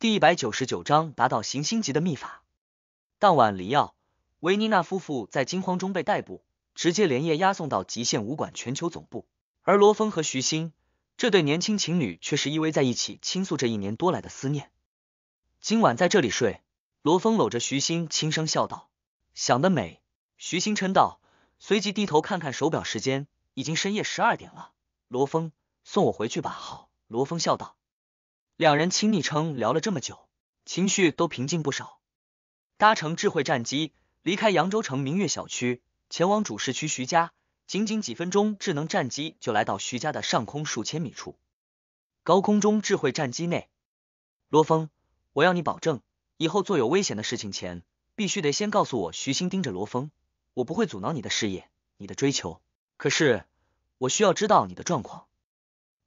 第一百九十九章达到行星级的秘法。当晚，里奥维尼娜夫妇在惊慌中被逮捕，直接连夜押送到极限武馆全球总部。而罗峰和徐星这对年轻情侣却是依偎在一起，倾诉这一年多来的思念。今晚在这里睡？罗峰搂着徐星，轻声笑道：“想得美。”徐星嗔道，随即低头看看手表，时间已经深夜十二点了。罗峰，送我回去吧。好，罗峰笑道。两人亲昵称聊了这么久，情绪都平静不少。搭乘智慧战机离开扬州城明月小区，前往主市区徐家。仅仅几分钟，智能战机就来到徐家的上空数千米处。高空中，智慧战机内，罗峰，我要你保证，以后做有危险的事情前，必须得先告诉我。徐星盯着罗峰，我不会阻挠你的事业，你的追求。可是，我需要知道你的状况。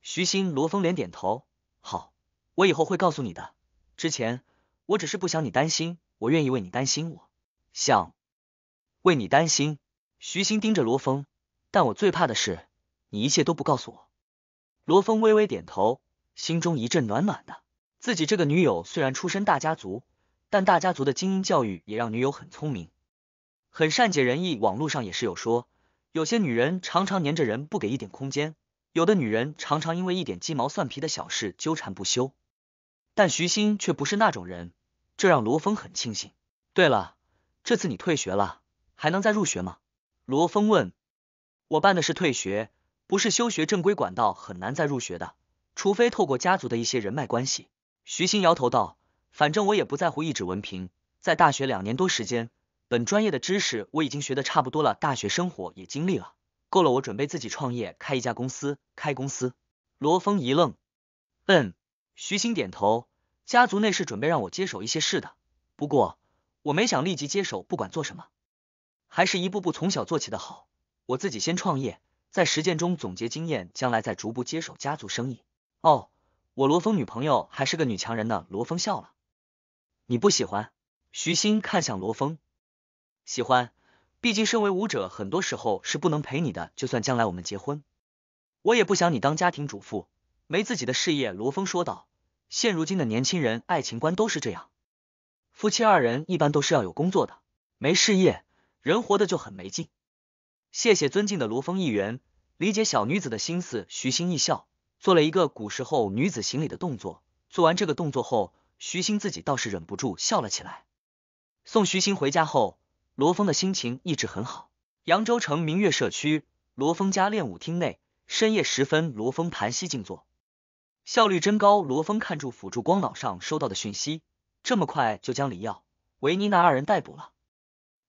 徐星、罗峰连点头，好。我以后会告诉你的。之前我只是不想你担心，我愿意为你担心。我想为你担心。徐鑫盯着罗峰，但我最怕的是你一切都不告诉我。罗峰微微点头，心中一阵暖暖的。自己这个女友虽然出身大家族，但大家族的精英教育也让女友很聪明，很善解人意。网络上也是有说，有些女人常常黏着人不给一点空间，有的女人常常因为一点鸡毛蒜皮的小事纠缠不休。但徐鑫却不是那种人，这让罗峰很庆幸。对了，这次你退学了，还能再入学吗？罗峰问。我办的是退学，不是休学，正规管道很难再入学的，除非透过家族的一些人脉关系。徐鑫摇头道：“反正我也不在乎一纸文凭，在大学两年多时间，本专业的知识我已经学的差不多了，大学生活也经历了，够了，我准备自己创业，开一家公司。”开公司？罗峰一愣。嗯。徐星点头，家族内是准备让我接手一些事的，不过我没想立即接手，不管做什么，还是一步步从小做起的好。我自己先创业，在实践中总结经验，将来再逐步接手家族生意。哦，我罗峰女朋友还是个女强人呢。罗峰笑了，你不喜欢？徐星看向罗峰，喜欢，毕竟身为武者，很多时候是不能陪你的。就算将来我们结婚，我也不想你当家庭主妇。没自己的事业，罗峰说道。现如今的年轻人爱情观都是这样，夫妻二人一般都是要有工作的，没事业，人活的就很没劲。谢谢尊敬的罗峰议员，理解小女子的心思。徐星一笑，做了一个古时候女子行礼的动作。做完这个动作后，徐星自己倒是忍不住笑了起来。送徐星回家后，罗峰的心情一直很好。扬州城明月社区罗峰家练舞厅内，深夜时分，罗峰盘膝静坐。效率真高，罗峰看住辅助光脑上收到的讯息，这么快就将李耀、维尼娜二人逮捕了。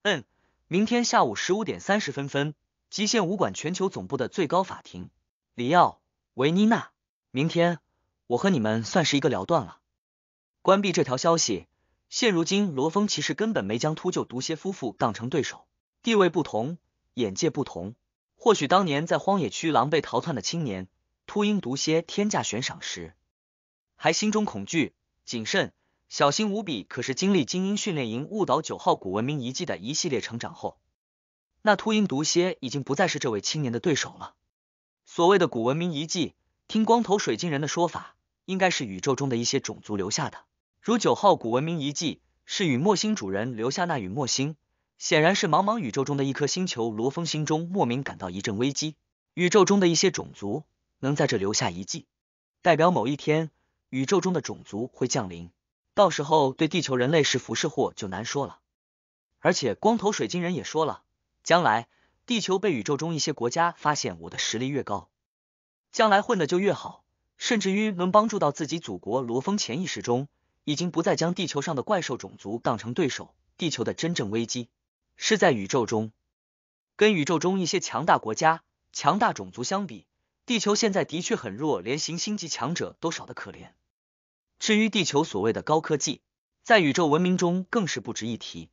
嗯，明天下午十五点三十分分极限武馆全球总部的最高法庭，李耀、维尼娜，明天我和你们算是一个了断了。关闭这条消息。现如今，罗峰其实根本没将秃鹫毒蝎夫妇当成对手，地位不同，眼界不同，或许当年在荒野区狼狈逃窜的青年。秃鹰毒蝎天价悬赏时，还心中恐惧、谨慎、小心无比。可是经历精英训练营、误导九号古文明遗迹的一系列成长后，那秃鹰毒蝎已经不再是这位青年的对手了。所谓的古文明遗迹，听光头水晶人的说法，应该是宇宙中的一些种族留下的。如九号古文明遗迹是陨墨星主人留下那陨墨星，显然是茫茫宇宙中的一颗星球。罗峰心中莫名感到一阵危机。宇宙中的一些种族。能在这留下遗迹，代表某一天宇宙中的种族会降临，到时候对地球人类是福是祸就难说了。而且光头水晶人也说了，将来地球被宇宙中一些国家发现，我的实力越高，将来混的就越好，甚至于能帮助到自己祖国。罗峰潜意识中已经不再将地球上的怪兽种族当成对手，地球的真正危机是在宇宙中，跟宇宙中一些强大国家、强大种族相比。地球现在的确很弱，连行星级强者都少得可怜。至于地球所谓的高科技，在宇宙文明中更是不值一提。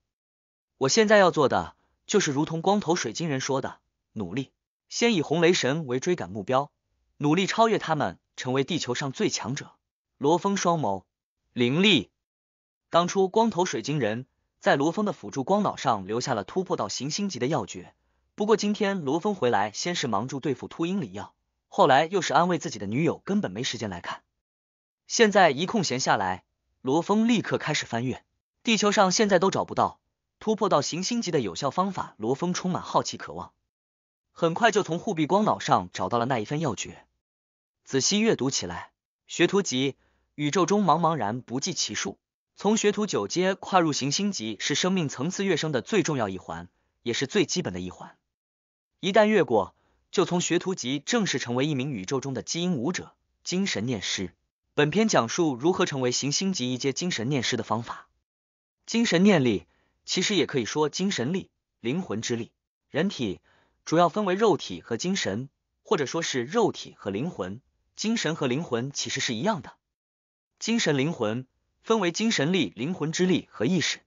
我现在要做的，就是如同光头水晶人说的，努力，先以红雷神为追赶目标，努力超越他们，成为地球上最强者。罗峰双眸凌厉，当初光头水晶人在罗峰的辅助光脑上留下了突破到行星级的要诀。不过今天罗峰回来，先是忙住对付秃鹰里药。后来又是安慰自己的女友，根本没时间来看。现在一空闲下来，罗峰立刻开始翻阅。地球上现在都找不到突破到行星级的有效方法，罗峰充满好奇渴望，很快就从护臂光脑上找到了那一份要诀，仔细阅读起来。学徒级，宇宙中茫茫然不计其数，从学徒九阶跨入行星级是生命层次跃升的最重要一环，也是最基本的一环。一旦越过。就从学徒级正式成为一名宇宙中的基因舞者、精神念师。本篇讲述如何成为行星级一阶精神念师的方法。精神念力其实也可以说精神力、灵魂之力。人体主要分为肉体和精神，或者说是肉体和灵魂。精神和灵魂其实是一样的。精神灵魂分为精神力、灵魂之力和意识。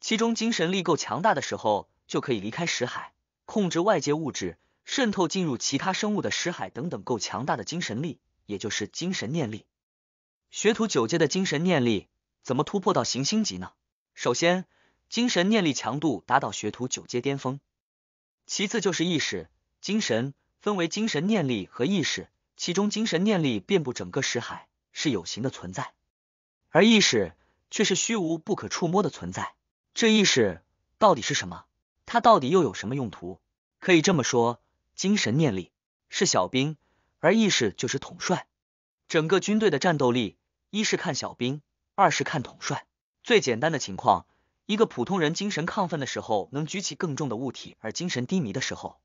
其中精神力够强大的时候，就可以离开识海，控制外界物质。渗透进入其他生物的识海等等，够强大的精神力，也就是精神念力。学徒九阶的精神念力怎么突破到行星级呢？首先，精神念力强度达到学徒九阶巅峰。其次，就是意识。精神分为精神念力和意识，其中精神念力遍布整个识海，是有形的存在；而意识却是虚无不可触摸的存在。这意识到底是什么？它到底又有什么用途？可以这么说。精神念力是小兵，而意识就是统帅。整个军队的战斗力，一是看小兵，二是看统帅。最简单的情况，一个普通人精神亢奋的时候能举起更重的物体，而精神低迷的时候，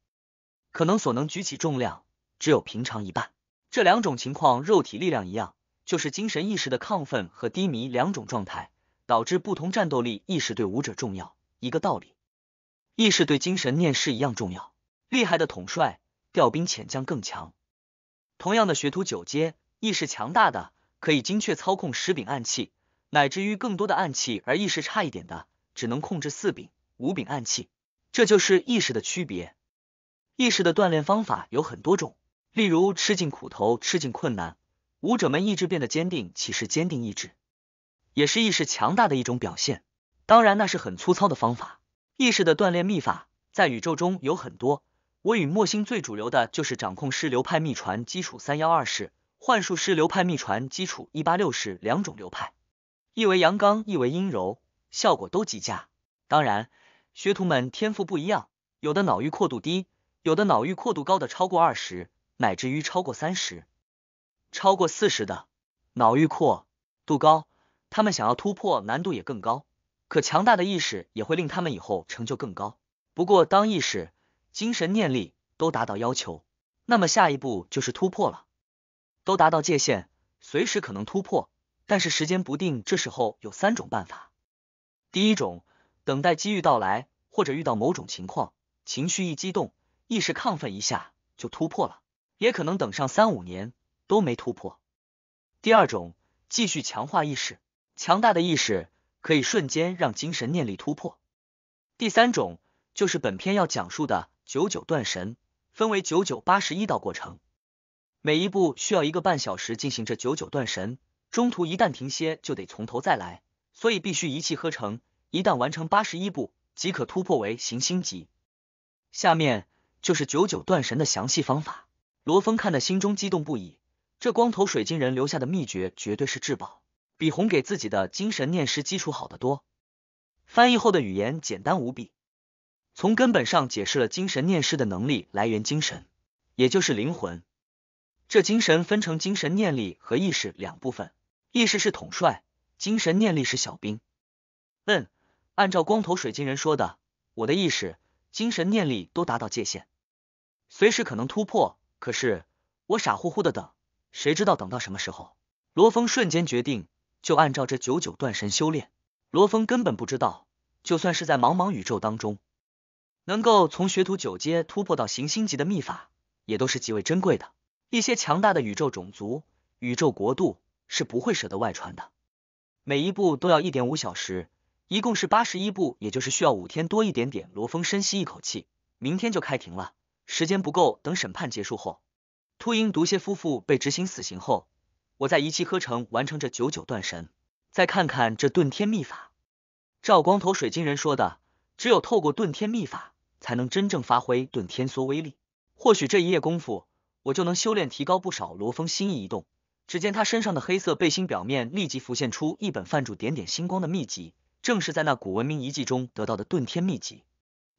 可能所能举起重量只有平常一半。这两种情况，肉体力量一样，就是精神意识的亢奋和低迷两种状态导致不同战斗力。意识对武者重要，一个道理，意识对精神念是一样重要。厉害的统帅调兵遣将更强。同样的学徒九阶意识强大的可以精确操控十柄暗器，乃至于更多的暗器；而意识差一点的只能控制四柄、五柄暗器。这就是意识的区别。意识的锻炼方法有很多种，例如吃尽苦头、吃尽困难。武者们意志变得坚定，岂是坚定意志也是意识强大的一种表现。当然，那是很粗糙的方法。意识的锻炼秘法在宇宙中有很多。我与墨星最主流的就是掌控师流派秘传基础三幺二式、幻术师流派秘传基础一八六式两种流派，一为阳刚，一为阴柔，效果都极佳。当然，学徒们天赋不一样，有的脑域阔度低，有的脑域阔度高的超过二十，乃至于超过三十，超过四十的脑域阔度高，他们想要突破难度也更高，可强大的意识也会令他们以后成就更高。不过，当意识。精神念力都达到要求，那么下一步就是突破了。都达到界限，随时可能突破，但是时间不定。这时候有三种办法：第一种，等待机遇到来，或者遇到某种情况，情绪一激动，意识亢奋一下就突破了；也可能等上三五年都没突破。第二种，继续强化意识，强大的意识可以瞬间让精神念力突破。第三种，就是本篇要讲述的。九九断神分为九九八十一道过程，每一步需要一个半小时进行。这九九断神中途一旦停歇，就得从头再来，所以必须一气呵成。一旦完成八十一步，即可突破为行星级。下面就是九九断神的详细方法。罗峰看得心中激动不已，这光头水晶人留下的秘诀绝对是至宝，比红给自己的精神念师基础好得多。翻译后的语言简单无比。从根本上解释了精神念师的能力来源，精神，也就是灵魂。这精神分成精神念力和意识两部分，意识是统帅，精神念力是小兵。嗯，按照光头水晶人说的，我的意识、精神念力都达到界限，随时可能突破。可是我傻乎乎的等，谁知道等到什么时候？罗峰瞬间决定，就按照这九九断神修炼。罗峰根本不知道，就算是在茫茫宇宙当中。能够从学徒九阶突破到行星级的秘法，也都是极为珍贵的。一些强大的宇宙种族、宇宙国度是不会舍得外传的。每一步都要一点五小时，一共是八十一步，也就是需要五天多一点点。罗峰深吸一口气，明天就开庭了，时间不够，等审判结束后，秃鹰毒蝎夫妇被执行死刑后，我在一气呵成完成这九九断神，再看看这遁天秘法。照光头水晶人说的，只有透过遁天秘法。才能真正发挥遁天梭威力。或许这一夜功夫，我就能修炼提高不少。罗峰心意一动，只见他身上的黑色背心表面立即浮现出一本泛著点点星光的秘籍，正是在那古文明遗迹中得到的遁天秘籍，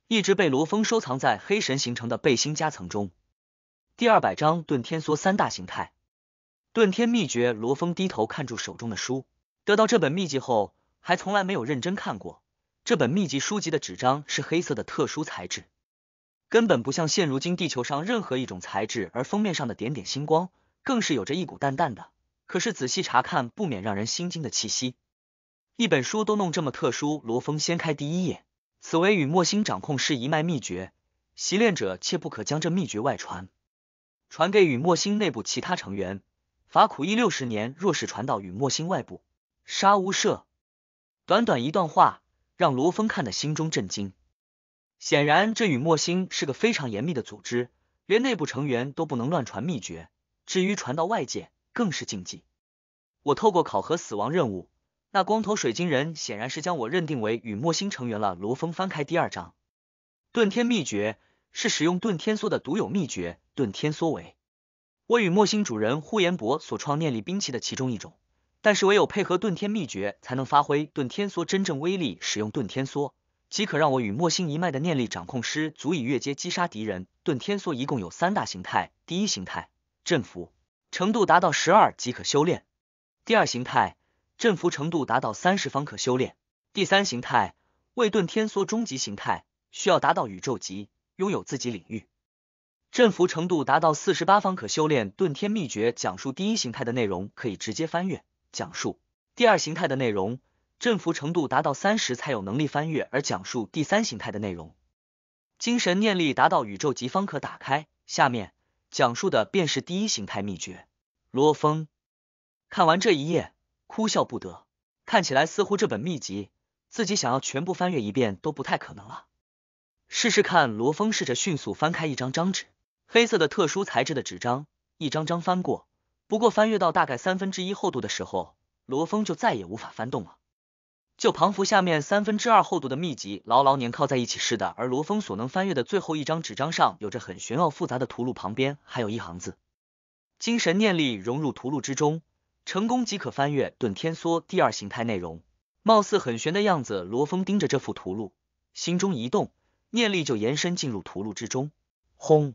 一直被罗峰收藏在黑神形成的背心夹层中。第二百章遁天梭三大形态，遁天秘诀。罗峰低头看住手中的书，得到这本秘籍后，还从来没有认真看过。这本秘籍书籍的纸张是黑色的特殊材质，根本不像现如今地球上任何一种材质。而封面上的点点星光，更是有着一股淡淡的，可是仔细查看不免让人心惊的气息。一本书都弄这么特殊，罗峰掀开第一页，此为与墨星掌控是一脉秘诀，习练者切不可将这秘诀外传，传给与墨星内部其他成员，罚苦役六十年。若是传到与墨星外部，杀无赦。短短一段话。让罗峰看得心中震惊，显然这与墨星是个非常严密的组织，连内部成员都不能乱传秘诀，至于传到外界更是禁忌。我透过考核死亡任务，那光头水晶人显然是将我认定为与墨星成员了。罗峰翻开第二章，遁天秘诀是使用遁天梭的独有秘诀，遁天梭为我与墨星主人呼延博所创念力兵器的其中一种。但是唯有配合遁天秘诀，才能发挥遁天梭真正威力。使用遁天梭，即可让我与墨星一脉的念力掌控师，足以越阶击杀敌人。遁天梭一共有三大形态：第一形态，振幅程度达到十二即可修炼；第二形态，振幅程度达到三十方可修炼；第三形态为遁天梭终极形态，需要达到宇宙级，拥有自己领域，振幅程度达到四十八方可修炼。遁天秘诀讲述第一形态的内容，可以直接翻阅。讲述第二形态的内容，振幅程度达到三十才有能力翻阅；而讲述第三形态的内容，精神念力达到宇宙级方可打开。下面讲述的便是第一形态秘诀。罗峰看完这一页，哭笑不得，看起来似乎这本秘籍自己想要全部翻阅一遍都不太可能了。试试看，罗峰试着迅速翻开一张张纸，黑色的特殊材质的纸张，一张张翻过。不过翻阅到大概三分之一厚度的时候，罗峰就再也无法翻动了，就旁幅下面三分之二厚度的秘籍牢牢粘靠在一起似的，而罗峰所能翻阅的最后一张纸张上，有着很玄奥复杂的图录，旁边还有一行字：精神念力融入图录之中，成功即可翻阅遁天梭第二形态内容，貌似很玄的样子。罗峰盯着这幅图录，心中一动，念力就延伸进入图录之中，轰！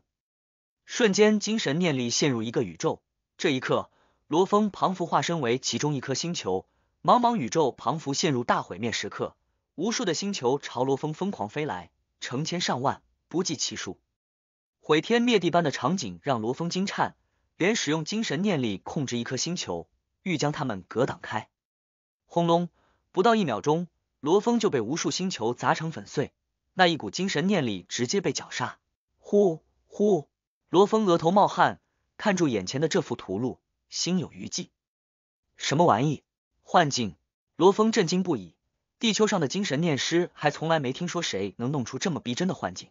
瞬间精神念力陷入一个宇宙。这一刻，罗峰仿佛化身为其中一颗星球，茫茫宇宙仿佛陷入大毁灭时刻，无数的星球朝罗峰疯狂飞来，成千上万，不计其数，毁天灭地般的场景让罗峰惊颤，连使用精神念力控制一颗星球，欲将它们隔挡开。轰隆！不到一秒钟，罗峰就被无数星球砸成粉碎，那一股精神念力直接被绞杀。呼呼！罗峰额头冒汗。看住眼前的这幅图录，心有余悸。什么玩意？幻境！罗峰震惊不已。地球上的精神念师还从来没听说谁能弄出这么逼真的幻境。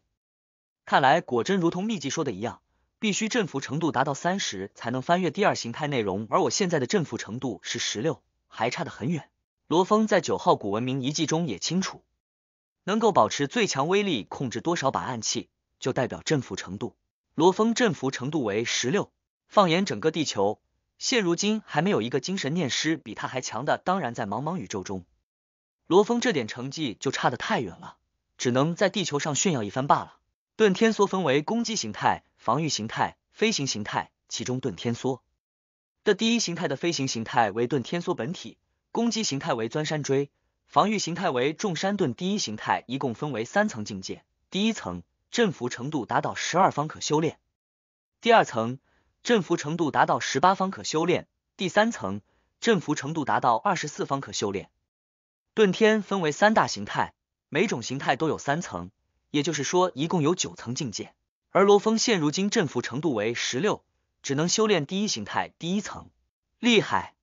看来果真如同秘籍说的一样，必须振幅程度达到三十才能翻越第二形态内容。而我现在的振幅程度是十六，还差得很远。罗峰在九号古文明遗迹中也清楚，能够保持最强威力，控制多少把暗器，就代表振幅程度。罗峰振幅程度为十六。放眼整个地球，现如今还没有一个精神念师比他还强的。当然，在茫茫宇宙中，罗峰这点成绩就差得太远了，只能在地球上炫耀一番罢了。遁天梭分为攻击形态、防御形态、飞行形态，其中遁天梭的第一形态的飞行形态为遁天梭本体，攻击形态为钻山锥，防御形态为重山盾。第一形态一共分为三层境界，第一层振幅程度达到十二方可修炼，第二层。振幅程度达到十八方可修炼第三层，振幅程度达到二十四方可修炼。遁天分为三大形态，每种形态都有三层，也就是说一共有九层境界。而罗峰现如今振幅程度为十六，只能修炼第一形态第一层。厉害，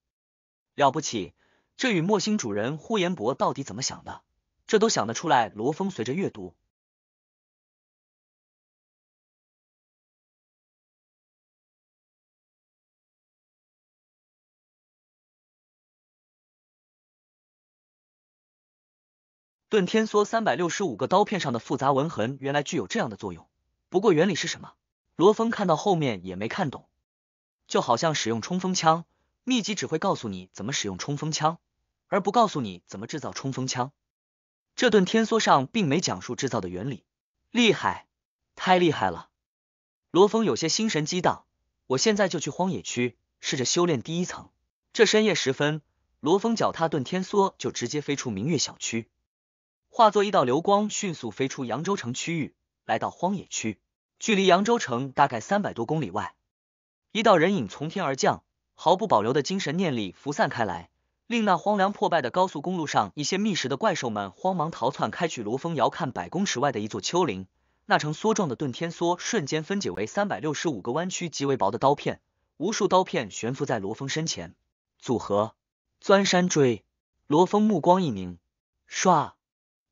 了不起！这与莫星主人呼延博到底怎么想的？这都想得出来。罗峰随着阅读。遁天梭三百六十五个刀片上的复杂纹痕，原来具有这样的作用。不过原理是什么？罗峰看到后面也没看懂，就好像使用冲锋枪，秘籍只会告诉你怎么使用冲锋枪，而不告诉你怎么制造冲锋枪。这遁天梭上并没讲述制造的原理，厉害，太厉害了！罗峰有些心神激荡，我现在就去荒野区，试着修炼第一层。这深夜时分，罗峰脚踏遁天梭就直接飞出明月小区。化作一道流光，迅速飞出扬州城区域，来到荒野区，距离扬州城大概三百多公里外，一道人影从天而降，毫不保留的精神念力浮散开来，令那荒凉破败的高速公路上一些觅食的怪兽们慌忙逃窜。开去罗峰遥看百公尺外的一座丘陵，那成梭状的盾天梭瞬间分解为三百六十五个弯曲、极为薄的刀片，无数刀片悬浮在罗峰身前，组合钻山锥。罗峰目光一凝，唰。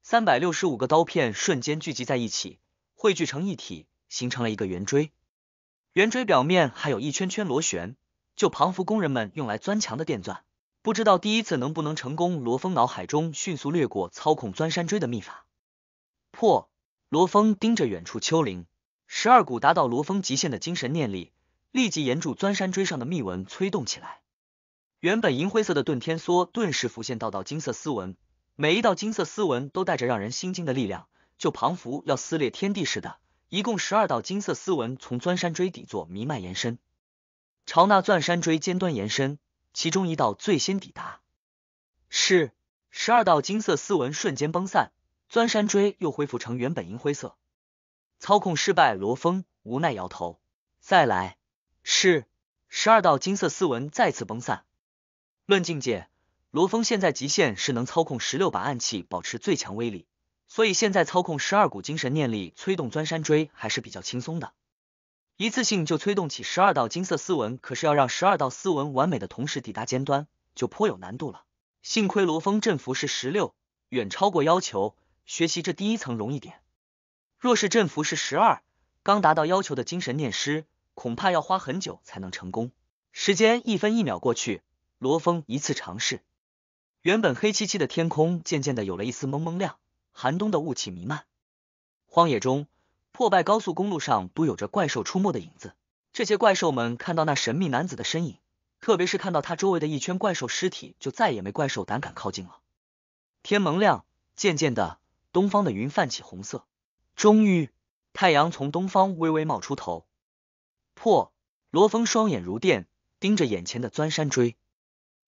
三百六十五个刀片瞬间聚集在一起，汇聚成一体，形成了一个圆锥。圆锥表面还有一圈圈螺旋，就庞佛工人们用来钻墙的电钻。不知道第一次能不能成功？罗峰脑海中迅速掠过操控钻山锥的秘法。破！罗峰盯着远处丘陵，十二股达到罗峰极限的精神念力立即沿住钻山锥上的密纹催动起来。原本银灰色的遁天梭顿时浮现道道金色丝纹。每一道金色丝纹都带着让人心惊的力量，就庞佛要撕裂天地似的。一共十二道金色丝纹从钻山锥底座弥漫延伸，朝那钻山锥尖端延伸。其中一道最先抵达，是十二道金色丝纹瞬间崩散，钻山锥又恢复成原本银灰色。操控失败，罗峰无奈摇头。再来，是十二道金色丝纹再次崩散。论境界。罗峰现在极限是能操控十六把暗器保持最强威力，所以现在操控十二股精神念力催动钻山锥还是比较轻松的，一次性就催动起十二道金色丝纹，可是要让十二道丝纹完美的同时抵达尖端，就颇有难度了。幸亏罗峰振幅是十六，远超过要求，学习这第一层容易点。若是振幅是十二，刚达到要求的精神念师，恐怕要花很久才能成功。时间一分一秒过去，罗峰一次尝试。原本黑漆漆的天空，渐渐的有了一丝蒙蒙亮。寒冬的雾气弥漫，荒野中、破败高速公路上都有着怪兽出没的影子。这些怪兽们看到那神秘男子的身影，特别是看到他周围的一圈怪兽尸体，就再也没怪兽胆敢靠近了。天蒙亮，渐渐的，东方的云泛起红色，终于，太阳从东方微微冒出头。破罗峰双眼如电，盯着眼前的钻山锥。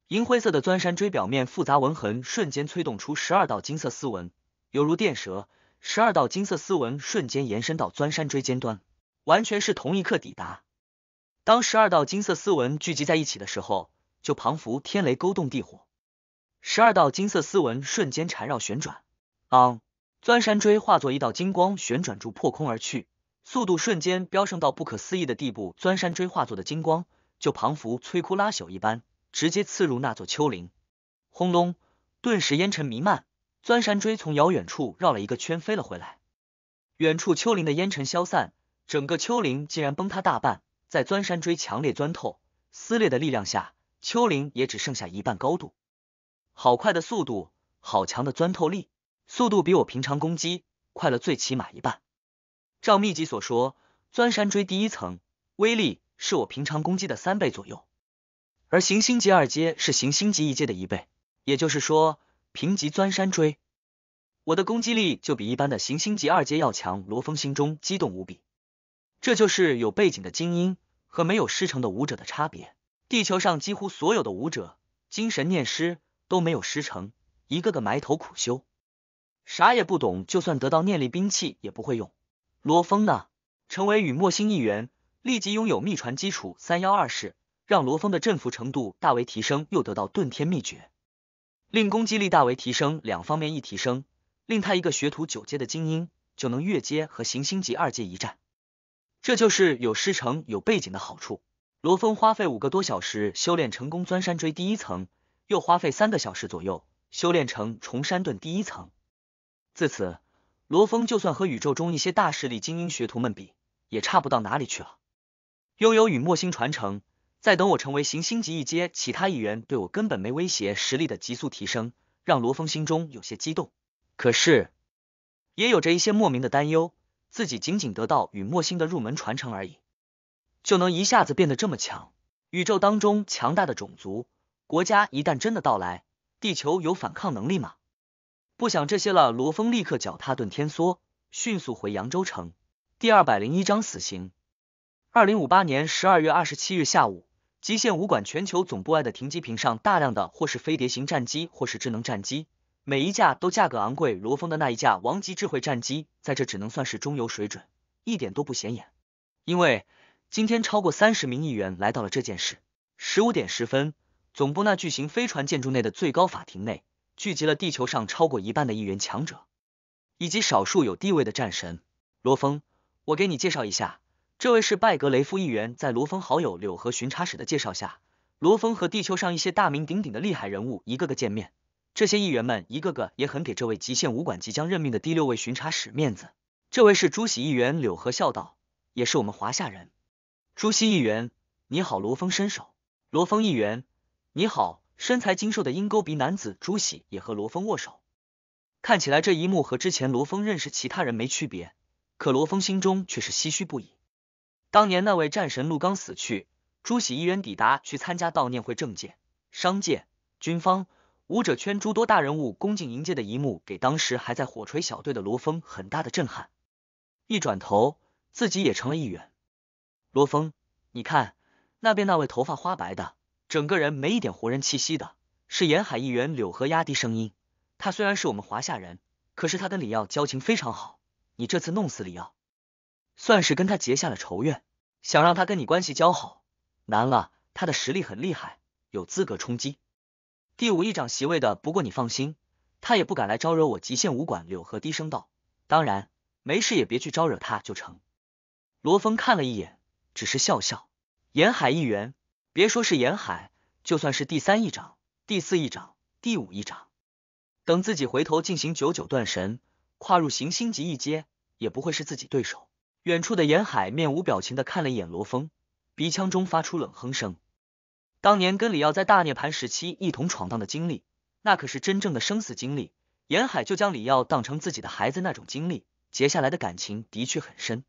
银灰色的钻山锥表面复杂纹痕，瞬间催动出十二道金色丝纹，犹如电蛇。十二道金色丝纹瞬间延伸到钻山锥尖端，完全是同一刻抵达。当十二道金色丝纹聚集在一起的时候，就彷佛天雷勾动地火。十二道金色丝纹瞬间缠绕旋转，昂！钻山锥化作一道金光，旋转住破空而去，速度瞬间飙升到不可思议的地步。钻山锥化作的金光，就彷佛摧枯拉朽一般。直接刺入那座丘陵，轰隆！顿时烟尘弥漫。钻山锥从遥远处绕了一个圈飞了回来。远处丘陵的烟尘消散，整个丘陵竟然崩塌大半。在钻山锥强烈钻透、撕裂的力量下，丘陵也只剩下一半高度。好快的速度，好强的钻透力，速度比我平常攻击快了最起码一半。照秘籍所说，钻山锥第一层威力是我平常攻击的三倍左右。而行星级二阶是行星级一阶的一倍，也就是说，平级钻山锥，我的攻击力就比一般的行星级二阶要强。罗峰心中激动无比，这就是有背景的精英和没有师承的武者的差别。地球上几乎所有的武者、精神念师都没有师承，一个个埋头苦修，啥也不懂，就算得到念力兵器也不会用。罗峰呢，成为陨墨星一员，立即拥有秘传基础三幺二式。让罗峰的振幅程度大为提升，又得到遁天秘诀，令攻击力大为提升。两方面一提升，令他一个学徒九阶的精英就能越阶和行星级二阶一战。这就是有师承、有背景的好处。罗峰花费五个多小时修炼成功，钻山锥第一层，又花费三个小时左右修炼成重山盾第一层。自此，罗峰就算和宇宙中一些大势力精英学徒们比，也差不到哪里去了。拥有陨墨星传承。在等我成为行星级一阶，其他议员对我根本没威胁。实力的急速提升，让罗峰心中有些激动，可是也有着一些莫名的担忧。自己仅仅得到与墨星的入门传承而已，就能一下子变得这么强？宇宙当中强大的种族国家一旦真的到来，地球有反抗能力吗？不想这些了，罗峰立刻脚踏顿天梭，迅速回扬州城。第二百零一章：死刑。二零五八年十二月二十七日下午。极限武馆全球总部外的停机坪上，大量的或是飞碟型战机，或是智能战机，每一架都价格昂贵。罗峰的那一架王级智慧战机，在这只能算是中游水准，一点都不显眼。因为今天超过三十名议员来到了这件事。十五点十分，总部那巨型飞船建筑内的最高法庭内，聚集了地球上超过一半的议员强者，以及少数有地位的战神。罗峰，我给你介绍一下。这位是拜格雷夫议员，在罗峰好友柳河巡查使的介绍下，罗峰和地球上一些大名鼎鼎的厉害人物一个个见面。这些议员们一个个也很给这位极限武馆即将任命的第六位巡查使面子。这位是朱喜议员，柳河笑道，也是我们华夏人。朱熹议员，你好，罗峰伸手。罗峰议员，你好，身材精瘦的鹰钩鼻男子朱喜也和罗峰握手。看起来这一幕和之前罗峰认识其他人没区别，可罗峰心中却是唏嘘不已。当年那位战神陆刚死去，朱喜一人抵达去参加悼念会，政界、商界、军方、武者圈诸多大人物恭敬迎接的一幕，给当时还在火锤小队的罗峰很大的震撼。一转头，自己也成了一员。罗峰，你看那边那位头发花白的，整个人没一点活人气息的，是沿海议员柳河。压低声音，他虽然是我们华夏人，可是他跟李耀交情非常好。你这次弄死李耀，算是跟他结下了仇怨。想让他跟你关系交好，难了。他的实力很厉害，有资格冲击第五议长席位的。不过你放心，他也不敢来招惹我极限武馆。柳河低声道：“当然，没事也别去招惹他，就成。”罗峰看了一眼，只是笑笑。沿海议员，别说是沿海，就算是第三议长、第四议长、第五议长，等自己回头进行九九断神，跨入行星级一阶，也不会是自己对手。远处的沿海面无表情的看了一眼罗峰，鼻腔中发出冷哼声。当年跟李耀在大涅槃时期一同闯荡的经历，那可是真正的生死经历。沿海就将李耀当成自己的孩子那种经历，结下来的感情的确很深。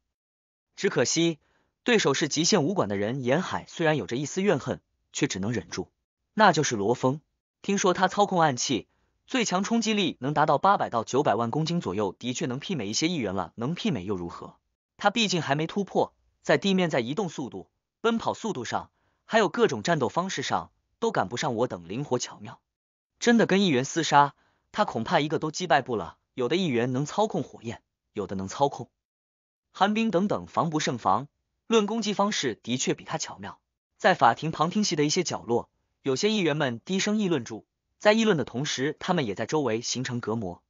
只可惜对手是极限武馆的人，沿海虽然有着一丝怨恨，却只能忍住。那就是罗峰，听说他操控暗器，最强冲击力能达到八百到九百万公斤左右，的确能媲美一些议员了。能媲美又如何？他毕竟还没突破，在地面在移动速度、奔跑速度上，还有各种战斗方式上，都赶不上我等灵活巧妙。真的跟议员厮杀，他恐怕一个都击败不了。有的议员能操控火焰，有的能操控寒冰等等，防不胜防。论攻击方式，的确比他巧妙。在法庭旁听席的一些角落，有些议员们低声议论住，在议论的同时，他们也在周围形成隔膜。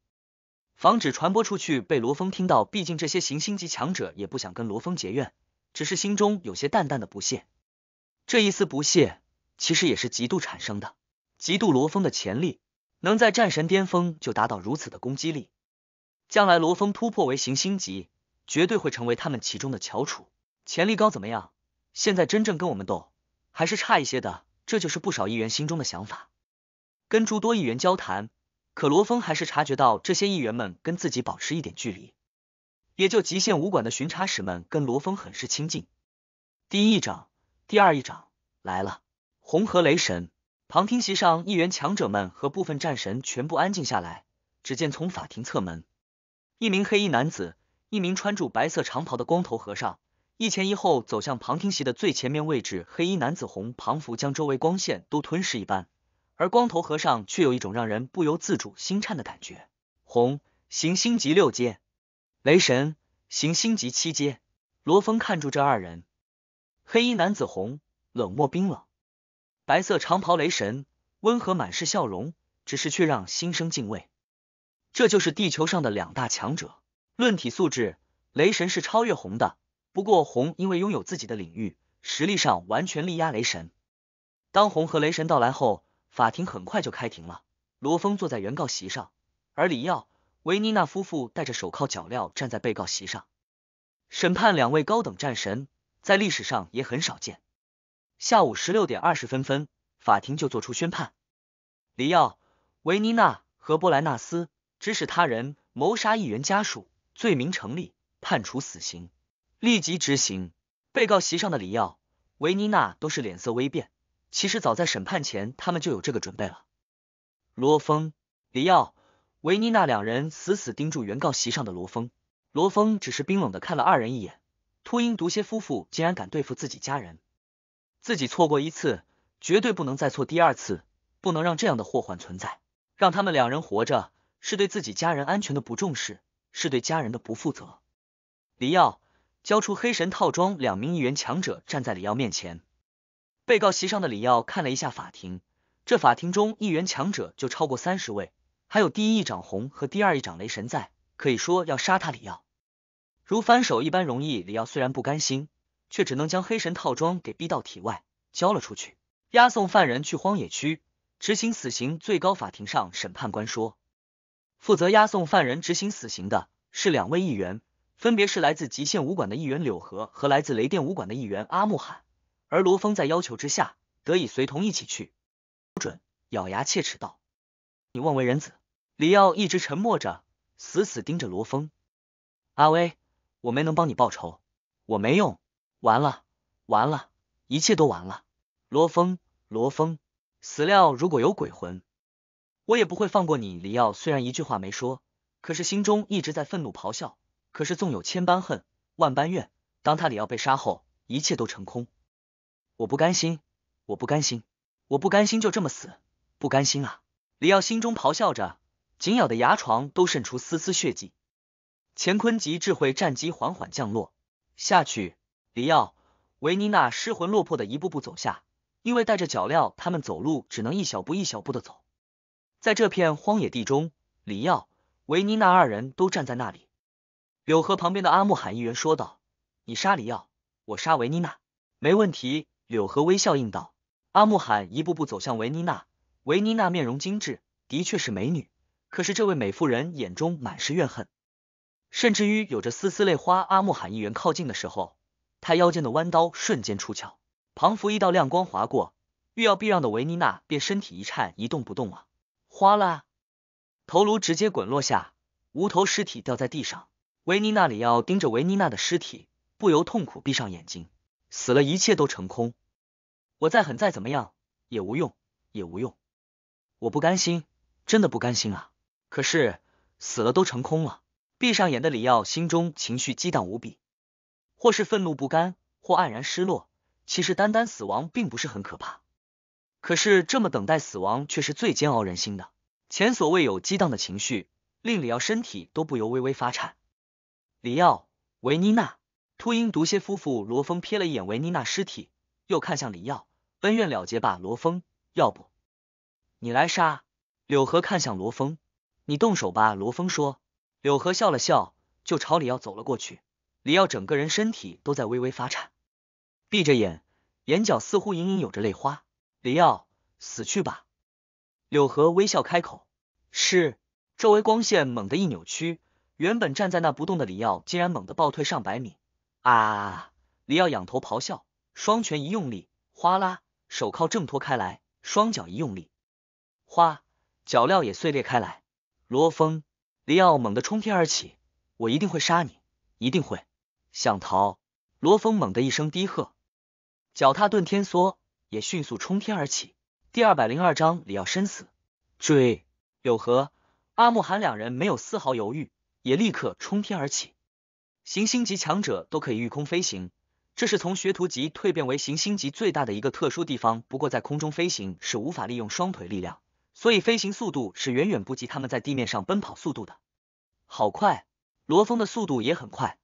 防止传播出去被罗峰听到，毕竟这些行星级强者也不想跟罗峰结怨，只是心中有些淡淡的不屑。这一丝不屑，其实也是嫉妒产生的。嫉妒罗峰的潜力能在战神巅峰就达到如此的攻击力，将来罗峰突破为行星级，绝对会成为他们其中的翘楚。潜力高怎么样？现在真正跟我们斗，还是差一些的。这就是不少议员心中的想法。跟诸多议员交谈。可罗峰还是察觉到这些议员们跟自己保持一点距离，也就极限武馆的巡查使们跟罗峰很是亲近。第一掌，第二一掌来了。红和雷神，旁听席上议员强者们和部分战神全部安静下来。只见从法庭侧门，一名黑衣男子，一名穿着白色长袍的光头和尚，一前一后走向旁听席的最前面位置。黑衣男子红庞蝠将周围光线都吞噬一般。而光头和尚却有一种让人不由自主心颤的感觉。红，行星级六阶；雷神，行星级七阶。罗峰看住这二人，黑衣男子红冷漠冰冷，白色长袍雷神温和，满是笑容，只是却让心生敬畏。这就是地球上的两大强者。论体素质，雷神是超越红的，不过红因为拥有自己的领域，实力上完全力压雷神。当红和雷神到来后。法庭很快就开庭了，罗峰坐在原告席上，而李耀、维尼娜夫妇戴着手铐脚镣站在被告席上。审判两位高等战神在历史上也很少见。下午十六点二十分分，法庭就做出宣判：李耀、维尼娜和波莱纳斯指使他人谋杀议员家属，罪名成立，判处死刑，立即执行。被告席上的李耀、维尼娜都是脸色微变。其实早在审判前，他们就有这个准备了。罗峰、李耀、维尼娜两人死死盯住原告席上的罗峰。罗峰只是冰冷的看了二人一眼。秃鹰毒蝎夫妇竟然敢对付自己家人，自己错过一次，绝对不能再错第二次，不能让这样的祸患存在。让他们两人活着，是对自己家人安全的不重视，是对家人的不负责。李耀，交出黑神套装。两名议员强者站在李耀面前。被告席上的李耀看了一下法庭，这法庭中议员强者就超过三十位，还有第一议长红和第二议长雷神在，可以说要杀他李耀如翻手一般容易。李耀虽然不甘心，却只能将黑神套装给逼到体外，交了出去，押送犯人去荒野区执行死刑。最高法庭上，审判官说，负责押送犯人执行死刑的是两位议员，分别是来自极限武馆的议员柳河和来自雷电武馆的议员阿木罕。而罗峰在要求之下，得以随同一起去。不准！咬牙切齿道：“你妄为人子！”李耀一直沉默着，死死盯着罗峰。阿威，我没能帮你报仇，我没用。完了，完了，一切都完了。罗峰，罗峰，死料如果有鬼魂，我也不会放过你。李耀虽然一句话没说，可是心中一直在愤怒咆哮。可是纵有千般恨，万般怨，当他李耀被杀后，一切都成空。我不甘心，我不甘心，我不甘心就这么死，不甘心啊！李耀心中咆哮着，紧咬的牙床都渗出丝丝血迹。乾坤级智慧战机缓缓降落下去。李耀、维尼娜失魂落魄的一步步走下，因为带着脚镣，他们走路只能一小步一小步的走。在这片荒野地中，李耀、维尼娜二人都站在那里。柳河旁边的阿木喊一人说道：“你杀李耀，我杀维尼娜，没问题。”柳河微笑应道：“阿木罕一步步走向维尼娜，维尼娜面容精致，的确是美女。可是这位美妇人眼中满是怨恨，甚至于有着丝丝泪花。阿木罕一员靠近的时候，他腰间的弯刀瞬间出鞘，旁拂一道亮光划过，欲要避让的维尼娜便身体一颤，一动不动了。哗啦，头颅直接滚落下，无头尸体掉在地上。维尼娜里奥盯着维尼娜的尸体，不由痛苦闭上眼睛。”死了，一切都成空。我再狠，再怎么样也无用，也无用。我不甘心，真的不甘心啊！可是死了都成空了。闭上眼的李耀心中情绪激荡无比，或是愤怒不甘，或黯然失落。其实单单死亡并不是很可怕，可是这么等待死亡却是最煎熬人心的。前所未有激荡的情绪令李耀身体都不由微微发颤。李耀，维妮娜。秃鹰毒蝎夫妇罗峰瞥了一眼维尼娜尸体，又看向李耀，恩怨了结吧。罗峰，要不你来杀？柳河看向罗峰，你动手吧。罗峰说。柳河笑了笑，就朝李耀走了过去。李耀整个人身体都在微微发颤，闭着眼，眼角似乎隐隐有着泪花。李耀，死去吧。柳河微笑开口。是。周围光线猛地一扭曲，原本站在那不动的李耀，竟然猛地暴退上百米。啊！李奥仰头咆哮，双拳一用力，哗啦，手铐挣脱开来；双脚一用力，哗，脚镣也碎裂开来。罗峰，李奥猛地冲天而起，我一定会杀你，一定会！想逃？罗峰猛地一声低喝，脚踏顿天梭，也迅速冲天而起。第二百零二章，李奥身死。追柳河、阿木寒两人没有丝毫犹豫，也立刻冲天而起。行星级强者都可以御空飞行，这是从学徒级蜕变为行星级最大的一个特殊地方。不过，在空中飞行是无法利用双腿力量，所以飞行速度是远远不及他们在地面上奔跑速度的。好快，罗峰的速度也很快。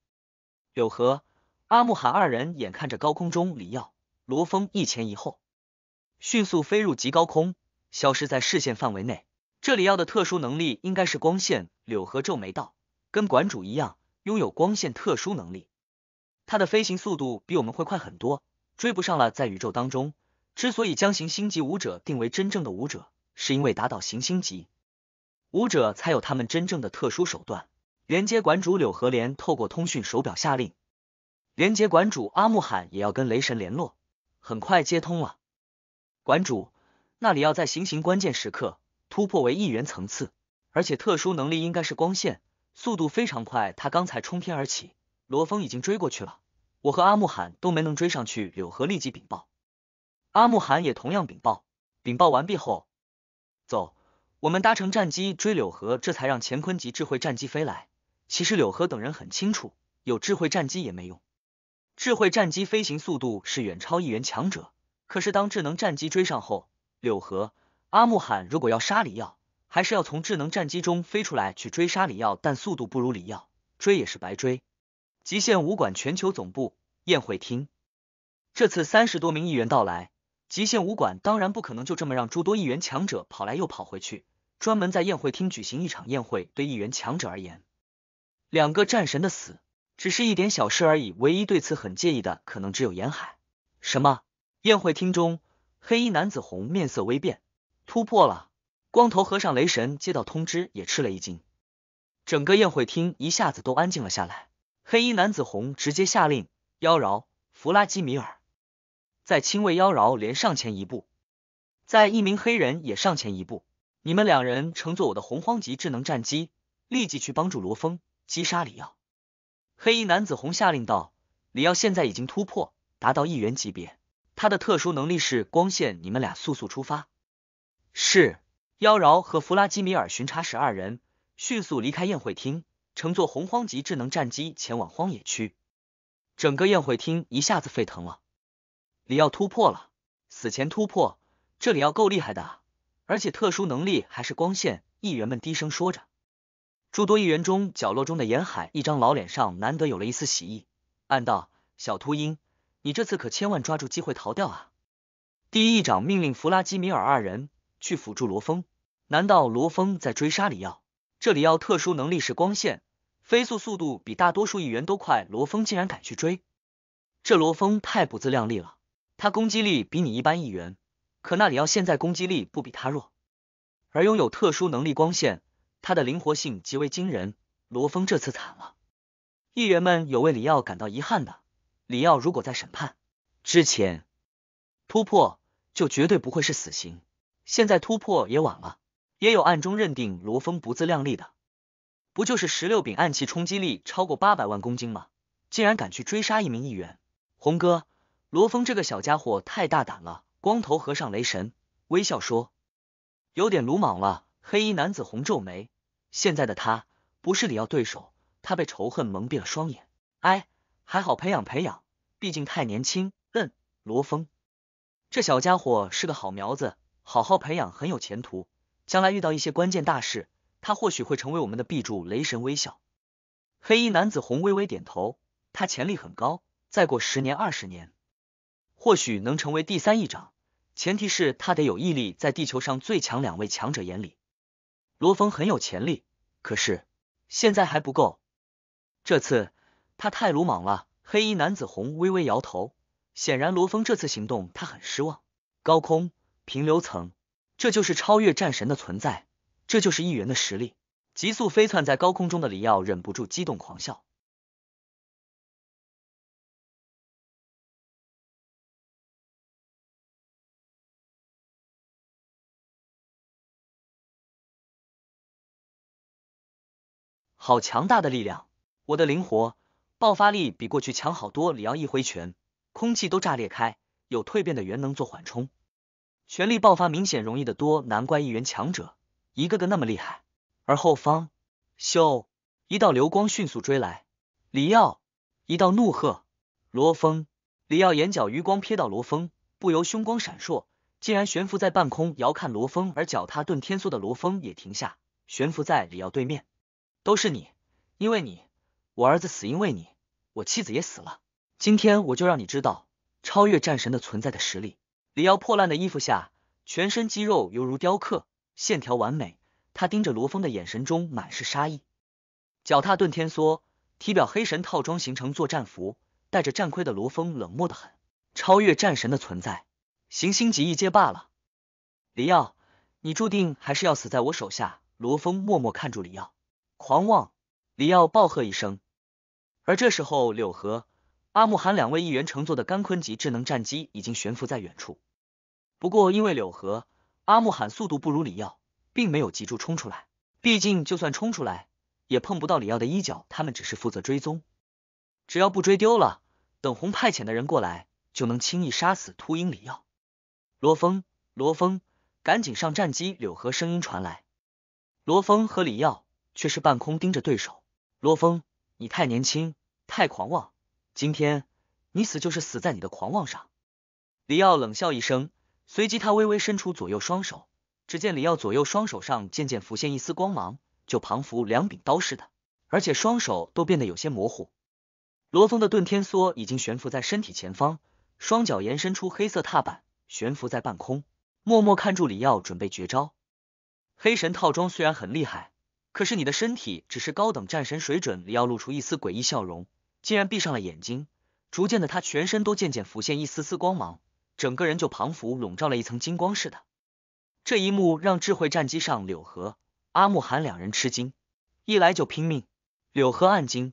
柳河、阿木罕二人眼看着高空中李耀、罗峰一前一后，迅速飞入极高空，消失在视线范围内。这李耀的特殊能力应该是光线。柳河皱眉道：“跟馆主一样。”拥有光线特殊能力，它的飞行速度比我们会快很多，追不上了。在宇宙当中，之所以将行星级舞者定为真正的舞者，是因为达到行星级舞者才有他们真正的特殊手段。连接馆主柳和莲透过通讯手表下令，连接馆主阿木罕也要跟雷神联络，很快接通了。馆主那里要在行刑关键时刻突破为一元层次，而且特殊能力应该是光线。速度非常快，他刚才冲天而起，罗峰已经追过去了，我和阿木罕都没能追上去。柳河立即禀报，阿木罕也同样禀报。禀报完毕后，走，我们搭乘战机追柳河，这才让乾坤级智慧战机飞来。其实柳河等人很清楚，有智慧战机也没用，智慧战机飞行速度是远超一员强者，可是当智能战机追上后，柳河、阿木罕如果要杀李耀。还是要从智能战机中飞出来去追杀李耀，但速度不如李耀，追也是白追。极限武馆全球总部宴会厅，这次三十多名议员到来，极限武馆当然不可能就这么让诸多议员强者跑来又跑回去，专门在宴会厅举行一场宴会。对议员强者而言，两个战神的死只是一点小事而已。唯一对此很介意的，可能只有沿海。什么？宴会厅中，黑衣男子红面色微变，突破了。光头和尚雷神接到通知，也吃了一惊。整个宴会厅一下子都安静了下来。黑衣男子红直接下令：“妖娆，弗拉基米尔，在亲卫妖娆连上前一步，在一名黑人也上前一步。你们两人乘坐我的洪荒级智能战机，立即去帮助罗峰击杀李奥。黑衣男子红下令道：“李奥现在已经突破，达到一元级别，他的特殊能力是光线。你们俩速速出发。”是。妖娆和弗拉基米尔巡查使二人迅速离开宴会厅，乘坐洪荒级智能战机前往荒野区。整个宴会厅一下子沸腾了。里奥突破了，死前突破，这里奥够厉害的，而且特殊能力还是光线。议员们低声说着。诸多议员中，角落中的沿海一张老脸上难得有了一丝喜意，暗道：“小秃鹰，你这次可千万抓住机会逃掉啊！”第一议长命令弗拉基米尔二人去辅助罗峰。难道罗峰在追杀李耀？这里要特殊能力是光线，飞速速度比大多数议员都快。罗峰竟然敢去追，这罗峰太不自量力了。他攻击力比你一般议员，可那里要现在攻击力不比他弱，而拥有特殊能力光线，他的灵活性极为惊人。罗峰这次惨了。议员们有为李耀感到遗憾的。李耀如果在审判之前突破，就绝对不会是死刑。现在突破也晚了。也有暗中认定罗峰不自量力的，不就是十六柄暗器冲击力超过八百万公斤吗？竟然敢去追杀一名议员！红哥，罗峰这个小家伙太大胆了。光头和尚雷神微笑说：“有点鲁莽了。”黑衣男子红皱眉：“现在的他不是李耀对手，他被仇恨蒙蔽了双眼。”哎，还好培养培养，毕竟太年轻。嗯，罗峰这小家伙是个好苗子，好好培养，很有前途。将来遇到一些关键大事，他或许会成为我们的 B 助。雷神微笑，黑衣男子红微微点头，他潜力很高，再过十年二十年，或许能成为第三议长，前提是他得有毅力。在地球上最强两位强者眼里，罗峰很有潜力，可是现在还不够。这次他太鲁莽了。黑衣男子红微微摇头，显然罗峰这次行动他很失望。高空平流层。这就是超越战神的存在，这就是一元的实力。急速飞窜在高空中的李耀忍不住激动狂笑，好强大的力量！我的灵活爆发力比过去强好多。李耀一挥拳，空气都炸裂开，有蜕变的元能做缓冲。全力爆发明显容易的多，难怪一员强者一个个那么厉害。而后方，咻！一道流光迅速追来。李耀，一道怒喝。罗峰，李耀眼角余光瞥到罗峰，不由凶光闪烁，竟然悬浮在半空，遥看罗峰。而脚踏遁天梭的罗峰也停下，悬浮在李耀对面。都是你，因为你，我儿子死，因为你，我妻子也死了。今天我就让你知道超越战神的存在的实力。李耀破烂的衣服下，全身肌肉犹如雕刻，线条完美。他盯着罗峰的眼神中满是杀意。脚踏遁天梭，体表黑神套装形成作战服，带着战盔的罗峰冷漠的很，超越战神的存在，行星级一阶罢了。李耀，你注定还是要死在我手下。罗峰默默看住李耀，狂妄。李耀暴喝一声，而这时候柳河。阿木罕两位议员乘坐的甘坤级智能战机已经悬浮在远处，不过因为柳河阿木罕速度不如李耀，并没有急着冲出来。毕竟就算冲出来，也碰不到李耀的衣角。他们只是负责追踪，只要不追丢了，等红派遣的人过来，就能轻易杀死秃鹰李耀。罗峰，罗峰，赶紧上战机！柳河声音传来。罗峰和李耀却是半空盯着对手。罗峰，你太年轻，太狂妄。今天你死就是死在你的狂妄上。李奥冷笑一声，随即他微微伸出左右双手，只见李奥左右双手上渐渐浮现一丝光芒，就彷佛两柄刀似的，而且双手都变得有些模糊。罗峰的遁天梭已经悬浮在身体前方，双脚延伸出黑色踏板，悬浮在半空，默默看住李奥准备绝招。黑神套装虽然很厉害，可是你的身体只是高等战神水准。李奥露出一丝诡异笑容。竟然闭上了眼睛，逐渐的，他全身都渐渐浮现一丝丝光芒，整个人就彷佛笼罩了一层金光似的。这一幕让智慧战机上柳河、阿木罕两人吃惊，一来就拼命。柳河暗惊，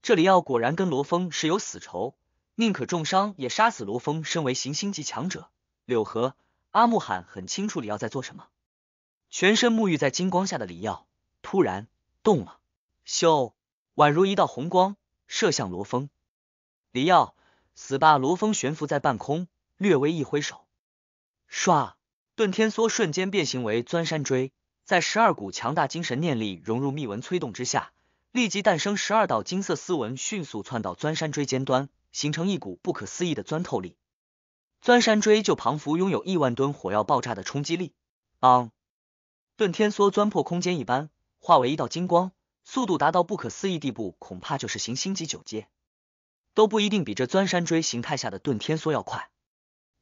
这李耀果然跟罗峰是有死仇，宁可重伤也杀死罗峰。身为行星级强者，柳河、阿木罕很清楚李耀在做什么。全身沐浴在金光下的李耀突然动了，咻，宛如一道红光。射向罗峰，李耀死吧！罗峰悬浮在半空，略微一挥手，唰，遁天梭瞬间变形为钻山锥。在十二股强大精神念力融入密文催动之下，立即诞生十二道金色丝纹，迅速窜到钻山锥尖端，形成一股不可思议的钻透力。钻山锥就彷佛拥有亿万吨火药爆炸的冲击力。昂，遁天梭钻破空间一般，化为一道金光。速度达到不可思议地步，恐怕就是行星级九阶都不一定比这钻山锥形态下的遁天梭要快。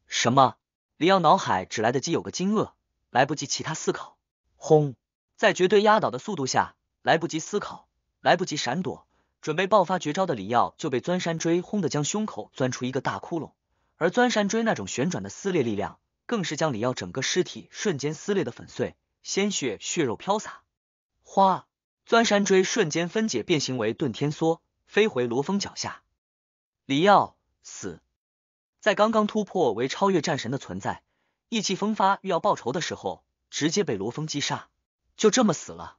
什么？李耀脑海只来得及有个惊愕，来不及其他思考。轰！在绝对压倒的速度下，来不及思考，来不及闪躲，准备爆发绝招的李耀就被钻山锥轰得将胸口钻出一个大窟窿，而钻山锥那种旋转的撕裂力量，更是将李耀整个尸体瞬间撕裂的粉碎，鲜血血肉飘洒，花。钻山锥瞬间分解变形为遁天梭，飞回罗峰脚下。李耀死，在刚刚突破为超越战神的存在，意气风发欲要报仇的时候，直接被罗峰击杀，就这么死了。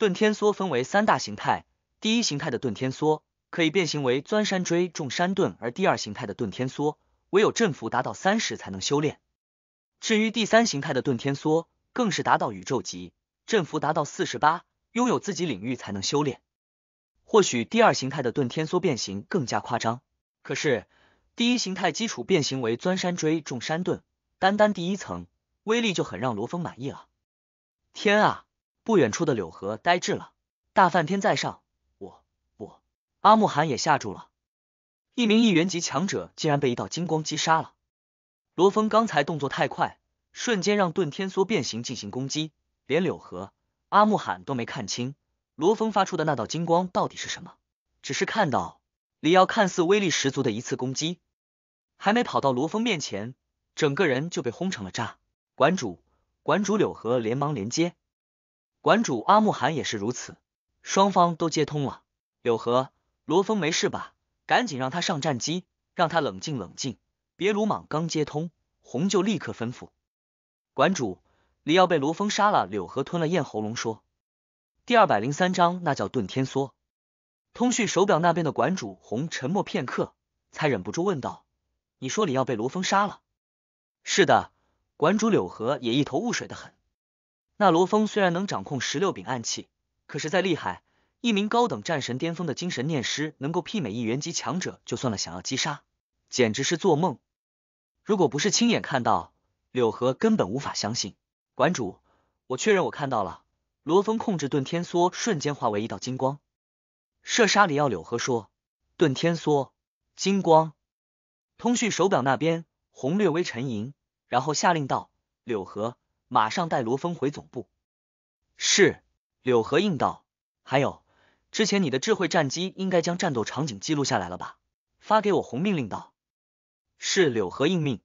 遁天梭分为三大形态，第一形态的遁天梭可以变形为钻山锥、重山盾，而第二形态的遁天梭唯有振幅达到三十才能修炼。至于第三形态的遁天梭，更是达到宇宙级，振幅达到四十八。拥有自己领域才能修炼，或许第二形态的遁天梭变形更加夸张，可是第一形态基础变形为钻山锥、重山盾，单单第一层威力就很让罗峰满意了。天啊！不远处的柳河呆滞了，大梵天在上，我我阿木寒也吓住了，一名一元级强者竟然被一道金光击杀了。罗峰刚才动作太快，瞬间让遁天梭变形进行攻击，连柳河。阿木罕都没看清罗峰发出的那道金光到底是什么，只是看到李耀看似威力十足的一次攻击，还没跑到罗峰面前，整个人就被轰成了渣。馆主，馆主柳河连忙连接，馆主阿木罕也是如此，双方都接通了。柳河，罗峰没事吧？赶紧让他上战机，让他冷静冷静，别鲁莽。刚接通，红就立刻吩咐馆主。李耀被罗峰杀了，柳河吞了咽喉咙说：“第二百零三章，那叫遁天梭。”通讯手表那边的馆主红沉默片刻，才忍不住问道：“你说李耀被罗峰杀了？”“是的。”馆主柳河也一头雾水的很。那罗峰虽然能掌控十六柄暗器，可是再厉害，一名高等战神巅峰的精神念师能够媲美一元级强者就算了，想要击杀，简直是做梦。如果不是亲眼看到，柳河根本无法相信。馆主，我确认我看到了，罗峰控制遁天梭瞬间化为一道金光，射杀里奥柳河说，遁天梭，金光。通讯手表那边，红略微沉吟，然后下令道，柳河，马上带罗峰回总部。是，柳河应道。还有，之前你的智慧战机应该将战斗场景记录下来了吧？发给我。红命令道。是，柳河应命。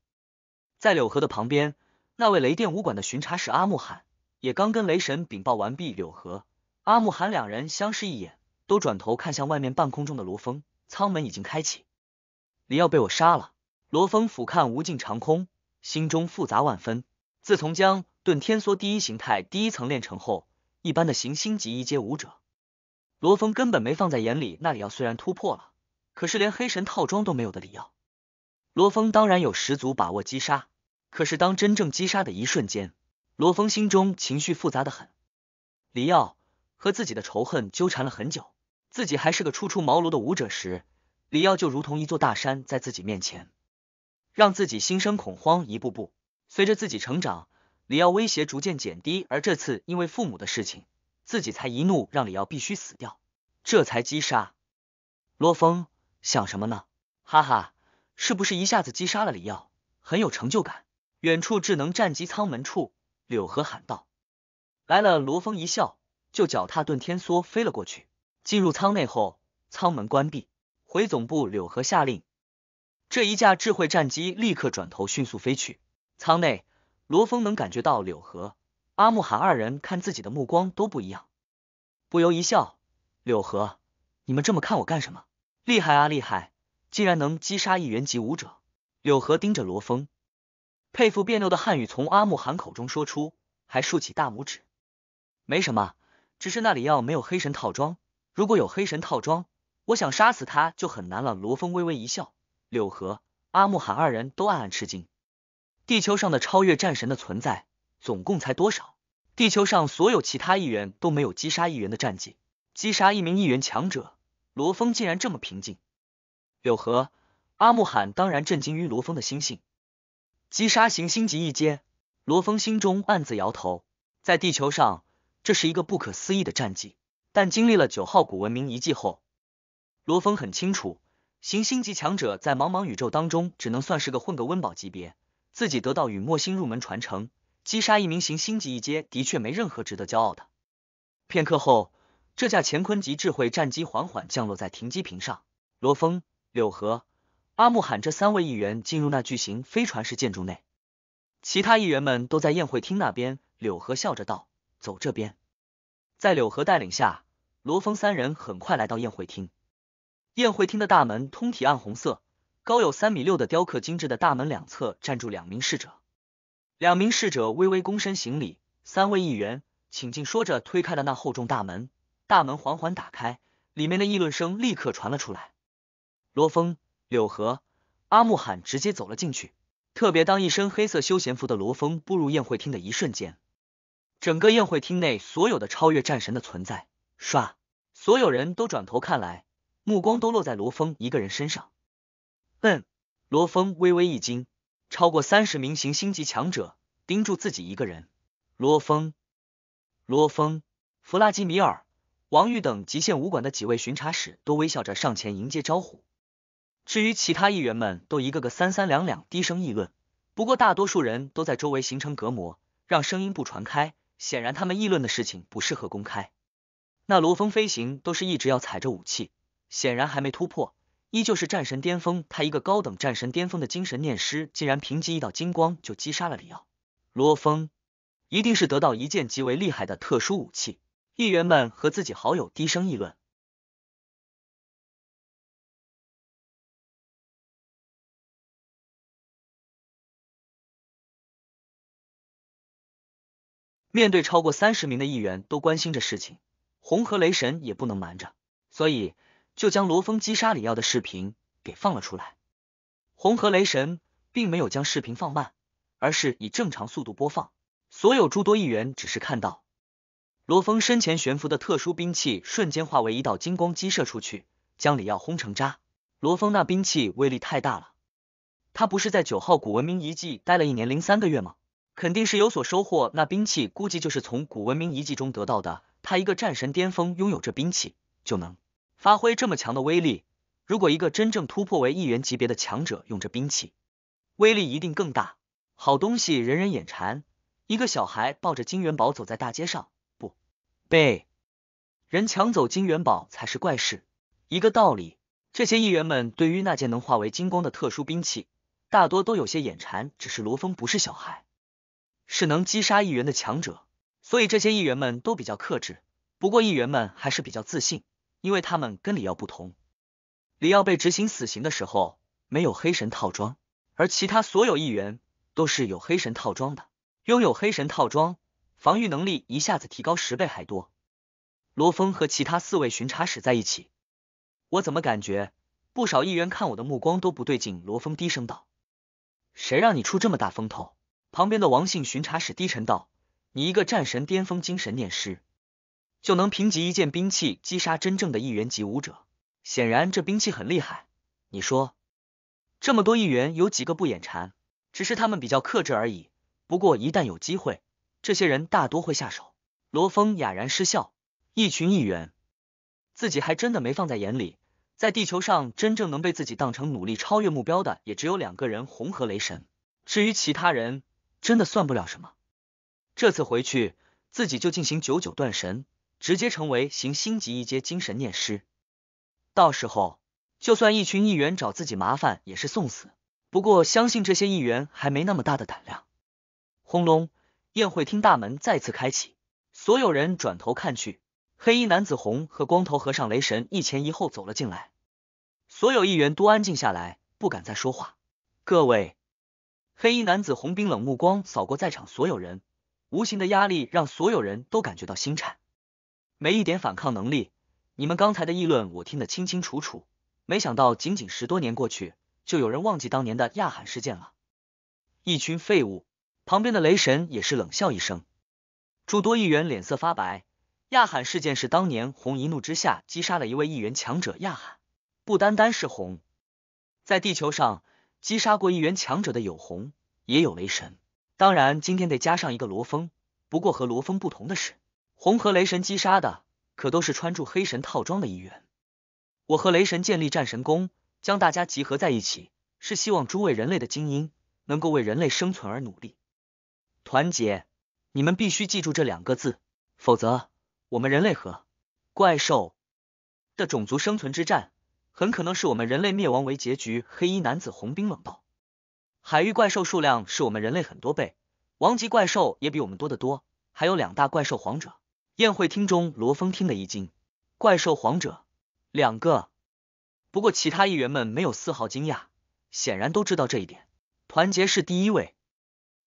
在柳河的旁边。那位雷电武馆的巡查使阿木罕也刚跟雷神禀报完毕，柳河、阿木罕两人相视一眼，都转头看向外面半空中的罗峰。舱门已经开启，李耀被我杀了。罗峰俯瞰无尽长空，心中复杂万分。自从将遁天梭第一形态第一层练成后，一般的行星级一阶武者，罗峰根本没放在眼里。那李耀虽然突破了，可是连黑神套装都没有的李耀，罗峰当然有十足把握击杀。可是，当真正击杀的一瞬间，罗峰心中情绪复杂的很。李耀和自己的仇恨纠缠了很久，自己还是个初出茅庐的武者时，李耀就如同一座大山在自己面前，让自己心生恐慌。一步步随着自己成长，李耀威胁逐渐减低，而这次因为父母的事情，自己才一怒让李耀必须死掉，这才击杀。罗峰想什么呢？哈哈，是不是一下子击杀了李耀，很有成就感？远处智能战机舱门处，柳河喊道：“来了！”罗峰一笑，就脚踏遁天梭飞了过去。进入舱内后，舱门关闭。回总部，柳河下令，这一架智慧战机立刻转头迅速飞去。舱内，罗峰能感觉到柳河、阿木罕二人看自己的目光都不一样，不由一笑：“柳河，你们这么看我干什么？厉害啊，厉害！竟然能击杀一元级武者！”柳河盯着罗峰。佩服别扭的汉语从阿木罕口中说出，还竖起大拇指。没什么，只是那里要没有黑神套装，如果有黑神套装，我想杀死他就很难了。罗峰微微一笑，柳河、阿木罕二人都暗暗吃惊。地球上的超越战神的存在总共才多少？地球上所有其他议员都没有击杀议员的战绩，击杀一名议员强者，罗峰竟然这么平静。柳河、阿木罕当然震惊于罗峰的心性。击杀行星级一阶，罗峰心中暗自摇头。在地球上，这是一个不可思议的战绩。但经历了九号古文明遗迹后，罗峰很清楚，行星级强者在茫茫宇宙当中只能算是个混个温饱级别。自己得到陨墨星入门传承，击杀一名行星级一阶，的确没任何值得骄傲的。片刻后，这架乾坤级智慧战机缓缓降落在停机坪上。罗峰、柳河。阿木喊着三位议员进入那巨型飞船式建筑内，其他议员们都在宴会厅那边。柳河笑着道：“走这边。”在柳河带领下，罗峰三人很快来到宴会厅。宴会厅的大门通体暗红色，高有三米六的雕刻精致的大门两侧站住两名侍者，两名侍者微微躬身行礼：“三位议员，请进。”说着推开了那厚重大门，大门缓缓打开，里面的议论声立刻传了出来。罗峰。柳河、阿木罕直接走了进去。特别当一身黑色休闲服的罗峰步入宴会厅的一瞬间，整个宴会厅内所有的超越战神的存在，唰，所有人都转头看来，目光都落在罗峰一个人身上。嗯，罗峰微微一惊，超过三十名行星级强者盯住自己一个人。罗峰、罗峰、弗拉基米尔、王玉等极限武馆的几位巡查使都微笑着上前迎接招呼。至于其他议员们都一个个三三两两低声议论，不过大多数人都在周围形成隔膜，让声音不传开。显然他们议论的事情不适合公开。那罗峰飞行都是一直要踩着武器，显然还没突破，依旧是战神巅峰。他一个高等战神巅峰的精神念师，竟然凭借一道金光就击杀了李耀。罗峰一定是得到一件极为厉害的特殊武器。议员们和自己好友低声议论。面对超过三十名的议员都关心着事情，红和雷神也不能瞒着，所以就将罗峰击杀里奥的视频给放了出来。红和雷神并没有将视频放慢，而是以正常速度播放。所有诸多议员只是看到罗峰身前悬浮的特殊兵器，瞬间化为一道金光击射出去，将里奥轰成渣。罗峰那兵器威力太大了，他不是在九号古文明遗迹待了一年零三个月吗？肯定是有所收获，那兵器估计就是从古文明遗迹中得到的。他一个战神巅峰，拥有这兵器就能发挥这么强的威力。如果一个真正突破为一元级别的强者用这兵器，威力一定更大。好东西人人眼馋，一个小孩抱着金元宝走在大街上，不被人抢走金元宝才是怪事。一个道理，这些议员们对于那件能化为金光的特殊兵器，大多都有些眼馋。只是罗峰不是小孩。是能击杀议员的强者，所以这些议员们都比较克制。不过议员们还是比较自信，因为他们跟李耀不同。李耀被执行死刑的时候没有黑神套装，而其他所有议员都是有黑神套装的。拥有黑神套装，防御能力一下子提高十倍还多。罗峰和其他四位巡查使在一起，我怎么感觉不少议员看我的目光都不对劲？罗峰低声道：“谁让你出这么大风头？”旁边的王姓巡查使低沉道：“你一个战神巅峰精神念师，就能凭借一件兵器击杀真正的议员级武者，显然这兵器很厉害。你说，这么多议员有几个不眼馋？只是他们比较克制而已。不过一旦有机会，这些人大多会下手。”罗峰哑然失笑：“一群议员，自己还真的没放在眼里。在地球上，真正能被自己当成努力超越目标的，也只有两个人——红和雷神。至于其他人……”真的算不了什么。这次回去，自己就进行九九断神，直接成为行星级一阶精神念师。到时候，就算一群议员找自己麻烦，也是送死。不过，相信这些议员还没那么大的胆量。轰隆！宴会厅大门再次开启，所有人转头看去，黑衣男子红和光头和尚雷神一前一后走了进来。所有议员都安静下来，不敢再说话。各位。黑衣男子红冰冷目光扫过在场所有人，无形的压力让所有人都感觉到心颤，没一点反抗能力。你们刚才的议论我听得清清楚楚，没想到仅仅十多年过去，就有人忘记当年的亚罕事件了，一群废物。旁边的雷神也是冷笑一声。诸多议员脸色发白，亚罕事件是当年红一怒之下击杀了一位议员强者亚罕，不单单是红，在地球上。击杀过一员强者的有红，也有雷神，当然今天得加上一个罗峰。不过和罗峰不同的是，红和雷神击杀的可都是穿住黑神套装的一员。我和雷神建立战神宫，将大家集合在一起，是希望诸位人类的精英能够为人类生存而努力，团结。你们必须记住这两个字，否则我们人类和怪兽的种族生存之战。很可能是我们人类灭亡为结局。黑衣男子红冰冷道：“海域怪兽数量是我们人类很多倍，王级怪兽也比我们多得多，还有两大怪兽皇者。”宴会厅中，罗峰听得一惊：“怪兽皇者两个。”不过其他议员们没有丝毫惊讶，显然都知道这一点。团结是第一位，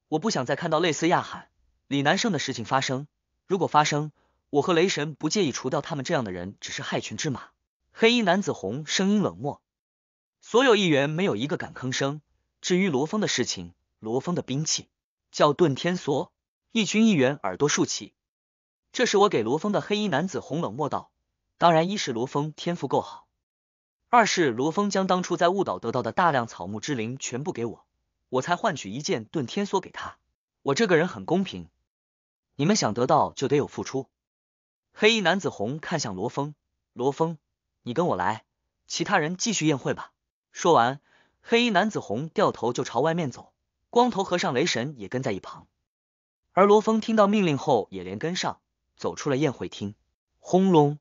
我不想再看到类似亚海、李南胜的事情发生。如果发生，我和雷神不介意除掉他们这样的人，只是害群之马。黑衣男子红声音冷漠，所有议员没有一个敢吭声。至于罗峰的事情，罗峰的兵器叫遁天梭，一群议员耳朵竖起。这是我给罗峰的。黑衣男子红冷漠道：“当然，一是罗峰天赋够好，二是罗峰将当初在雾岛得到的大量草木之灵全部给我，我才换取一件遁天梭给他。我这个人很公平，你们想得到就得有付出。”黑衣男子红看向罗峰，罗峰。你跟我来，其他人继续宴会吧。说完，黑衣男子红掉头就朝外面走，光头和尚雷神也跟在一旁。而罗峰听到命令后也连跟上，走出了宴会厅。轰隆，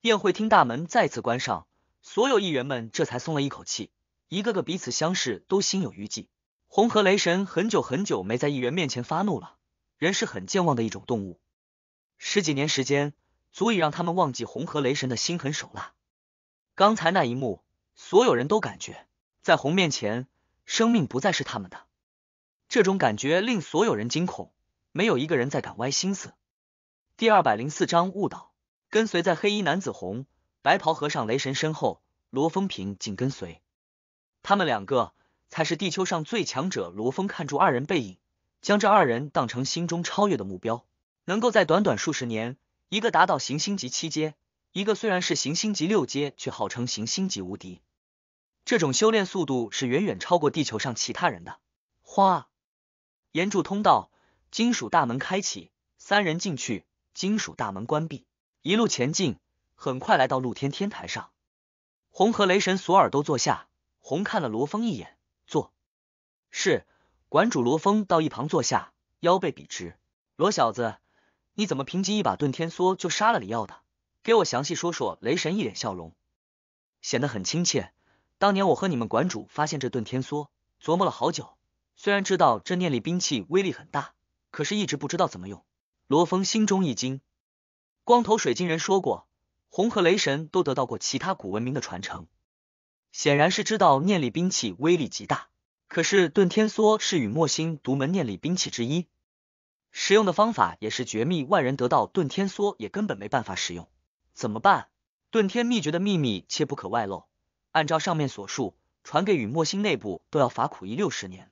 宴会厅大门再次关上，所有议员们这才松了一口气，一个个彼此相视，都心有余悸。红和雷神很久很久没在议员面前发怒了，人是很健忘的一种动物，十几年时间足以让他们忘记红和雷神的心狠手辣。刚才那一幕，所有人都感觉在红面前，生命不再是他们的。这种感觉令所有人惊恐，没有一个人再敢歪心思。第二百零四章误导。跟随在黑衣男子红、白袍和尚雷神身后，罗峰平紧跟随。他们两个才是地球上最强者。罗峰看住二人背影，将这二人当成心中超越的目标。能够在短短数十年，一个达到行星级七阶。一个虽然是行星级六阶，却号称行星级无敌。这种修炼速度是远远超过地球上其他人的。哗！岩柱通道，金属大门开启，三人进去，金属大门关闭。一路前进，很快来到露天天台上。红和雷神索尔都坐下，红看了罗峰一眼，坐。是馆主罗峰到一旁坐下，腰背笔直。罗小子，你怎么凭借一把遁天梭就杀了李耀的？给我详细说说。雷神一脸笑容，显得很亲切。当年我和你们馆主发现这遁天梭，琢磨了好久。虽然知道这念力兵器威力很大，可是一直不知道怎么用。罗峰心中一惊。光头水晶人说过，红和雷神都得到过其他古文明的传承，显然是知道念力兵器威力极大。可是遁天梭是羽墨星独门念力兵器之一，使用的方法也是绝密，外人得到遁天梭也根本没办法使用。怎么办？遁天秘诀的秘密切不可外露。按照上面所述，传给雨墨星内部都要罚苦役六十年，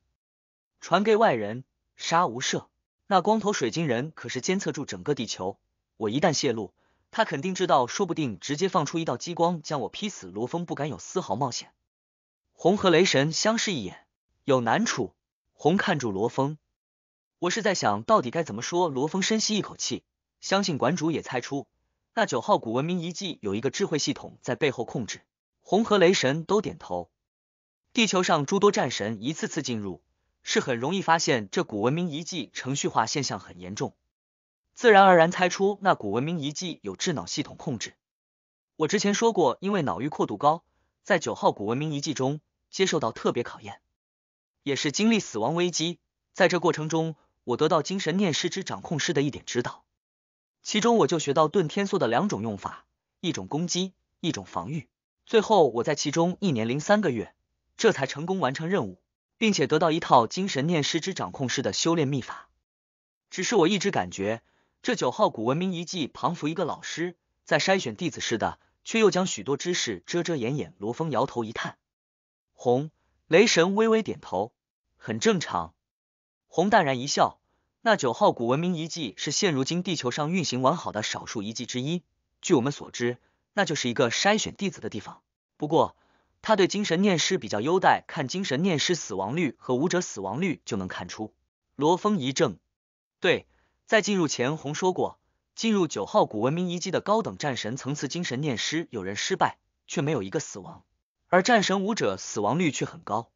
传给外人杀无赦。那光头水晶人可是监测住整个地球，我一旦泄露，他肯定知道，说不定直接放出一道激光将我劈死。罗峰不敢有丝毫冒险。红和雷神相视一眼，有难处。红看住罗峰，我是在想到底该怎么说。罗峰深吸一口气，相信馆主也猜出。那九号古文明遗迹有一个智慧系统在背后控制，红和雷神都点头。地球上诸多战神一次次进入，是很容易发现这古文明遗迹程序化现象很严重，自然而然猜出那古文明遗迹有智脑系统控制。我之前说过，因为脑域阔度高，在九号古文明遗迹中接受到特别考验，也是经历死亡危机。在这过程中，我得到精神念师之掌控师的一点指导。其中我就学到遁天梭的两种用法，一种攻击，一种防御。最后我在其中一年零三个月，这才成功完成任务，并且得到一套精神念师之掌控师的修炼秘法。只是我一直感觉这九号古文明遗迹彷佛一个老师在筛选弟子似的，却又将许多知识遮遮掩掩。罗峰摇头一叹，红雷神微微点头，很正常。红淡然一笑。那九号古文明遗迹是现如今地球上运行完好的少数遗迹之一。据我们所知，那就是一个筛选弟子的地方。不过，他对精神念师比较优待，看精神念师死亡率和武者死亡率就能看出。罗峰一怔，对，在进入前红说过，进入九号古文明遗迹的高等战神层次精神念师有人失败，却没有一个死亡，而战神武者死亡率却很高。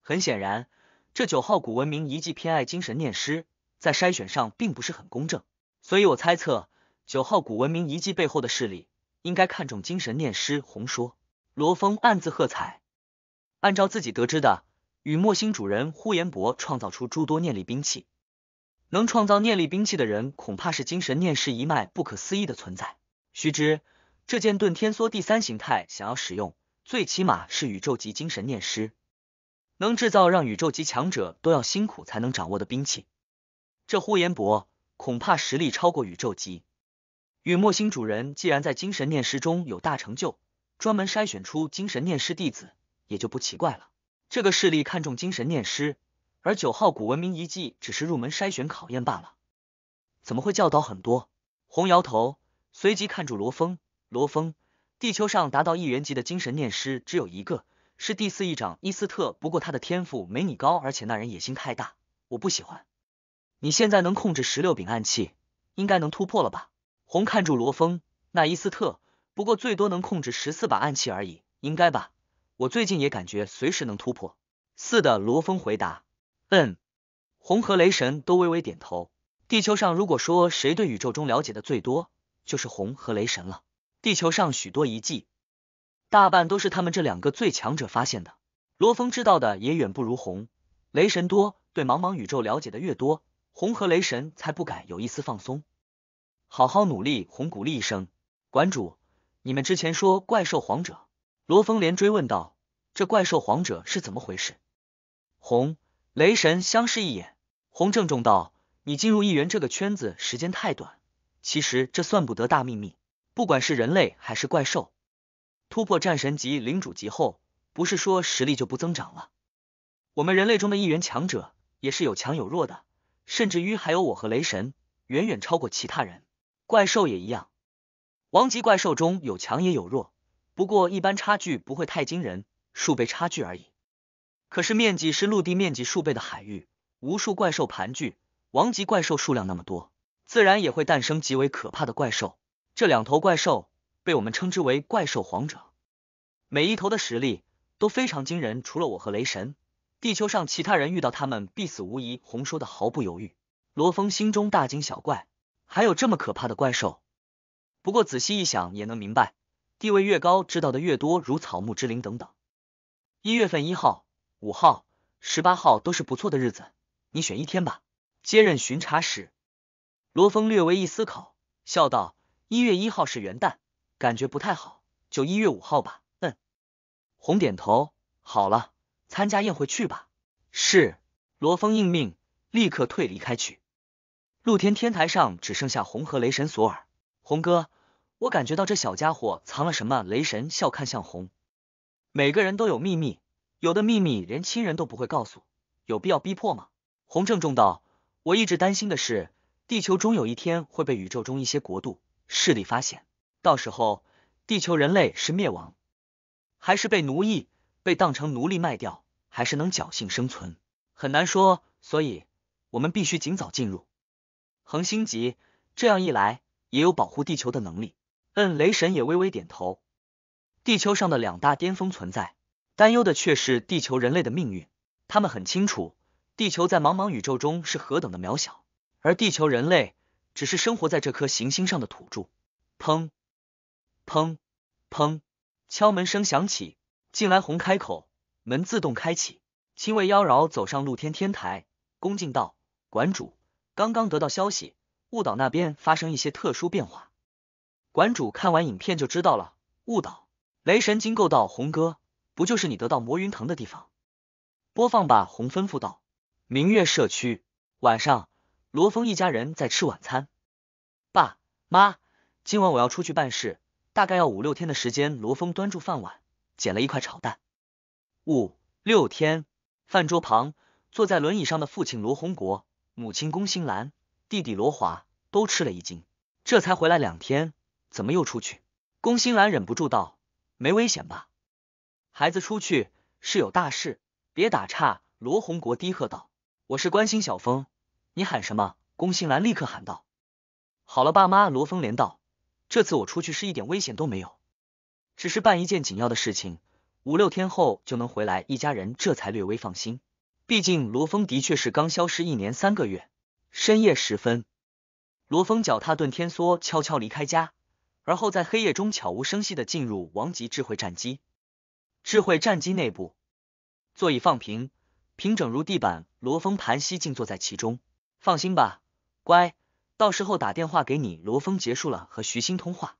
很显然，这九号古文明遗迹偏爱精神念师。在筛选上并不是很公正，所以我猜测九号古文明遗迹背后的势力应该看重精神念师。红说，罗峰暗自喝彩。按照自己得知的，与墨星主人呼延博创造出诸多念力兵器，能创造念力兵器的人，恐怕是精神念师一脉不可思议的存在。须知这件盾天梭第三形态，想要使用，最起码是宇宙级精神念师，能制造让宇宙级强者都要辛苦才能掌握的兵器。这呼延博恐怕实力超过宇宙级。雨墨星主人既然在精神念师中有大成就，专门筛选出精神念师弟子也就不奇怪了。这个势力看重精神念师，而九号古文明遗迹只是入门筛选考验罢了，怎么会教导很多？红摇头，随即看住罗峰。罗峰，地球上达到一元级的精神念师只有一个，是第四议长伊斯特。不过他的天赋没你高，而且那人野心太大，我不喜欢。你现在能控制十六柄暗器，应该能突破了吧？红看住罗峰，那伊斯特，不过最多能控制十四把暗器而已，应该吧？我最近也感觉随时能突破。是的，罗峰回答。嗯，红和雷神都微微点头。地球上如果说谁对宇宙中了解的最多，就是红和雷神了。地球上许多遗迹，大半都是他们这两个最强者发现的。罗峰知道的也远不如红、雷神多，对茫茫宇宙了解的越多。红和雷神才不敢有一丝放松，好好努力。红鼓励一声：“馆主，你们之前说怪兽皇者，罗峰连追问道：这怪兽皇者是怎么回事？”红、雷神相视一眼，红郑重道：“你进入一元这个圈子时间太短，其实这算不得大秘密。不管是人类还是怪兽，突破战神级、领主级后，不是说实力就不增长了。我们人类中的一元强者，也是有强有弱的。”甚至于还有我和雷神，远远超过其他人。怪兽也一样，王级怪兽中有强也有弱，不过一般差距不会太惊人，数倍差距而已。可是面积是陆地面积数倍的海域，无数怪兽盘踞，王级怪兽数量那么多，自然也会诞生极为可怕的怪兽。这两头怪兽被我们称之为怪兽皇者，每一头的实力都非常惊人，除了我和雷神。地球上其他人遇到他们必死无疑，红说的毫不犹豫。罗峰心中大惊小怪，还有这么可怕的怪兽？不过仔细一想也能明白，地位越高知道的越多，如草木之灵等等。一月份一号、五号、十八号都是不错的日子，你选一天吧。接任巡查使，罗峰略微一思考，笑道：“一月一号是元旦，感觉不太好，就一月五号吧。”嗯，红点头，好了。参加宴会去吧。是，罗峰应命，立刻退离开去。露天天台上只剩下红和雷神索尔。红哥，我感觉到这小家伙藏了什么。雷神笑看向红。每个人都有秘密，有的秘密连亲人都不会告诉。有必要逼迫吗？红郑重道：“我一直担心的是，地球终有一天会被宇宙中一些国度势力发现，到时候地球人类是灭亡，还是被奴役，被当成奴隶卖掉？”还是能侥幸生存，很难说，所以我们必须尽早进入恒星级，这样一来也有保护地球的能力。嗯，雷神也微微点头。地球上的两大巅峰存在，担忧的却是地球人类的命运。他们很清楚，地球在茫茫宇宙中是何等的渺小，而地球人类只是生活在这颗行星上的土著。砰砰砰，敲门声响起，进来红开口。门自动开启，轻卫妖娆走上露天天台，恭敬道：“馆主，刚刚得到消息，雾岛那边发生一些特殊变化。馆主看完影片就知道了。”雾岛雷神惊够道：“红哥，不就是你得到魔云藤的地方？播放吧。”红吩咐道。明月社区晚上，罗峰一家人在吃晚餐。爸妈，今晚我要出去办事，大概要五六天的时间。罗峰端住饭碗，捡了一块炒蛋。五六天，饭桌旁坐在轮椅上的父亲罗洪国、母亲龚新兰、弟弟罗华都吃了一惊。这才回来两天，怎么又出去？龚新兰忍不住道：“没危险吧？”孩子出去是有大事，别打岔。”罗洪国低喝道：“我是关心小峰，你喊什么？”龚新兰立刻喊道：“好了，爸妈。”罗峰连道：“这次我出去是一点危险都没有，只是办一件紧要的事情。”五六天后就能回来，一家人这才略微放心。毕竟罗峰的确是刚消失一年三个月。深夜时分，罗峰脚踏遁天梭，悄悄离开家，而后在黑夜中悄无声息的进入王级智慧战机。智慧战机内部座椅放平，平整如地板。罗峰盘膝静坐在其中。放心吧，乖，到时候打电话给你。罗峰结束了和徐鑫通话。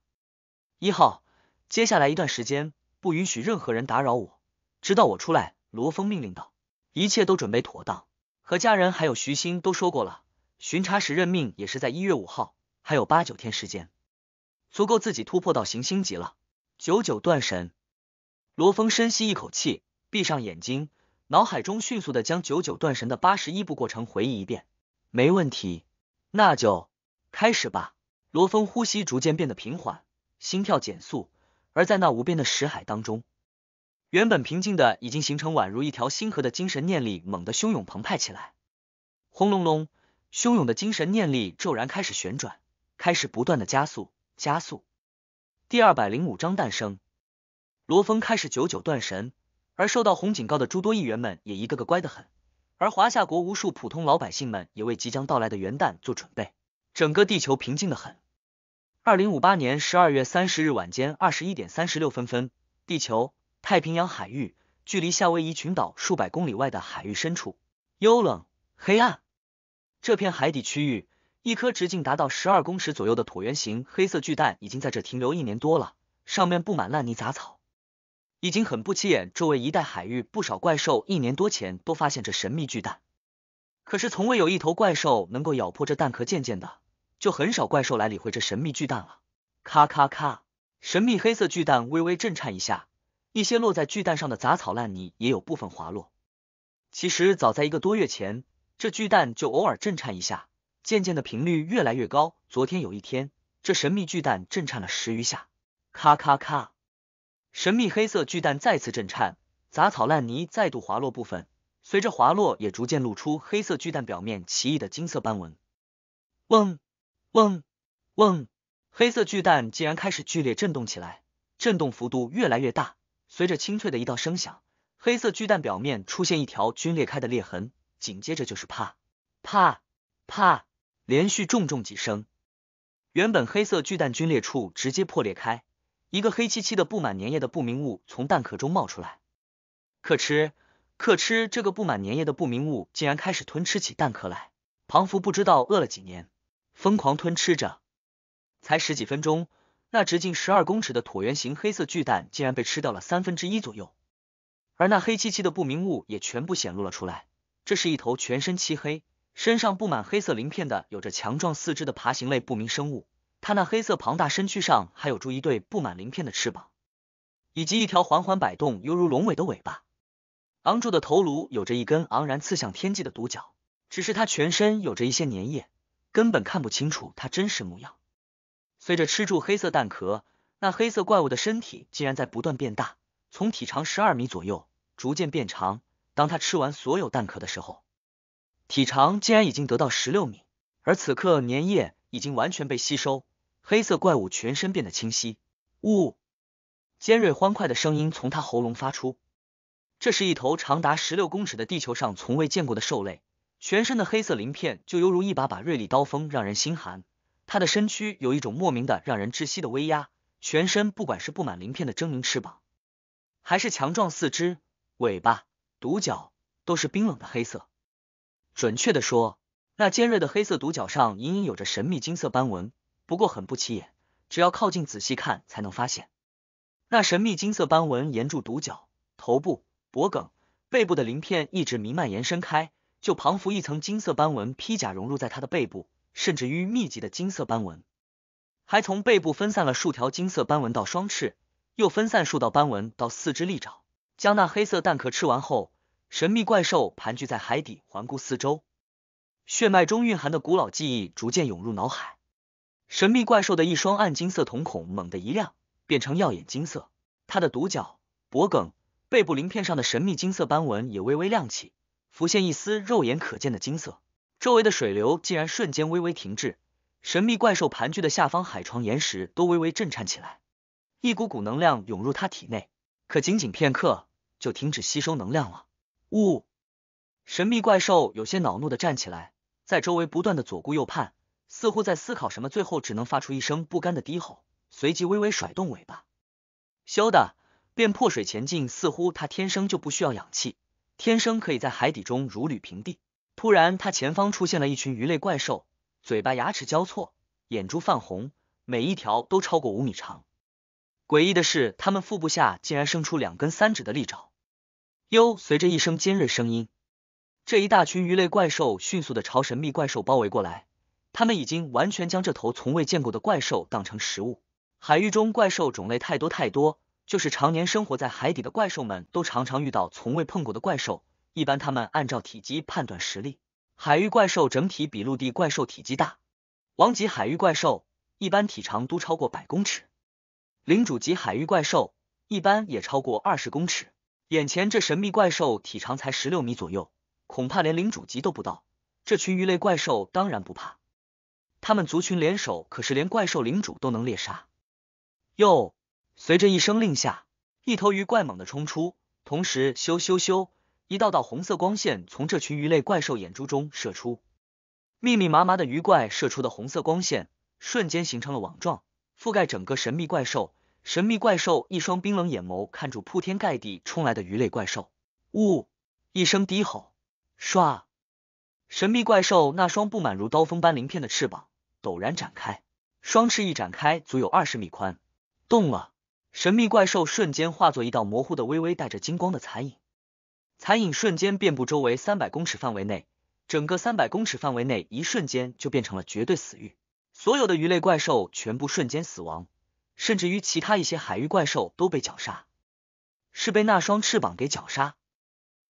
一号，接下来一段时间。不允许任何人打扰我，直到我出来。”罗峰命令道，“一切都准备妥当，和家人还有徐鑫都说过了。巡查时任命也是在一月五号，还有八九天时间，足够自己突破到行星级了。九九断神。”罗峰深吸一口气，闭上眼睛，脑海中迅速的将九九断神的八十一步过程回忆一遍。没问题，那就开始吧。罗峰呼吸逐渐变得平缓，心跳减速。而在那无边的石海当中，原本平静的已经形成宛如一条星河的精神念力，猛地汹涌澎湃起来。轰隆隆，汹涌的精神念力骤然开始旋转，开始不断的加速，加速。第二百零五章诞生，罗峰开始久久断神，而受到红警告的诸多议员们也一个个乖得很。而华夏国无数普通老百姓们也为即将到来的元旦做准备，整个地球平静的很。二零五八年十二月三十日晚间二十一点三十六分分，地球太平洋海域，距离夏威夷群岛数百公里外的海域深处，幽冷黑暗。这片海底区域，一颗直径达到十二公尺左右的椭圆形黑色巨蛋，已经在这停留一年多了，上面布满烂泥杂草，已经很不起眼。周围一带海域不少怪兽一年多前都发现这神秘巨蛋，可是从未有一头怪兽能够咬破这蛋壳，渐渐的。就很少怪兽来理会这神秘巨蛋了。咔咔咔，神秘黑色巨蛋微微震颤一下，一些落在巨蛋上的杂草烂泥也有部分滑落。其实早在一个多月前，这巨蛋就偶尔震颤一下，渐渐的频率越来越高。昨天有一天，这神秘巨蛋震颤了十余下。咔咔咔，神秘黑色巨蛋再次震颤，杂草烂泥再度滑落部分，随着滑落也逐渐露出黑色巨蛋表面奇异的金色斑纹。嗡。嗡嗡，黑色巨蛋竟然开始剧烈震动起来，震动幅度越来越大。随着清脆的一道声响，黑色巨蛋表面出现一条龟裂开的裂痕，紧接着就是啪啪啪，连续重重几声。原本黑色巨蛋龟裂处直接破裂开，一个黑漆漆的布满粘液的不明物从蛋壳中冒出来。可吃可吃，这个布满粘液的不明物竟然开始吞吃起蛋壳来。庞福不知道饿了几年。疯狂吞吃着，才十几分钟，那直径十二公尺的椭圆形黑色巨蛋竟然被吃掉了三分之一左右，而那黑漆漆的不明物也全部显露了出来。这是一头全身漆黑、身上布满黑色鳞片的、有着强壮四肢的爬行类不明生物。它那黑色庞大身躯上还有着一对布满鳞片的翅膀，以及一条缓缓摆动、犹如龙尾的尾巴。昂住的头颅有着一根昂然刺向天际的独角，只是它全身有着一些粘液。根本看不清楚它真实模样。随着吃住黑色蛋壳，那黑色怪物的身体竟然在不断变大，从体长十二米左右逐渐变长。当它吃完所有蛋壳的时候，体长竟然已经得到十六米。而此刻粘液已经完全被吸收，黑色怪物全身变得清晰。呜，尖锐欢快的声音从它喉咙发出。这是一头长达十六公尺的地球上从未见过的兽类。全身的黑色鳞片就犹如一把把锐利刀锋，让人心寒。它的身躯有一种莫名的、让人窒息的威压。全身不管是布满鳞片的狰狞翅膀，还是强壮四肢、尾巴、独角，都是冰冷的黑色。准确的说，那尖锐的黑色独角上隐隐有着神秘金色斑纹，不过很不起眼，只要靠近仔细看才能发现。那神秘金色斑纹沿住独角、头部、脖颈、背部的鳞片一直弥漫延伸开。就彷佛一层金色斑纹，披甲融入在它的背部，甚至于密集的金色斑纹，还从背部分散了数条金色斑纹到双翅，又分散数道斑纹到四肢利爪。将那黑色蛋壳吃完后，神秘怪兽盘踞在海底，环顾四周，血脉中蕴含的古老记忆逐渐涌入脑海。神秘怪兽的一双暗金色瞳孔猛地一亮，变成耀眼金色。它的独角、脖颈、背部鳞片上的神秘金色斑纹也微微亮起。浮现一丝肉眼可见的金色，周围的水流竟然瞬间微微停滞，神秘怪兽盘踞的下方海床岩石都微微震颤起来，一股股能量涌入它体内，可仅仅片刻就停止吸收能量了。呜！神秘怪兽有些恼怒的站起来，在周围不断的左顾右盼，似乎在思考什么，最后只能发出一声不甘的低吼，随即微微甩动尾巴，咻的便破水前进，似乎它天生就不需要氧气。天生可以在海底中如履平地。突然，它前方出现了一群鱼类怪兽，嘴巴牙齿交错，眼珠泛红，每一条都超过五米长。诡异的是，他们腹部下竟然生出两根三指的利爪。哟，随着一声尖锐声音，这一大群鱼类怪兽迅速的朝神秘怪兽包围过来。他们已经完全将这头从未见过的怪兽当成食物。海域中怪兽种类太多太多。就是常年生活在海底的怪兽们都常常遇到从未碰过的怪兽，一般他们按照体积判断实力。海域怪兽整体比陆地怪兽体积大，王级海域怪兽一般体长都超过百公尺，领主级海域怪兽一般也超过二十公尺。眼前这神秘怪兽体长才十六米左右，恐怕连领主级都不到。这群鱼类怪兽当然不怕，他们族群联手可是连怪兽领主都能猎杀。哟。随着一声令下，一头鱼怪猛的冲出，同时咻咻咻，一道道红色光线从这群鱼类怪兽眼珠中射出。密密麻麻的鱼怪射出的红色光线，瞬间形成了网状，覆盖整个神秘怪兽。神秘怪兽一双冰冷眼眸看住铺天盖地冲来的鱼类怪兽，呜一声低吼，唰，神秘怪兽那双布满如刀锋般鳞片的翅膀陡然展开，双翅一展开，足有二十米宽，动了。神秘怪兽瞬间化作一道模糊的、微微带着金光的残影，残影瞬间遍布周围三百公尺范围内，整个三百公尺范围内一瞬间就变成了绝对死域，所有的鱼类怪兽全部瞬间死亡，甚至于其他一些海域怪兽都被绞杀，是被那双翅膀给绞杀。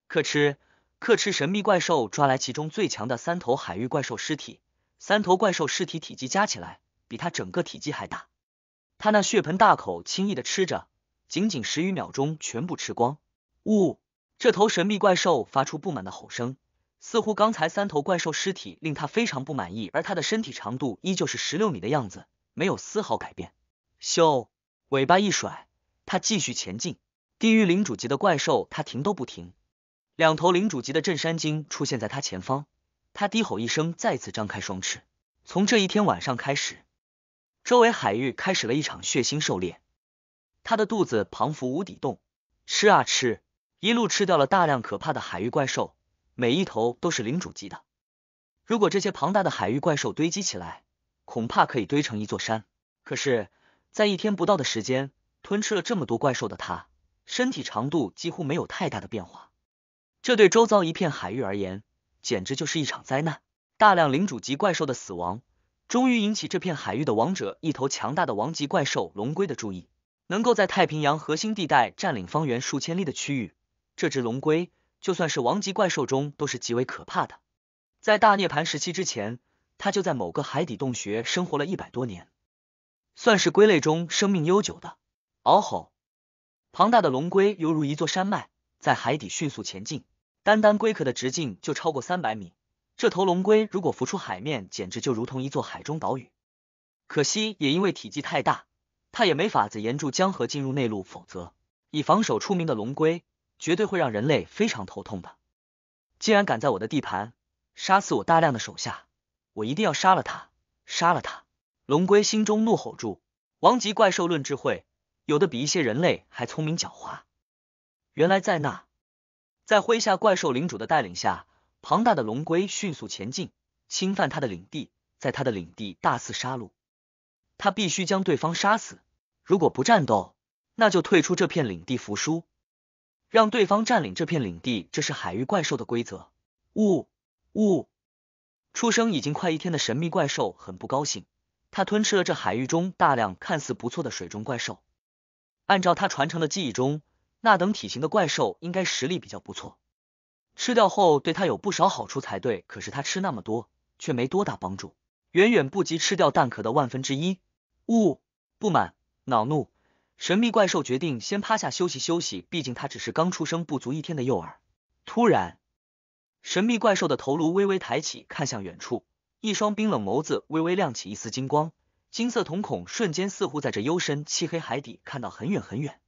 克吃克吃，神秘怪兽抓来其中最强的三头海域怪兽尸体，三头怪兽尸体体积加起来比它整个体积还大。他那血盆大口轻易的吃着，仅仅十余秒钟全部吃光。呜，这头神秘怪兽发出不满的吼声，似乎刚才三头怪兽尸体令他非常不满意。而他的身体长度依旧是十六米的样子，没有丝毫改变。咻，尾巴一甩，他继续前进。地狱领主级的怪兽，他停都不停。两头领主级的镇山鲸出现在他前方，他低吼一声，再次张开双翅。从这一天晚上开始。周围海域开始了一场血腥狩猎，他的肚子庞幅无底洞，吃啊吃，一路吃掉了大量可怕的海域怪兽，每一头都是领主级的。如果这些庞大的海域怪兽堆积起来，恐怕可以堆成一座山。可是，在一天不到的时间，吞吃了这么多怪兽的他，身体长度几乎没有太大的变化。这对周遭一片海域而言，简直就是一场灾难。大量领主级怪兽的死亡。终于引起这片海域的王者一头强大的王级怪兽龙龟的注意，能够在太平洋核心地带占领方圆数千里的区域，这只龙龟就算是王级怪兽中都是极为可怕的。在大涅盘时期之前，它就在某个海底洞穴生活了一百多年，算是龟类中生命悠久的。嗷吼！庞大的龙龟犹如一座山脉，在海底迅速前进，单单龟壳的直径就超过三百米。这头龙龟如果浮出海面，简直就如同一座海中岛屿。可惜也因为体积太大，它也没法子沿住江河进入内陆。否则，以防守出名的龙龟，绝对会让人类非常头痛的。既然敢在我的地盘杀死我大量的手下，我一定要杀了他！杀了他！龙龟心中怒吼住。王级怪兽论智慧，有的比一些人类还聪明狡猾。原来在那，在麾下怪兽领主的带领下。庞大的龙龟迅速前进，侵犯他的领地，在他的领地大肆杀戮。他必须将对方杀死，如果不战斗，那就退出这片领地，服输，让对方占领这片领地。这是海域怪兽的规则。呜呜，出生已经快一天的神秘怪兽很不高兴，他吞吃了这海域中大量看似不错的水中怪兽。按照他传承的记忆中，那等体型的怪兽应该实力比较不错。吃掉后对它有不少好处才对，可是它吃那么多却没多大帮助，远远不及吃掉蛋壳的万分之一。呜，不满、恼怒，神秘怪兽决定先趴下休息休息，毕竟它只是刚出生不足一天的幼儿。突然，神秘怪兽的头颅微微抬起，看向远处，一双冰冷眸子微微亮起一丝金光，金色瞳孔瞬间似乎在这幽深漆黑海底看到很远很远。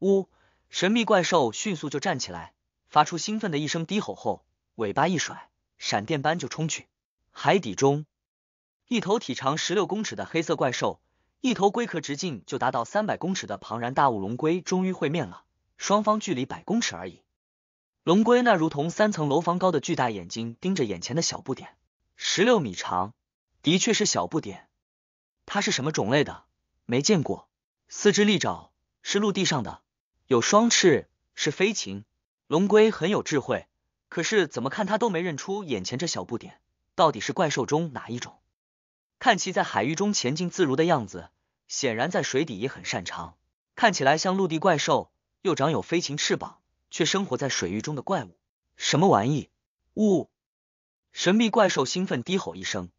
呜，神秘怪兽迅速就站起来。发出兴奋的一声低吼后，尾巴一甩，闪电般就冲去海底中。一头体长十六公尺的黑色怪兽，一头龟壳直径就达到三百公尺的庞然大物龙龟，终于会面了。双方距离百公尺而已。龙龟那如同三层楼房高的巨大眼睛盯着眼前的小不点，十六米长，的确是小不点。它是什么种类的？没见过。四肢利爪是陆地上的，有双翅是飞禽。龙龟很有智慧，可是怎么看他都没认出眼前这小不点到底是怪兽中哪一种。看其在海域中前进自如的样子，显然在水底也很擅长。看起来像陆地怪兽，又长有飞禽翅膀，却生活在水域中的怪物，什么玩意？呜！神秘怪兽兴奋低吼一声，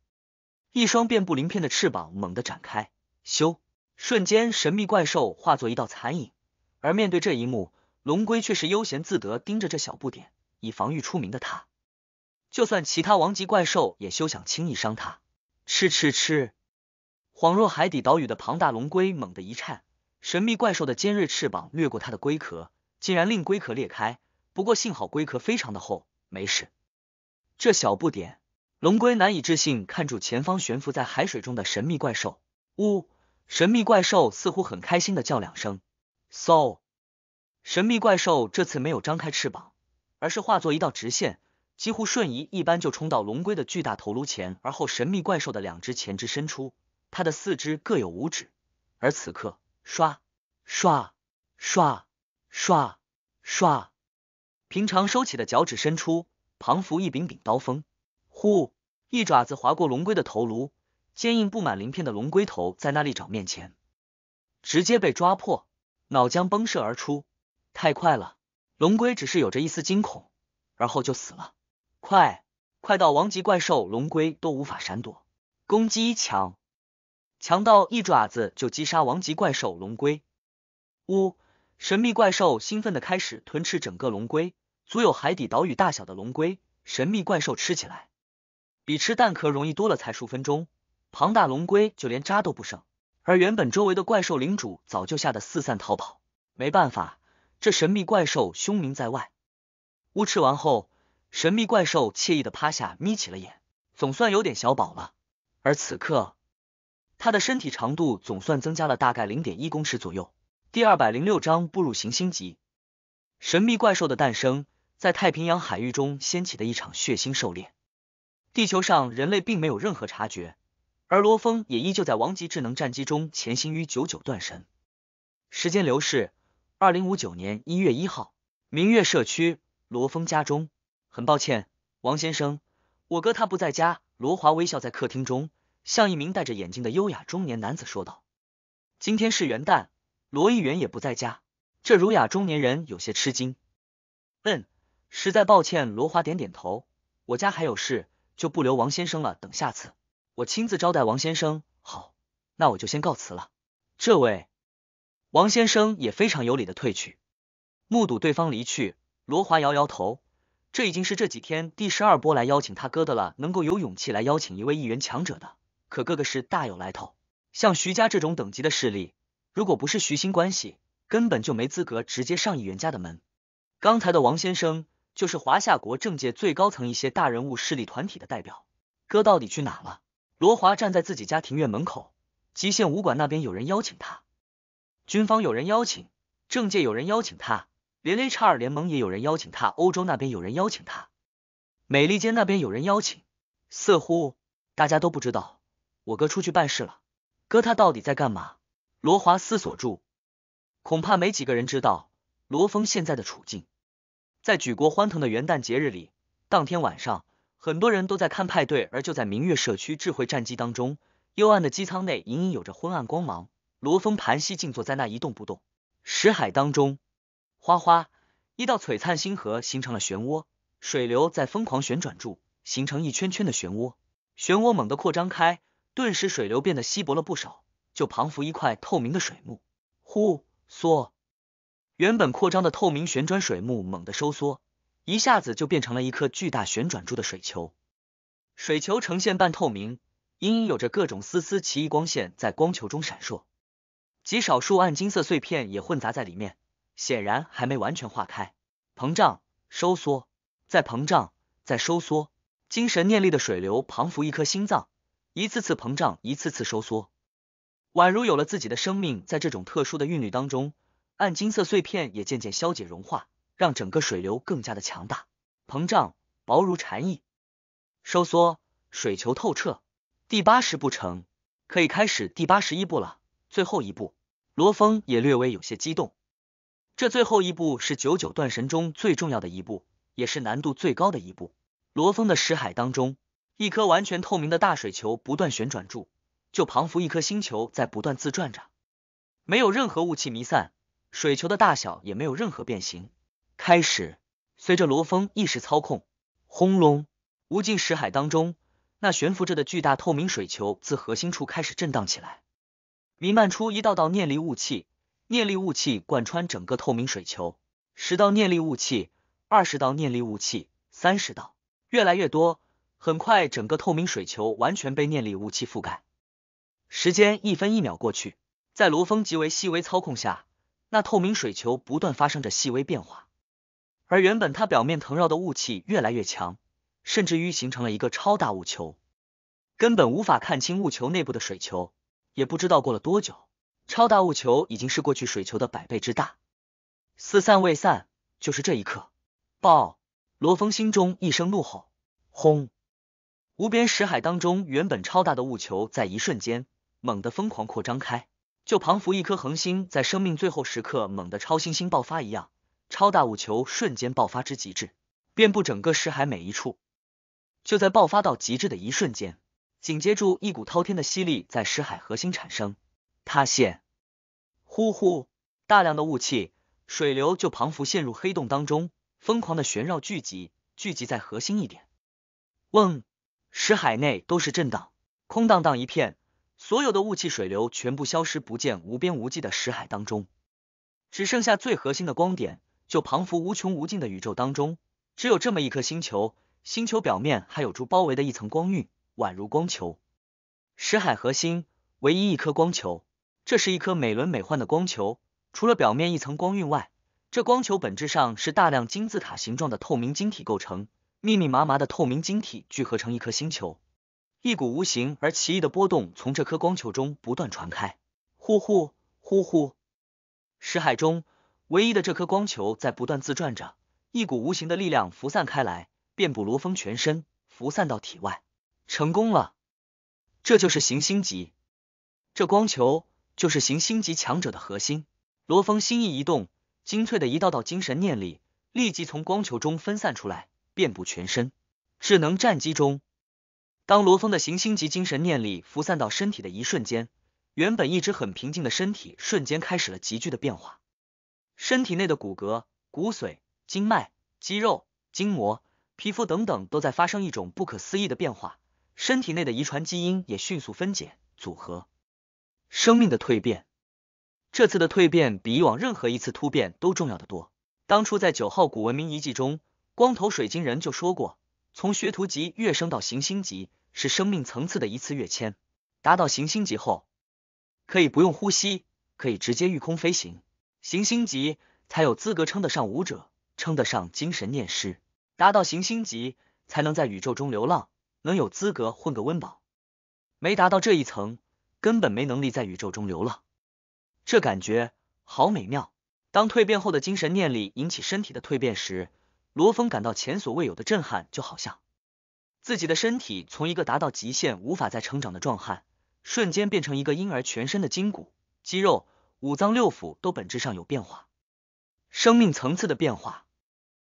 一双遍布鳞片的翅膀猛地展开，咻！瞬间神秘怪兽化作一道残影。而面对这一幕，龙龟却是悠闲自得，盯着这小不点。以防御出名的它，就算其他王级怪兽也休想轻易伤它。吃吃吃！恍若海底岛屿的庞大龙龟猛地一颤，神秘怪兽的尖锐翅膀掠过它的龟壳，竟然令龟壳裂开。不过幸好龟壳非常的厚，没事。这小不点，龙龟难以置信看住前方悬浮在海水中的神秘怪兽。呜！神秘怪兽似乎很开心的叫两声。So。神秘怪兽这次没有张开翅膀，而是化作一道直线，几乎瞬移一般就冲到龙龟的巨大头颅前。而后，神秘怪兽的两只前肢伸出，它的四肢各有五指，而此刻，刷刷刷刷刷，平常收起的脚趾伸出，旁伏一柄柄刀锋。呼！一爪子划过龙龟的头颅，坚硬布满鳞片的龙龟头在那里爪面前，直接被抓破，脑浆崩射而出。太快了，龙龟只是有着一丝惊恐，而后就死了。快快到王级怪兽龙龟都无法闪躲，攻击强强到一爪子就击杀王级怪兽龙龟。呜！神秘怪兽兴奋的开始吞吃整个龙龟，足有海底岛屿大小的龙龟，神秘怪兽吃起来比吃蛋壳容易多了，才数分钟，庞大龙龟就连渣都不剩。而原本周围的怪兽领主早就吓得四散逃跑，没办法。这神秘怪兽凶名在外。乌吃完后，神秘怪兽惬意的趴下，眯起了眼，总算有点小饱了。而此刻，他的身体长度总算增加了大概零点一公尺左右。第二百零六章：步入行星级。神秘怪兽的诞生，在太平洋海域中掀起的一场血腥狩猎，地球上人类并没有任何察觉，而罗峰也依旧在王级智能战机中潜行于九九断神。时间流逝。二零五九年一月一号，明月社区罗峰家中。很抱歉，王先生，我哥他不在家。罗华微笑在客厅中，向一名戴着眼镜的优雅中年男子说道：“今天是元旦，罗议员也不在家。”这儒雅中年人有些吃惊。嗯，实在抱歉。罗华点点头：“我家还有事，就不留王先生了。等下次我亲自招待王先生。”好，那我就先告辞了。这位。王先生也非常有礼的退去，目睹对方离去，罗华摇摇头，这已经是这几天第十二波来邀请他哥的了。能够有勇气来邀请一位议员强者的，可个个是大有来头。像徐家这种等级的势力，如果不是徐兴关系，根本就没资格直接上议员家的门。刚才的王先生就是华夏国政界最高层一些大人物势力团体的代表。哥到底去哪了？罗华站在自己家庭院门口，极限武馆那边有人邀请他。军方有人邀请，政界有人邀请他，连 H 二联盟也有人邀请他，欧洲那边有人邀请他，美利坚那边有人邀请。似乎大家都不知道，我哥出去办事了。哥他到底在干嘛？罗华思索住，恐怕没几个人知道罗峰现在的处境。在举国欢腾的元旦节日里，当天晚上，很多人都在看派对，而就在明月社区智慧战机当中，幽暗的机舱内隐隐有着昏暗光芒。罗峰盘膝静坐在那一动不动，石海当中，哗哗，一道璀璨星河形成了漩涡，水流在疯狂旋转住，形成一圈圈的漩涡，漩涡猛地扩张开，顿时水流变得稀薄了不少，就旁浮一块透明的水幕，呼缩，原本扩张的透明旋转水幕猛地收缩，一下子就变成了一颗巨大旋转柱的水球，水球呈现半透明，隐隐有着各种丝丝奇异光线在光球中闪烁。极少数暗金色碎片也混杂在里面，显然还没完全化开。膨胀、收缩，再膨胀，再收缩。精神念力的水流旁浮一颗心脏，一次次膨胀，一次次收缩，宛如有了自己的生命。在这种特殊的韵律当中，暗金色碎片也渐渐消解融化，让整个水流更加的强大。膨胀，薄如蝉翼；收缩，水球透彻。第八十步成，可以开始第八十一步了，最后一步。罗峰也略微有些激动，这最后一步是九九断神中最重要的一步，也是难度最高的一步。罗峰的识海当中，一颗完全透明的大水球不断旋转住，就彷佛一颗星球在不断自转着，没有任何雾气弥散，水球的大小也没有任何变形。开始，随着罗峰意识操控，轰隆，无尽识海当中那悬浮着的巨大透明水球自核心处开始震荡起来。弥漫出一道道念力雾气，念力雾气贯穿整个透明水球，十道念力雾气，二十道念力雾气，三十道，越来越多。很快，整个透明水球完全被念力雾气覆盖。时间一分一秒过去，在罗峰极为细微操控下，那透明水球不断发生着细微变化，而原本它表面腾绕的雾气越来越强，甚至于形成了一个超大雾球，根本无法看清雾球内部的水球。也不知道过了多久，超大雾球已经是过去水球的百倍之大，四散未散，就是这一刻，爆！罗峰心中一声怒吼，轰！无边石海当中，原本超大的雾球在一瞬间猛地疯狂扩张开，就彷佛一颗恒星在生命最后时刻猛地超新星爆发一样，超大雾球瞬间爆发之极致，遍布整个石海每一处。就在爆发到极致的一瞬间。紧接着，一股滔天的吸力在石海核心产生塌陷，呼呼，大量的雾气、水流就彷佛陷入黑洞当中，疯狂的旋绕聚集，聚集在核心一点。嗡，石海内都是震荡，空荡荡一片，所有的雾气、水流全部消失不见，无边无际的石海当中，只剩下最核心的光点，就彷佛无穷无尽的宇宙当中，只有这么一颗星球，星球表面还有住包围的一层光晕。宛如光球，石海核心唯一一颗光球，这是一颗美轮美奂的光球。除了表面一层光晕外，这光球本质上是大量金字塔形状的透明晶体构成，密密麻麻的透明晶体聚合成一颗星球。一股无形而奇异的波动从这颗光球中不断传开，呼呼呼呼。石海中唯一的这颗光球在不断自转着，一股无形的力量浮散开来，遍布罗峰全身，浮散到体外。成功了，这就是行星级，这光球就是行星级强者的核心。罗峰心意一动，精粹的一道道精神念力立即从光球中分散出来，遍布全身。智能战机中，当罗峰的行星级精神念力浮散到身体的一瞬间，原本一直很平静的身体瞬间开始了急剧的变化，身体内的骨骼、骨髓、经脉、肌肉、筋膜、皮肤等等都在发生一种不可思议的变化。身体内的遗传基因也迅速分解组合，生命的蜕变。这次的蜕变比以往任何一次突变都重要的多。当初在九号古文明遗迹中，光头水晶人就说过，从学徒级跃升到行星级是生命层次的一次跃迁。达到行星级后，可以不用呼吸，可以直接御空飞行。行星级才有资格称得上武者，称得上精神念师。达到行星级，才能在宇宙中流浪。能有资格混个温饱，没达到这一层，根本没能力在宇宙中流浪。这感觉好美妙！当蜕变后的精神念力引起身体的蜕变时，罗峰感到前所未有的震撼，就好像自己的身体从一个达到极限无法再成长的壮汉，瞬间变成一个婴儿，全身的筋骨、肌肉、五脏六腑都本质上有变化，生命层次的变化，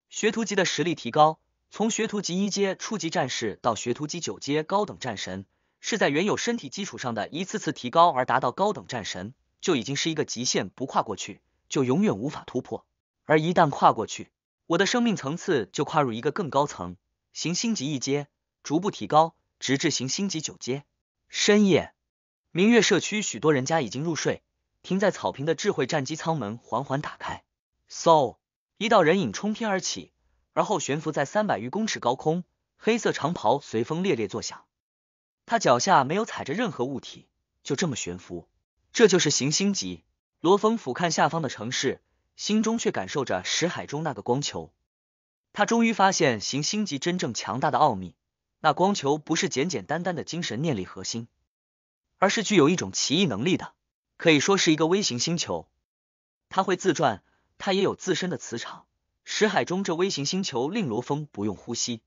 学徒级的实力提高。从学徒级一阶初级战士到学徒级九阶高等战神，是在原有身体基础上的一次次提高而达到高等战神，就已经是一个极限，不跨过去就永远无法突破。而一旦跨过去，我的生命层次就跨入一个更高层。行星级一阶，逐步提高，直至行星级九阶。深夜，明月社区许多人家已经入睡，停在草坪的智慧战机舱门缓缓打开，嗖，一道人影冲天而起。而后悬浮在三百余公尺高空，黑色长袍随风猎猎作响。他脚下没有踩着任何物体，就这么悬浮。这就是行星级。罗峰俯瞰下方的城市，心中却感受着石海中那个光球。他终于发现行星级真正强大的奥秘：那光球不是简简单单的精神念力核心，而是具有一种奇异能力的，可以说是一个微型星球。它会自转，它也有自身的磁场。石海中这微型星球令罗峰不用呼吸，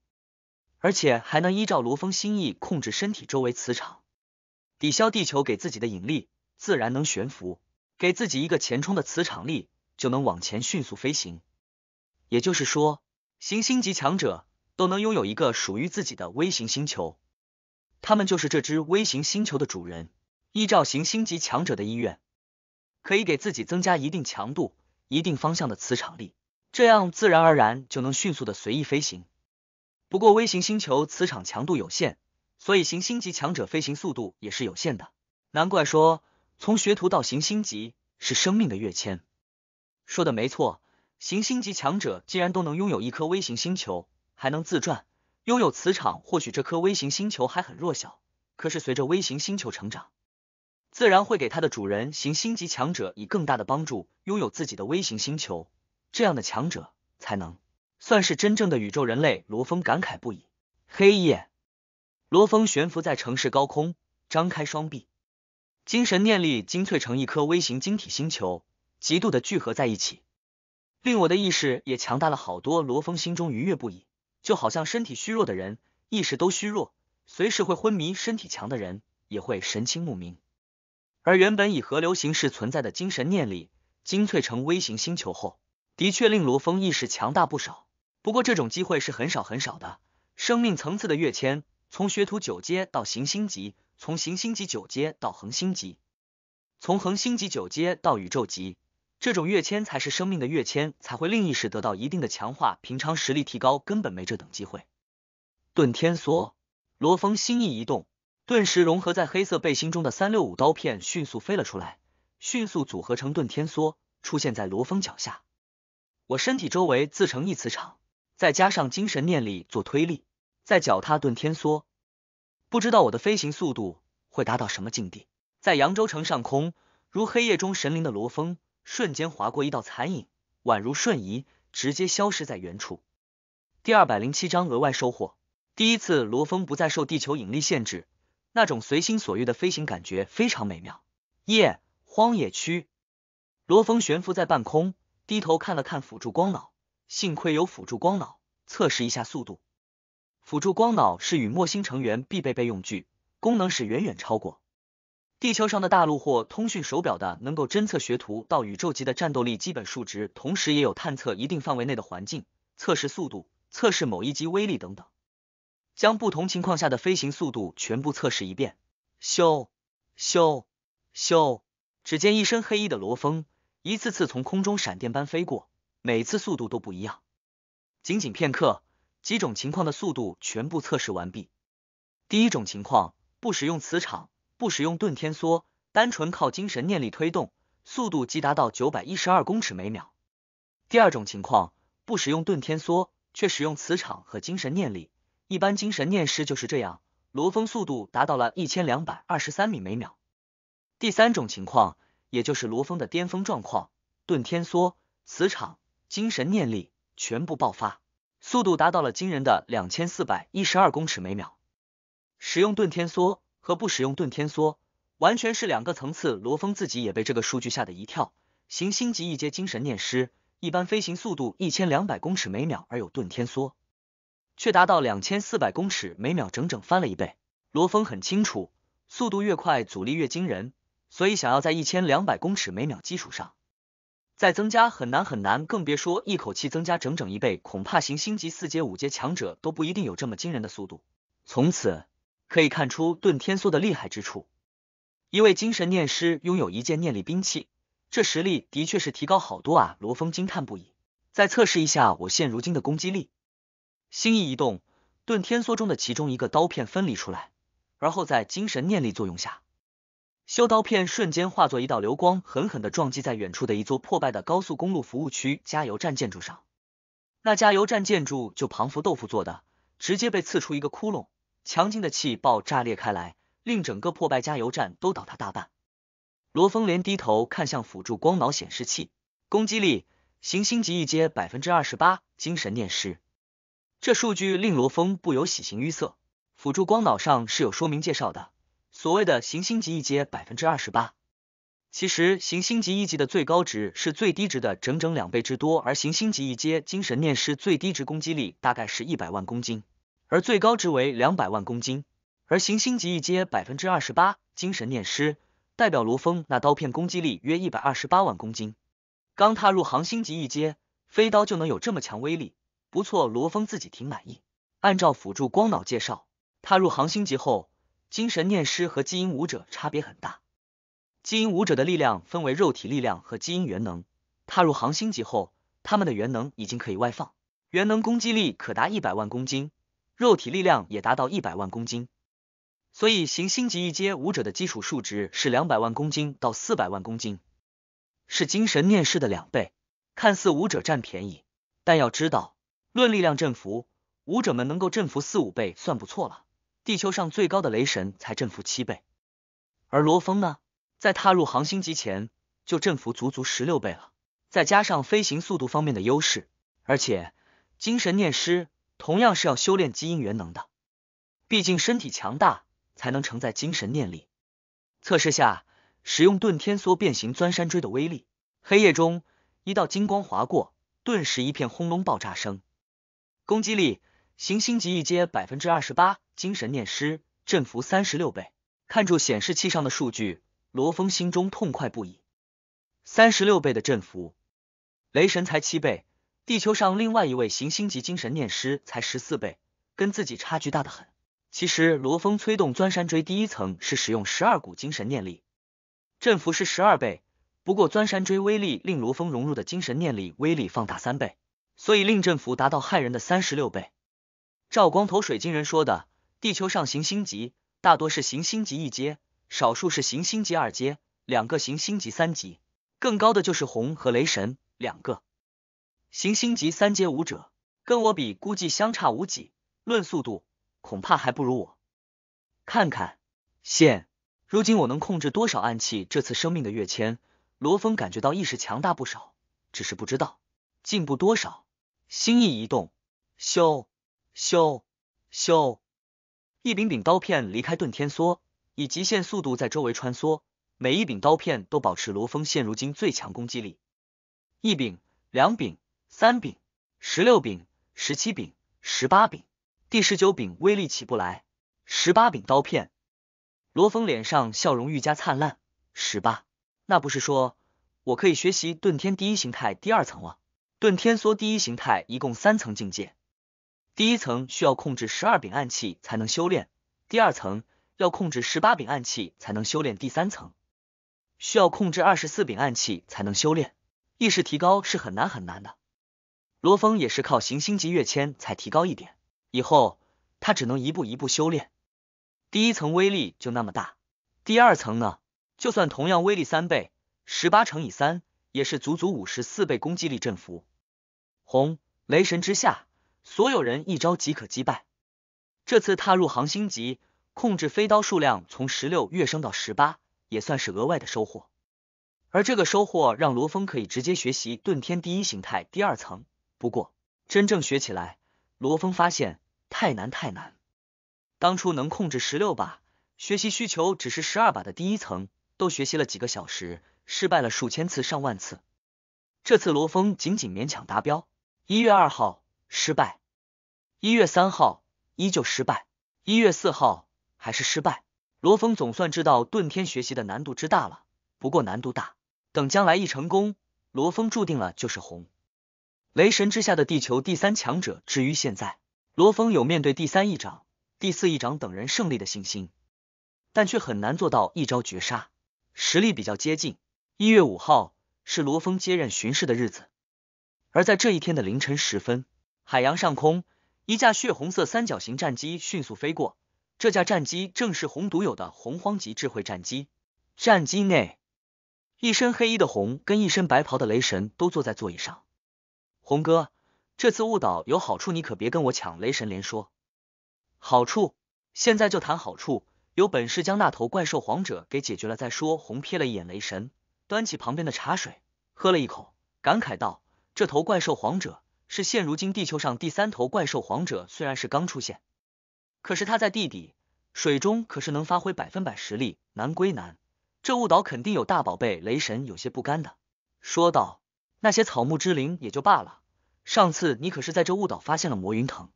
而且还能依照罗峰心意控制身体周围磁场，抵消地球给自己的引力，自然能悬浮。给自己一个前冲的磁场力，就能往前迅速飞行。也就是说，行星级强者都能拥有一个属于自己的微型星球，他们就是这只微型星球的主人。依照行星级强者的意愿，可以给自己增加一定强度、一定方向的磁场力。这样自然而然就能迅速的随意飞行。不过微型星球磁场强度有限，所以行星级强者飞行速度也是有限的。难怪说从学徒到行星级是生命的跃迁。说的没错，行星级强者既然都能拥有一颗微型星球，还能自转，拥有磁场，或许这颗微型星球还很弱小。可是随着微型星球成长，自然会给它的主人行星级强者以更大的帮助。拥有自己的微型星球。这样的强者才能算是真正的宇宙人类。罗峰感慨不已。黑夜，罗峰悬浮在城市高空，张开双臂，精神念力精粹成一颗微型晶体星球，极度的聚合在一起，令我的意识也强大了好多。罗峰心中愉悦不已，就好像身体虚弱的人意识都虚弱，随时会昏迷；身体强的人也会神清目明。而原本以河流形式存在的精神念力精粹成微型星球后。的确令罗峰意识强大不少，不过这种机会是很少很少的。生命层次的跃迁，从学徒九阶到行星级，从行星级九阶到恒星级，从恒星级九阶到宇宙级，这种跃迁才是生命的跃迁，才会令意识得到一定的强化。平常实力提高根本没这等机会。遁天梭，罗峰心意一动，顿时融合在黑色背心中的三六五刀片迅速飞了出来，迅速组合成遁天梭，出现在罗峰脚下。我身体周围自成一磁场，再加上精神念力做推力，再脚踏遁天梭，不知道我的飞行速度会达到什么境地。在扬州城上空，如黑夜中神灵的罗峰，瞬间划过一道残影，宛如瞬移，直接消失在原处。第二百零七章额外收获。第一次，罗峰不再受地球引力限制，那种随心所欲的飞行感觉非常美妙。夜，荒野区，罗峰悬浮在半空。低头看了看辅助光脑，幸亏有辅助光脑测试一下速度。辅助光脑是陨墨星成员必备备用具，功能是远远超过地球上的大陆或通讯手表的，能够侦测学徒到宇宙级的战斗力基本数值，同时也有探测一定范围内的环境、测试速度、测试某一级威力等等。将不同情况下的飞行速度全部测试一遍，咻咻咻！只见一身黑衣的罗峰。一次次从空中闪电般飞过，每次速度都不一样。仅仅片刻，几种情况的速度全部测试完毕。第一种情况，不使用磁场，不使用遁天梭，单纯靠精神念力推动，速度即达到九百一十二公尺每秒。第二种情况，不使用遁天梭，却使用磁场和精神念力，一般精神念师就是这样。罗峰速度达到了一千两百二十三米每秒。第三种情况。也就是罗峰的巅峰状况，遁天梭、磁场、精神念力全部爆发，速度达到了惊人的两千四百一十二公尺每秒。使用遁天梭和不使用遁天梭完全是两个层次。罗峰自己也被这个数据吓得一跳。行星级一阶精神念师一般飞行速度一千两百公尺每秒，而有遁天梭却达到两千四百公尺每秒，整整翻了一倍。罗峰很清楚，速度越快，阻力越惊人。所以想要在一千两百公尺每秒基础上再增加很难很难，更别说一口气增加整整一倍，恐怕行星级四阶、五阶强者都不一定有这么惊人的速度。从此可以看出遁天梭的厉害之处。一位精神念师拥有一件念力兵器，这实力的确是提高好多啊！罗峰惊叹不已。再测试一下我现如今的攻击力，心意一动，遁天梭中的其中一个刀片分离出来，而后在精神念力作用下。修刀片瞬间化作一道流光，狠狠的撞击在远处的一座破败的高速公路服务区加油站建筑上。那加油站建筑就庞福豆腐做的，直接被刺出一个窟窿，强劲的气爆炸裂开来，令整个破败加油站都倒塌大半。罗峰连低头看向辅助光脑显示器，攻击力行星级一阶百分之二十八，精神念师。这数据令罗峰不由喜形于色。辅助光脑上是有说明介绍的。所谓的行星级一阶百分之二十八，其实行星级一级的最高值是最低值的整整两倍之多。而行星级一阶精神念师最低值攻击力大概是一百万公斤，而最高值为两百万公斤。而行星级一阶百分之二十八精神念师代表罗峰那刀片攻击力约一百二十八万公斤。刚踏入行星级一阶，飞刀就能有这么强威力，不错，罗峰自己挺满意。按照辅助光脑介绍，踏入行星级后。精神念师和基因舞者差别很大。基因舞者的力量分为肉体力量和基因元能。踏入行星级后，他们的元能已经可以外放，元能攻击力可达一百万公斤，肉体力量也达到一百万公斤。所以行星级一阶舞者的基础数值是两百万公斤到四百万公斤，是精神念师的两倍。看似舞者占便宜，但要知道，论力量振幅，舞者们能够振幅四五倍算不错了。地球上最高的雷神才振幅七倍，而罗峰呢，在踏入行星级前就振幅足足十六倍了。再加上飞行速度方面的优势，而且精神念师同样是要修炼基因元能的，毕竟身体强大才能承载精神念力。测试下使用遁天梭变形钻山锥的威力，黑夜中一道金光划过，顿时一片轰隆爆炸声。攻击力行星级一阶百分之二十八。精神念师振幅三十六倍，看住显示器上的数据，罗峰心中痛快不已。三十六倍的振幅，雷神才七倍，地球上另外一位行星级精神念师才十四倍，跟自己差距大得很。其实罗峰催动钻山锥第一层是使用十二股精神念力，振幅是十二倍，不过钻山锥威力令罗峰融入的精神念力威力放大三倍，所以令振幅达到骇人的三十六倍。照光头水晶人说的。地球上行星级大多是行星级一阶，少数是行星级二阶，两个行星级三级，更高的就是红和雷神两个行星级三阶武者。跟我比，估计相差无几，论速度，恐怕还不如我。看看现，如今我能控制多少暗器？这次生命的跃迁，罗峰感觉到意识强大不少，只是不知道进步多少。心意一动，咻咻咻！一柄柄刀片离开遁天梭，以极限速度在周围穿梭。每一柄刀片都保持罗峰现如今最强攻击力。一柄、两柄、三柄、十六柄、十七柄、十八柄，第十九柄威力起不来。十八柄刀片，罗峰脸上笑容愈加灿烂。十八，那不是说我可以学习遁天第一形态第二层了？遁天梭第一形态一共三层境界。第一层需要控制十二柄暗器才能修炼，第二层要控制十八柄暗器才能修炼，第三层需要控制二十四柄暗器才能修炼。意识提高是很难很难的，罗峰也是靠行星级跃迁才提高一点，以后他只能一步一步修炼。第一层威力就那么大，第二层呢？就算同样威力三倍，十八乘以三也是足足五十四倍攻击力振幅。红雷神之下。所有人一招即可击败。这次踏入行星级，控制飞刀数量从十六跃升到十八，也算是额外的收获。而这个收获让罗峰可以直接学习遁天第一形态第二层。不过，真正学起来，罗峰发现太难太难。当初能控制十六把，学习需求只是十二把的第一层，都学习了几个小时，失败了数千次上万次。这次罗峰仅仅勉强达标。一月二号，失败。一月三号依旧失败，一月四号还是失败。罗峰总算知道遁天学习的难度之大了。不过难度大，等将来一成功，罗峰注定了就是红。雷神之下的地球第三强者，至于现在，罗峰有面对第三议长、第四议长等人胜利的信心，但却很难做到一招绝杀。实力比较接近。一月五号是罗峰接任巡视的日子，而在这一天的凌晨时分，海洋上空。一架血红色三角形战机迅速飞过，这架战机正是红独有的洪荒级智慧战机。战机内，一身黑衣的红跟一身白袍的雷神都坐在座椅上。红哥，这次误导有好处，你可别跟我抢！雷神连说，好处，现在就谈好处，有本事将那头怪兽皇者给解决了再说。红瞥了一眼雷神，端起旁边的茶水喝了一口，感慨道：“这头怪兽皇者。”是现如今地球上第三头怪兽皇者，虽然是刚出现，可是他在地底、水中可是能发挥百分百实力，难归难。这雾岛肯定有大宝贝，雷神有些不甘的说道：“那些草木之灵也就罢了，上次你可是在这雾岛发现了魔云藤。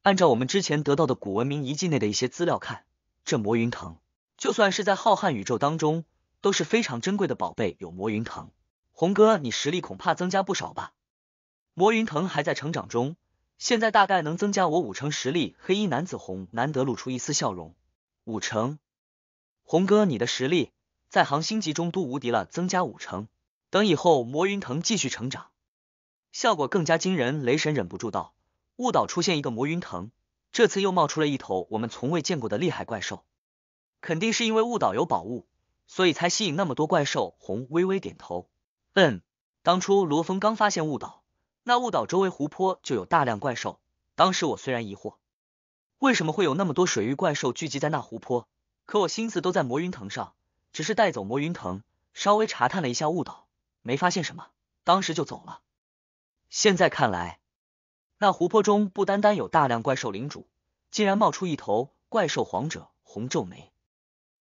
按照我们之前得到的古文明遗迹内的一些资料看，这魔云藤就算是在浩瀚宇宙当中都是非常珍贵的宝贝。有魔云藤，红哥你实力恐怕增加不少吧。”魔云藤还在成长中，现在大概能增加我五成实力。黑衣男子红难得露出一丝笑容，五成，红哥，你的实力在行星级中都无敌了，增加五成，等以后魔云藤继续成长，效果更加惊人。雷神忍不住道：“误导出现一个魔云藤，这次又冒出了一头我们从未见过的厉害怪兽，肯定是因为误导有宝物，所以才吸引那么多怪兽。”红微微点头，嗯，当初罗峰刚发现误导。那雾岛周围湖泊就有大量怪兽。当时我虽然疑惑，为什么会有那么多水域怪兽聚集在那湖泊，可我心思都在魔云藤上，只是带走魔云藤，稍微查探了一下雾岛，没发现什么，当时就走了。现在看来，那湖泊中不单单有大量怪兽领主，竟然冒出一头怪兽皇者。红皱眉，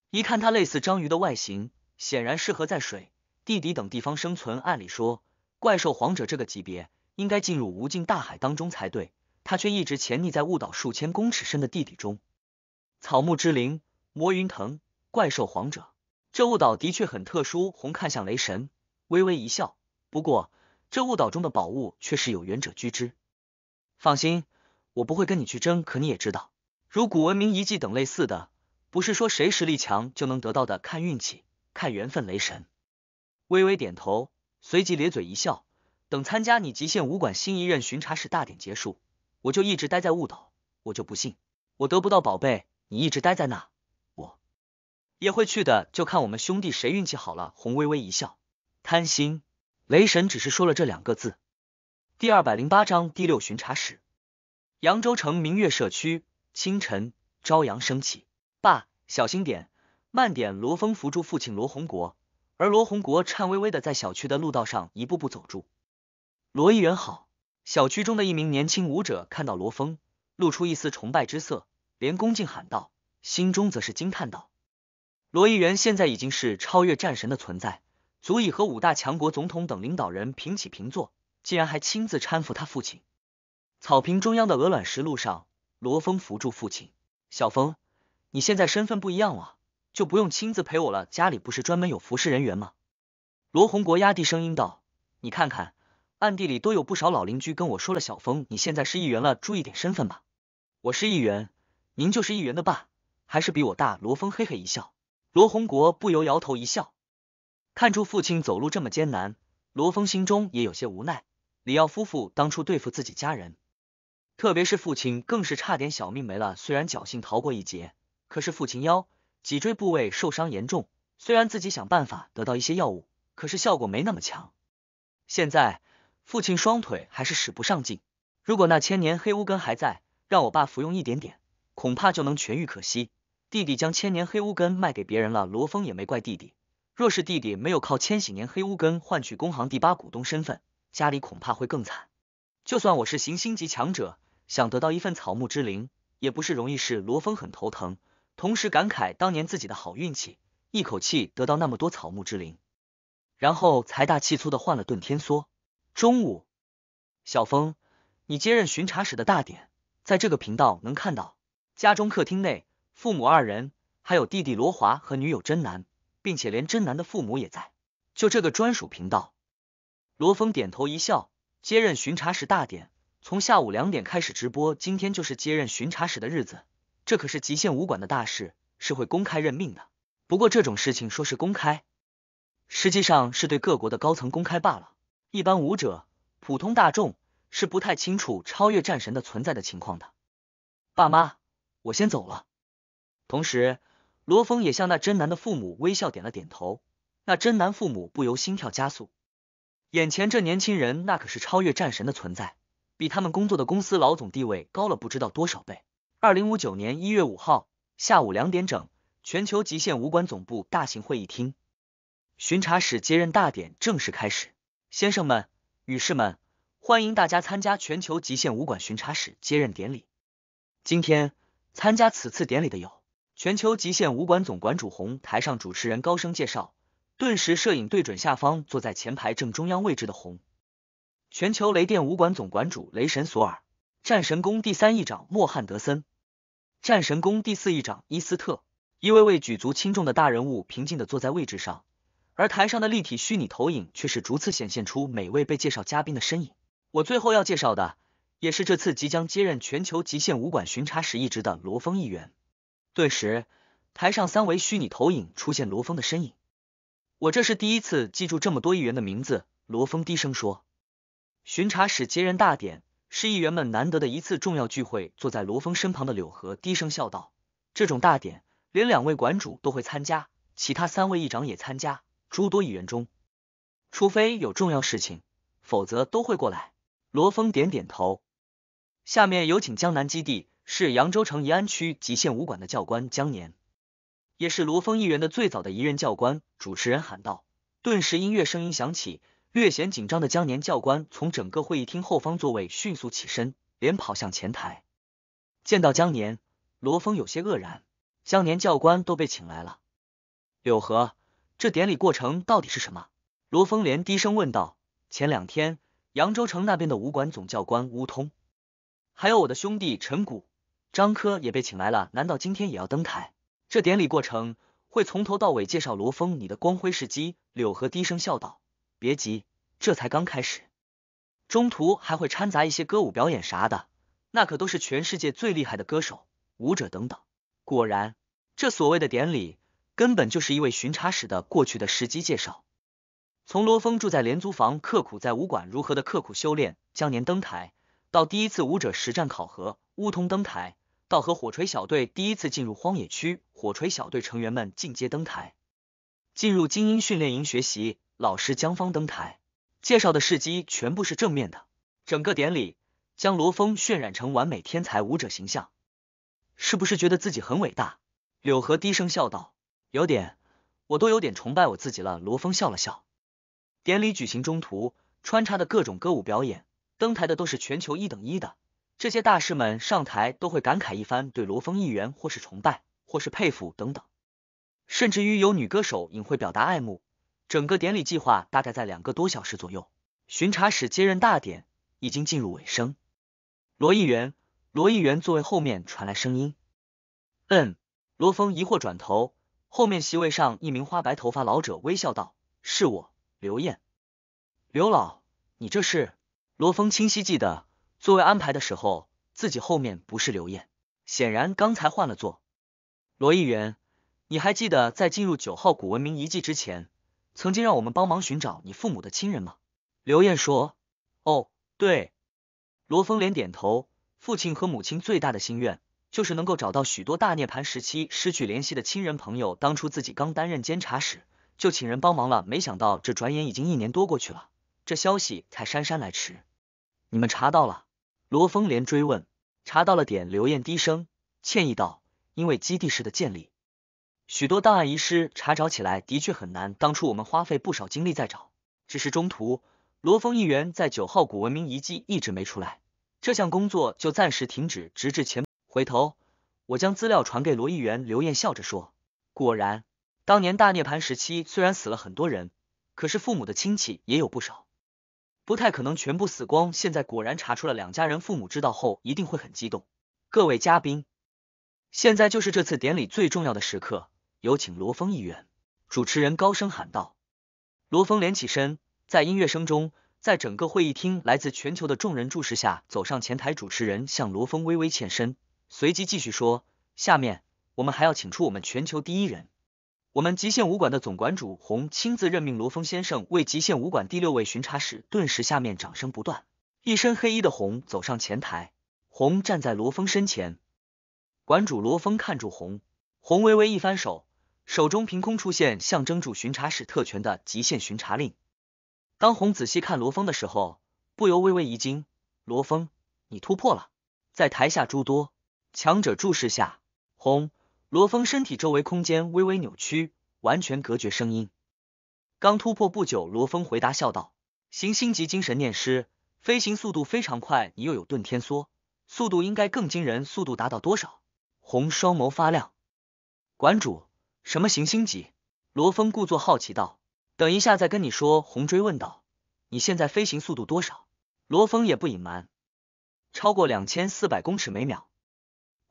一看它类似章鱼的外形，显然适合在水、地底等地方生存。按理说，怪兽皇者这个级别。应该进入无尽大海当中才对，他却一直潜匿在雾岛数千公尺深的地底中。草木之灵，魔云藤，怪兽皇者，这雾岛的确很特殊。红看向雷神，微微一笑。不过，这雾岛中的宝物却是有缘者居之。放心，我不会跟你去争。可你也知道，如古文明遗迹等类似的，不是说谁实力强就能得到的，看运气，看缘分。雷神微微点头，随即咧嘴一笑。等参加你极限武馆新一任巡查使大典结束，我就一直待在雾岛，我就不信我得不到宝贝，你一直待在那，我也会去的，就看我们兄弟谁运气好了。红微微一笑，贪心。雷神只是说了这两个字。第二百零八章第六巡查使。扬州城明月社区，清晨，朝阳升起。爸，小心点，慢点。罗峰扶住父亲罗红国，而罗红国颤巍巍的在小区的路道上一步步走住。罗议员好！小区中的一名年轻舞者看到罗峰，露出一丝崇拜之色，连恭敬喊道，心中则是惊叹道：“罗议员现在已经是超越战神的存在，足以和五大强国总统等领导人平起平坐，竟然还亲自搀扶他父亲。”草坪中央的鹅卵石路上，罗峰扶住父亲：“小峰，你现在身份不一样了，就不用亲自陪我了，家里不是专门有服侍人员吗？”罗洪国压低声音道：“你看看。”暗地里都有不少老邻居跟我说了，小峰，你现在是议员了，注意点身份吧。我是议员，您就是议员的爸，还是比我大。罗峰嘿嘿一笑，罗红国不由摇头一笑。看出父亲走路这么艰难，罗峰心中也有些无奈。李耀夫妇当初对付自己家人，特别是父亲，更是差点小命没了。虽然侥幸逃过一劫，可是父亲腰脊椎部位受伤严重，虽然自己想办法得到一些药物，可是效果没那么强。现在。父亲双腿还是使不上劲，如果那千年黑乌根还在，让我爸服用一点点，恐怕就能痊愈。可惜弟弟将千年黑乌根卖给别人了，罗峰也没怪弟弟。若是弟弟没有靠千禧年黑乌根换取工行第八股东身份，家里恐怕会更惨。就算我是行星级强者，想得到一份草木之灵也不是容易事。罗峰很头疼，同时感慨当年自己的好运气，一口气得到那么多草木之灵，然后财大气粗的换了遁天梭。中午，小峰，你接任巡查使的大典，在这个频道能看到。家中客厅内，父母二人，还有弟弟罗华和女友真南，并且连真南的父母也在。就这个专属频道。罗峰点头一笑，接任巡查使大典从下午两点开始直播。今天就是接任巡查使的日子，这可是极限武馆的大事，是会公开任命的。不过这种事情说是公开，实际上是对各国的高层公开罢了。一般武者、普通大众是不太清楚超越战神的存在的情况的。爸妈，我先走了。同时，罗峰也向那真男的父母微笑点了点头。那真男父母不由心跳加速，眼前这年轻人那可是超越战神的存在，比他们工作的公司老总地位高了不知道多少倍。二零五九年一月五号下午两点整，全球极限武馆总部大型会议厅，巡查使接任大典正式开始。先生们，女士们，欢迎大家参加全球极限武馆巡查室接任典礼。今天参加此次典礼的有全球极限武馆总馆主红。台上主持人高声介绍，顿时摄影对准下方坐在前排正中央位置的红。全球雷电武馆总馆主雷神索尔，战神宫第三议长莫汉德森，战神宫第四议长伊斯特，一位位举足轻重的大人物平静的坐在位置上。而台上的立体虚拟投影却是逐次显现出每位被介绍嘉宾的身影。我最后要介绍的，也是这次即将接任全球极限武馆巡查使一职的罗峰议员。顿时，台上三维虚拟投影出现罗峰的身影。我这是第一次记住这么多议员的名字。罗峰低声说：“巡查使接任大典是议员们难得的一次重要聚会。”坐在罗峰身旁的柳河低声笑道：“这种大典，连两位馆主都会参加，其他三位议长也参加。”诸多议员中，除非有重要事情，否则都会过来。罗峰点点头。下面有请江南基地是扬州城宜安区极限武馆的教官江年，也是罗峰议员的最早的一任教官。主持人喊道，顿时音乐声音响起，略显紧张的江年教官从整个会议厅后方座位迅速起身，连跑向前台。见到江年，罗峰有些愕然，江年教官都被请来了。柳河。这典礼过程到底是什么？罗峰连低声问道。前两天扬州城那边的武馆总教官乌通，还有我的兄弟陈谷、张科也被请来了，难道今天也要登台？这典礼过程会从头到尾介绍罗峰你的光辉事迹。柳河低声笑道：“别急，这才刚开始，中途还会掺杂一些歌舞表演啥的，那可都是全世界最厉害的歌手、舞者等等。”果然，这所谓的典礼。根本就是一位巡查使的过去的时机介绍，从罗峰住在廉租房、刻苦在武馆如何的刻苦修炼，江年登台，到第一次武者实战考核，乌通登台，到和火锤小队第一次进入荒野区，火锤小队成员们进阶登台，进入精英训练营学习，老师江芳登台介绍的事迹全部是正面的，整个典礼将罗峰渲染成完美天才武者形象，是不是觉得自己很伟大？柳河低声笑道。有点，我都有点崇拜我自己了。罗峰笑了笑。典礼举行中途穿插的各种歌舞表演，登台的都是全球一等一的。这些大师们上台都会感慨一番，对罗峰一员或是崇拜，或是佩服等等，甚至于有女歌手隐晦表达爱慕。整个典礼计划大概在两个多小时左右。巡查使接任大典已经进入尾声。罗议员，罗议员座位后面传来声音。嗯。罗峰疑惑转头。后面席位上，一名花白头发老者微笑道：“是我，刘艳，刘老，你这是？”罗峰清晰记得，座位安排的时候，自己后面不是刘艳，显然刚才换了座。罗议员，你还记得在进入九号古文明遗迹之前，曾经让我们帮忙寻找你父母的亲人吗？刘艳说：“哦，对。”罗峰连点头。父亲和母亲最大的心愿。就是能够找到许多大涅槃时期失去联系的亲人朋友。当初自己刚担任监察时，就请人帮忙了，没想到这转眼已经一年多过去了，这消息才姗姗来迟。你们查到了？罗峰连追问。查到了点，刘燕低声歉意道：“因为基地式的建立，许多档案遗失，查找起来的确很难。当初我们花费不少精力在找，只是中途罗峰议员在九号古文明遗迹一直没出来，这项工作就暂时停止，直至前。”回头，我将资料传给罗议员。刘艳笑着说：“果然，当年大涅盘时期虽然死了很多人，可是父母的亲戚也有不少，不太可能全部死光。现在果然查出了两家人，父母知道后一定会很激动。”各位嘉宾，现在就是这次典礼最重要的时刻，有请罗峰议员。主持人高声喊道。罗峰连起身，在音乐声中，在整个会议厅来自全球的众人注视下走上前台。主持人向罗峰微微欠身。随即继续说：“下面我们还要请出我们全球第一人，我们极限武馆的总馆主红亲自任命罗峰先生为极限武馆第六位巡查使。”顿时下面掌声不断。一身黑衣的红走上前台，红站在罗峰身前。馆主罗峰看住红，红微微一翻手，手中凭空出现象征住巡查使特权的极限巡查令。当红仔细看罗峰的时候，不由微微一惊：“罗峰，你突破了！”在台下诸多。强者注视下，红罗峰身体周围空间微微扭曲，完全隔绝声音。刚突破不久，罗峰回答笑道：“行星级精神念师，飞行速度非常快，你又有遁天梭，速度应该更惊人。速度达到多少？”红双眸发亮。馆主，什么行星级？罗峰故作好奇道：“等一下再跟你说。”红追问道：“你现在飞行速度多少？”罗峰也不隐瞒，超过两千四百公尺每秒。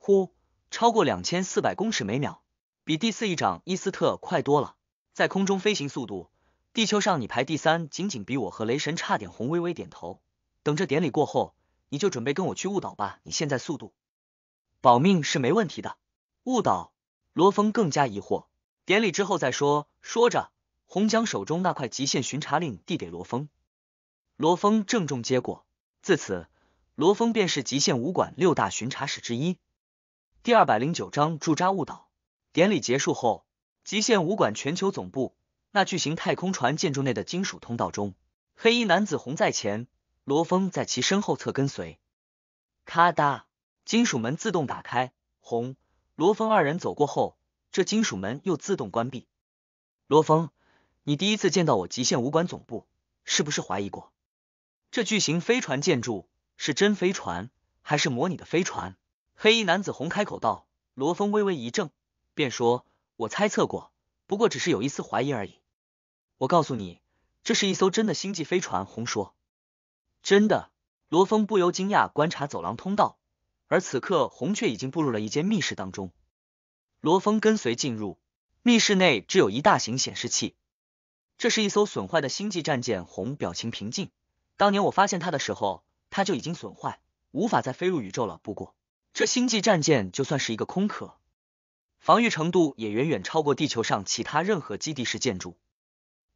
呼，超过两千四百公尺每秒，比第四翼长伊斯特快多了。在空中飞行速度，地球上你排第三，仅仅比我和雷神差点。红微微点头，等着典礼过后，你就准备跟我去误导吧。你现在速度保命是没问题的。误导，罗峰更加疑惑。典礼之后再说。说着，红将手中那块极限巡查令递给罗峰，罗峰郑重接过。自此，罗峰便是极限武馆六大巡查使之一。第二百零九章驻扎误导。典礼结束后，极限武馆全球总部那巨型太空船建筑内的金属通道中，黑衣男子红在前，罗峰在其身后侧跟随。咔哒，金属门自动打开，红、罗峰二人走过后，这金属门又自动关闭。罗峰，你第一次见到我极限武馆总部，是不是怀疑过这巨型飞船建筑是真飞船还是模拟的飞船？黑衣男子红开口道：“罗峰微微一怔，便说：我猜测过，不过只是有一丝怀疑而已。我告诉你，这是一艘真的星际飞船。”红说：“真的。”罗峰不由惊讶，观察走廊通道，而此刻红却已经步入了一间密室当中。罗峰跟随进入密室内，只有一大型显示器。这是一艘损坏的星际战舰。红表情平静。当年我发现它的时候，它就已经损坏，无法再飞入宇宙了。不过。这星际战舰就算是一个空壳，防御程度也远远超过地球上其他任何基地式建筑。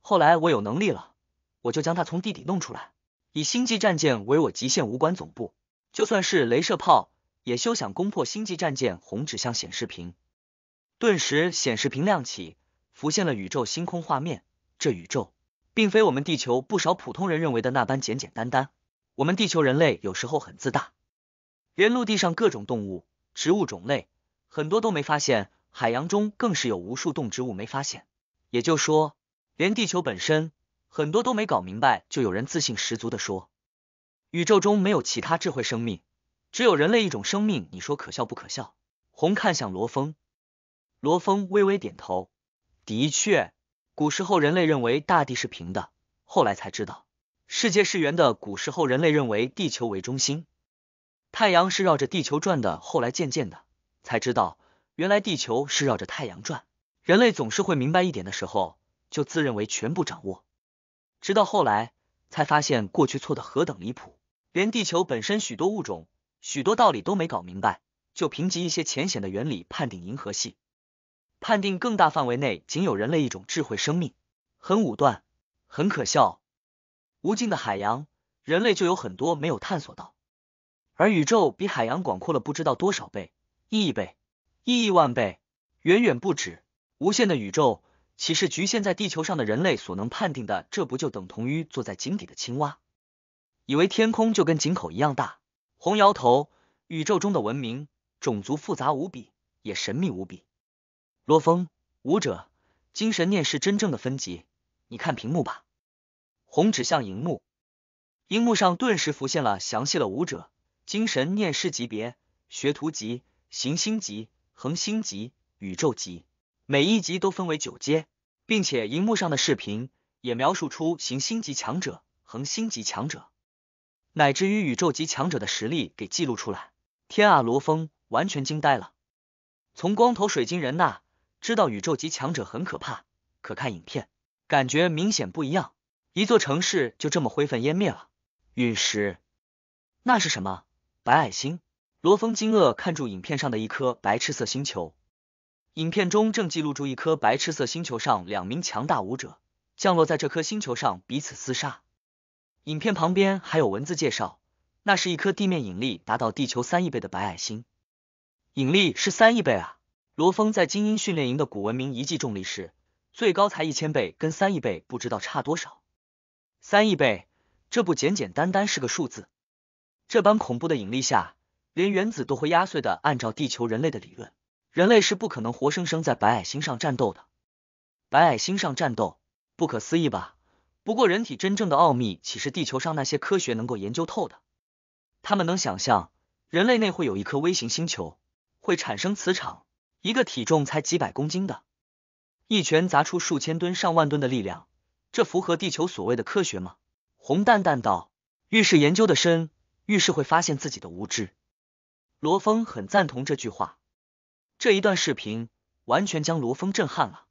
后来我有能力了，我就将它从地底弄出来，以星际战舰为我极限武馆总部。就算是镭射炮，也休想攻破星际战舰红指向显示屏。顿时，显示屏亮起，浮现了宇宙星空画面。这宇宙，并非我们地球不少普通人认为的那般简简单单。我们地球人类有时候很自大。连陆地上各种动物、植物种类很多都没发现，海洋中更是有无数动植物没发现。也就说，连地球本身很多都没搞明白，就有人自信十足的说，宇宙中没有其他智慧生命，只有人类一种生命。你说可笑不可笑？红看向罗峰，罗峰微微点头。的确，古时候人类认为大地是平的，后来才知道世界是圆的。古时候人类认为地球为中心。太阳是绕着地球转的，后来渐渐的才知道，原来地球是绕着太阳转。人类总是会明白一点的时候，就自认为全部掌握，直到后来才发现过去错的何等离谱，连地球本身许多物种、许多道理都没搞明白，就凭及一些浅显的原理判定银河系，判定更大范围内仅有人类一种智慧生命，很武断，很可笑。无尽的海洋，人类就有很多没有探索到。而宇宙比海洋广阔了不知道多少倍、亿倍、亿亿万倍，远远不止。无限的宇宙岂是局限在地球上的人类所能判定的？这不就等同于坐在井底的青蛙，以为天空就跟井口一样大？红摇头。宇宙中的文明、种族复杂无比，也神秘无比。罗峰，舞者，精神念是真正的分级。你看屏幕吧。红指向荧幕，荧幕上顿时浮现了详细的舞者。精神念师级别、学徒级、行星级、恒星级、宇宙级，每一级都分为九阶，并且荧幕上的视频也描述出行星级强者、恒星级强者，乃至于宇宙级强者的实力给记录出来。天啊，罗峰完全惊呆了。从光头水晶人那知道宇宙级强者很可怕，可看影片感觉明显不一样。一座城市就这么灰飞烟灭了，陨石？那是什么？白矮星，罗峰惊愕看住影片上的一颗白赤色星球，影片中正记录住一颗白赤色星球上两名强大武者降落在这颗星球上彼此厮杀。影片旁边还有文字介绍，那是一颗地面引力达到地球三亿倍的白矮星，引力是三亿倍啊！罗峰在精英训练营的古文明遗迹重力是最高才一千倍，跟三亿倍不知道差多少。三亿倍，这不简简单单是个数字。这般恐怖的引力下，连原子都会压碎的。按照地球人类的理论，人类是不可能活生生在白矮星上战斗的。白矮星上战斗，不可思议吧？不过人体真正的奥秘，岂是地球上那些科学能够研究透的？他们能想象人类内会有一颗微型星球，会产生磁场，一个体重才几百公斤的，一拳砸出数千吨、上万吨的力量，这符合地球所谓的科学吗？红淡淡道：“遇事研究的深。”遇事会发现自己的无知。罗峰很赞同这句话。这一段视频完全将罗峰震撼了。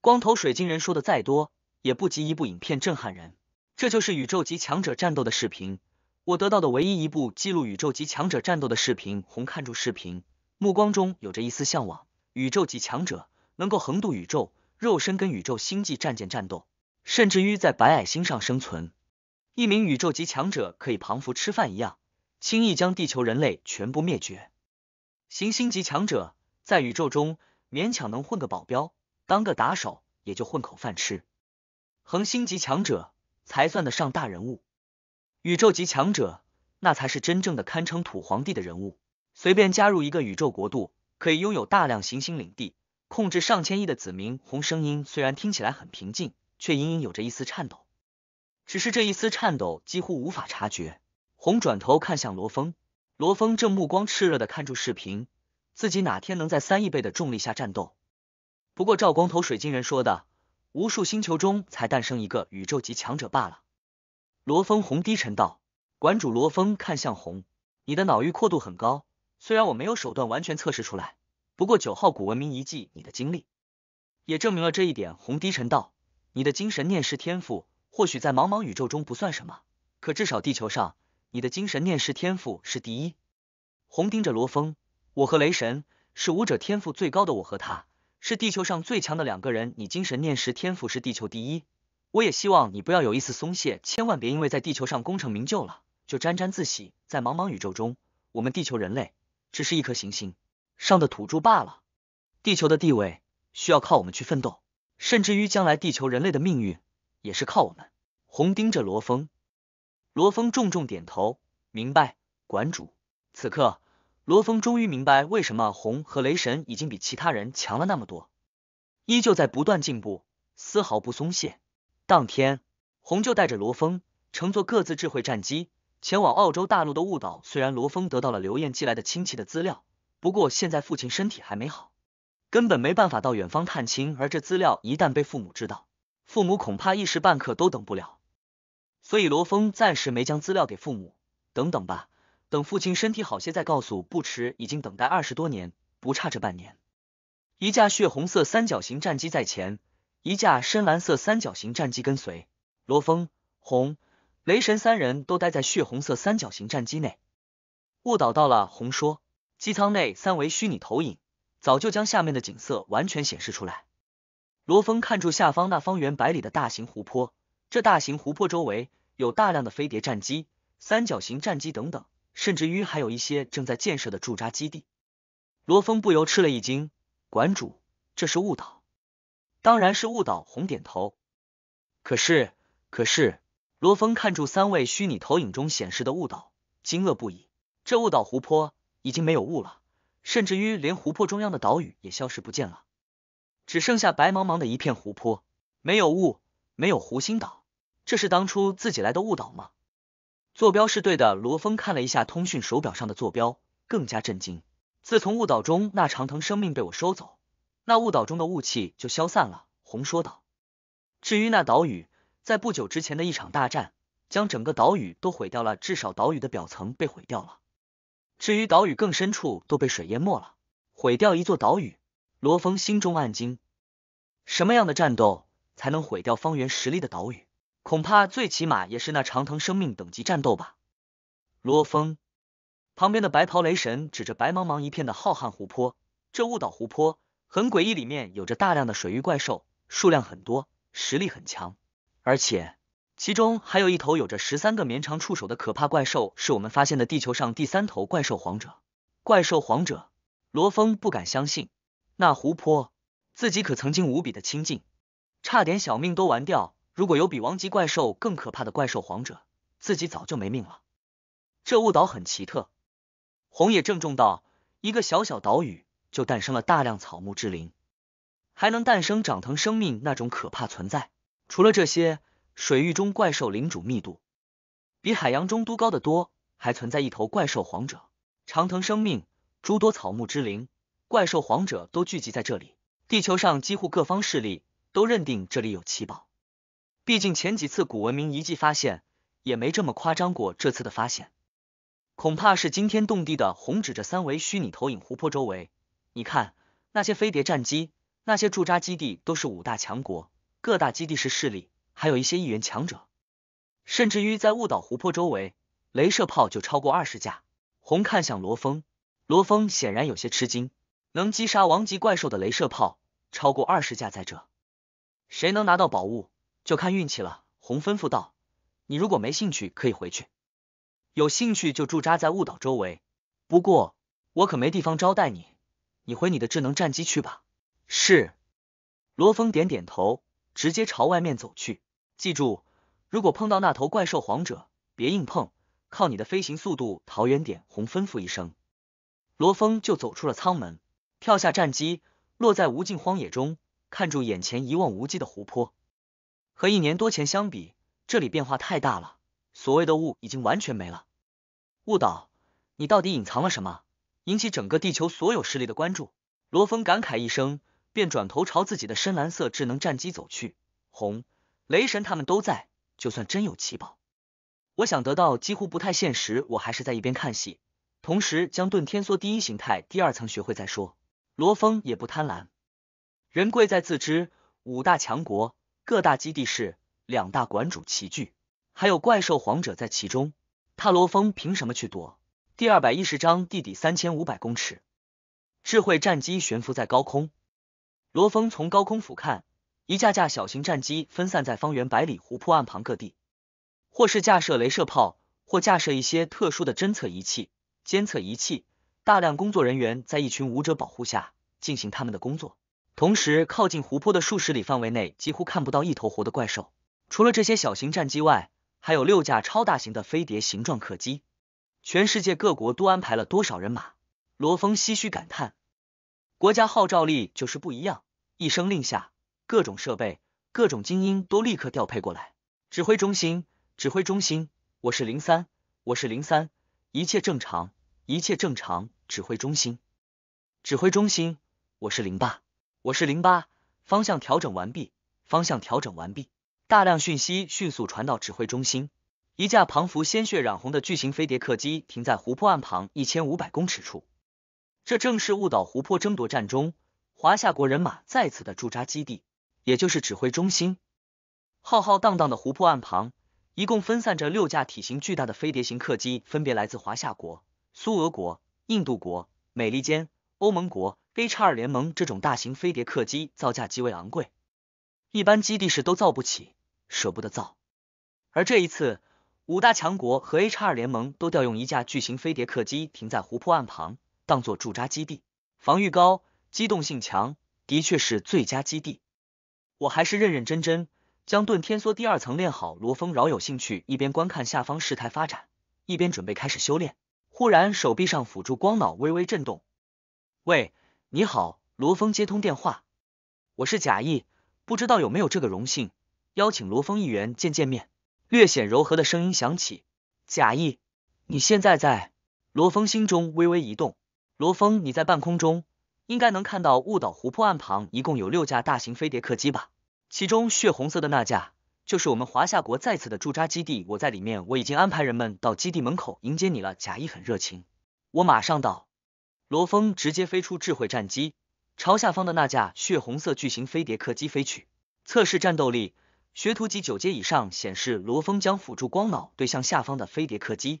光头水晶人说的再多，也不及一部影片震撼人。这就是宇宙级强者战斗的视频。我得到的唯一一部记录宇宙级强者战斗的视频。红看住视频，目光中有着一丝向往。宇宙级强者能够横渡宇宙，肉身跟宇宙星际战舰战斗，甚至于在白矮星上生存。一名宇宙级强者可以旁服吃饭一样，轻易将地球人类全部灭绝。行星级强者在宇宙中勉强能混个保镖，当个打手也就混口饭吃。恒星级强者才算得上大人物，宇宙级强者那才是真正的堪称土皇帝的人物。随便加入一个宇宙国度，可以拥有大量行星领地，控制上千亿的子民。红声音虽然听起来很平静，却隐隐有着一丝颤抖。只是这一丝颤抖几乎无法察觉。红转头看向罗峰，罗峰正目光炽热的看住视频，自己哪天能在三亿倍的重力下战斗？不过照光头水晶人说的，无数星球中才诞生一个宇宙级强者罢了。罗峰红低沉道：“馆主罗峰看向红，你的脑域阔度很高，虽然我没有手段完全测试出来，不过九号古文明遗迹你的经历，也证明了这一点。”红低沉道：“你的精神念视天赋。”或许在茫茫宇宙中不算什么，可至少地球上，你的精神念识天赋是第一。红盯着罗峰，我和雷神是武者天赋最高的，我和他是地球上最强的两个人。你精神念识天赋是地球第一，我也希望你不要有一丝松懈，千万别因为在地球上功成名就了就沾沾自喜。在茫茫宇宙中，我们地球人类只是一颗行星上的土著罢了。地球的地位需要靠我们去奋斗，甚至于将来地球人类的命运。也是靠我们。红盯着罗峰，罗峰重重点头，明白，馆主。此刻，罗峰终于明白为什么红和雷神已经比其他人强了那么多，依旧在不断进步，丝毫不松懈。当天，红就带着罗峰乘坐各自智慧战机，前往澳洲大陆的雾岛。虽然罗峰得到了刘燕寄来的亲戚的资料，不过现在父亲身体还没好，根本没办法到远方探亲。而这资料一旦被父母知道，父母恐怕一时半刻都等不了，所以罗峰暂时没将资料给父母。等等吧，等父亲身体好些再告诉。不迟，已经等待二十多年，不差这半年。一架血红色三角形战机在前，一架深蓝色三角形战机跟随。罗峰、红、雷神三人都待在血红色三角形战机内。误导到了红说，机舱内三维虚拟投影早就将下面的景色完全显示出来。罗峰看住下方那方圆百里的大型湖泊，这大型湖泊周围有大量的飞碟战机、三角形战机等等，甚至于还有一些正在建设的驻扎基地。罗峰不由吃了一惊：“馆主，这是误导，当然是误导。”红点头。可是，可是，罗峰看住三位虚拟投影中显示的误导，惊愕不已。这误导湖泊已经没有雾了，甚至于连湖泊中央的岛屿也消失不见了。只剩下白茫茫的一片湖泊，没有雾，没有湖心岛。这是当初自己来的雾岛吗？坐标是对的。罗峰看了一下通讯手表上的坐标，更加震惊。自从雾岛中那长藤生命被我收走，那雾岛中的雾气就消散了。红说道。至于那岛屿，在不久之前的一场大战，将整个岛屿都毁掉了。至少岛屿的表层被毁掉了。至于岛屿更深处，都被水淹没了。毁掉一座岛屿。罗峰心中暗惊，什么样的战斗才能毁掉方圆实力的岛屿？恐怕最起码也是那长藤生命等级战斗吧。罗峰旁边的白袍雷神指着白茫茫一片的浩瀚湖泊，这雾岛湖泊很诡异，里面有着大量的水域怪兽，数量很多，实力很强，而且其中还有一头有着十三个绵长触手的可怕怪兽，是我们发现的地球上第三头怪兽皇者。怪兽皇者，罗峰不敢相信。那湖泊，自己可曾经无比的亲近，差点小命都玩掉。如果有比王级怪兽更可怕的怪兽皇者，自己早就没命了。这雾岛很奇特，红野郑重道：“一个小小岛屿，就诞生了大量草木之灵，还能诞生长藤生命那种可怕存在。除了这些，水域中怪兽领主密度比海洋中都高得多，还存在一头怪兽皇者，长藤生命，诸多草木之灵。”怪兽皇者都聚集在这里，地球上几乎各方势力都认定这里有奇宝。毕竟前几次古文明遗迹发现也没这么夸张过。这次的发现，恐怕是惊天动地的。红指着三维虚拟投影湖泊周围，你看那些飞碟战机，那些驻扎基地都是五大强国各大基地是势力，还有一些议员强者，甚至于在雾岛湖泊周围，镭射炮就超过二十架。红看向罗峰，罗峰显然有些吃惊。能击杀王级怪兽的镭射炮超过二十架，在这，谁能拿到宝物就看运气了。红吩咐道：“你如果没兴趣，可以回去；有兴趣就驻扎在雾岛周围。不过我可没地方招待你，你回你的智能战机去吧。”是。罗峰点点头，直接朝外面走去。记住，如果碰到那头怪兽皇者，别硬碰，靠你的飞行速度逃远点。红吩咐一声，罗峰就走出了舱门。跳下战机，落在无尽荒野中，看住眼前一望无际的湖泊。和一年多前相比，这里变化太大了。所谓的雾已经完全没了。雾岛，你到底隐藏了什么，引起整个地球所有势力的关注？罗峰感慨一声，便转头朝自己的深蓝色智能战机走去。红雷神他们都在，就算真有奇宝，我想得到几乎不太现实。我还是在一边看戏，同时将遁天梭第一形态第二层学会再说。罗峰也不贪婪，人贵在自知。五大强国、各大基地是两大馆主齐聚，还有怪兽皇者在其中，他罗峰凭什么去夺？第二百一十章地底三千五百公尺，智慧战机悬浮在高空。罗峰从高空俯瞰，一架架小型战机分散在方圆百里湖泊岸旁各地，或是架设镭射炮，或架设一些特殊的侦测仪器、监测仪器。大量工作人员在一群武者保护下进行他们的工作，同时靠近湖泊的数十里范围内几乎看不到一头活的怪兽。除了这些小型战机外，还有六架超大型的飞碟形状客机。全世界各国都安排了多少人马？罗峰唏嘘感叹，国家号召力就是不一样。一声令下，各种设备、各种精英都立刻调配过来。指挥中心，指挥中心，我是零三，我是零三，一切正常。一切正常，指挥中心。指挥中心，我是零八，我是零八。方向调整完毕，方向调整完毕。大量讯息迅速传到指挥中心。一架庞幅、鲜血染红的巨型飞碟客机停在湖泊岸旁一千五百公尺处，这正是误导湖泊争夺战中华夏国人马再次的驻扎基地，也就是指挥中心。浩浩荡荡的湖泊岸旁，一共分散着六架体型巨大的飞碟型客机，分别来自华夏国。苏俄国、印度国、美利坚、欧盟国、H 二联盟这种大型飞碟客机造价极为昂贵，一般基地是都造不起，舍不得造。而这一次，五大强国和 H 二联盟都调用一架巨型飞碟客机停在湖泊岸旁，当做驻扎基地，防御高，机动性强，的确是最佳基地。我还是认认真真将顿天梭第二层练好。罗峰饶有兴趣，一边观看下方事态发展，一边准备开始修炼。忽然，手臂上辅助光脑微微震动。喂，你好，罗峰接通电话，我是贾毅，不知道有没有这个荣幸邀请罗峰议员见见面。略显柔和的声音响起，贾毅，你现在在？罗峰心中微微一动，罗峰，你在半空中，应该能看到雾岛湖泊岸旁一共有六架大型飞碟客机吧？其中血红色的那架。就是我们华夏国再次的驻扎基地，我在里面，我已经安排人们到基地门口迎接你了。贾毅很热情，我马上到。罗峰直接飞出智慧战机，朝下方的那架血红色巨型飞碟客机飞去，测试战斗力。学徒级九阶以上显示，罗峰将辅助光脑对向下方的飞碟客机，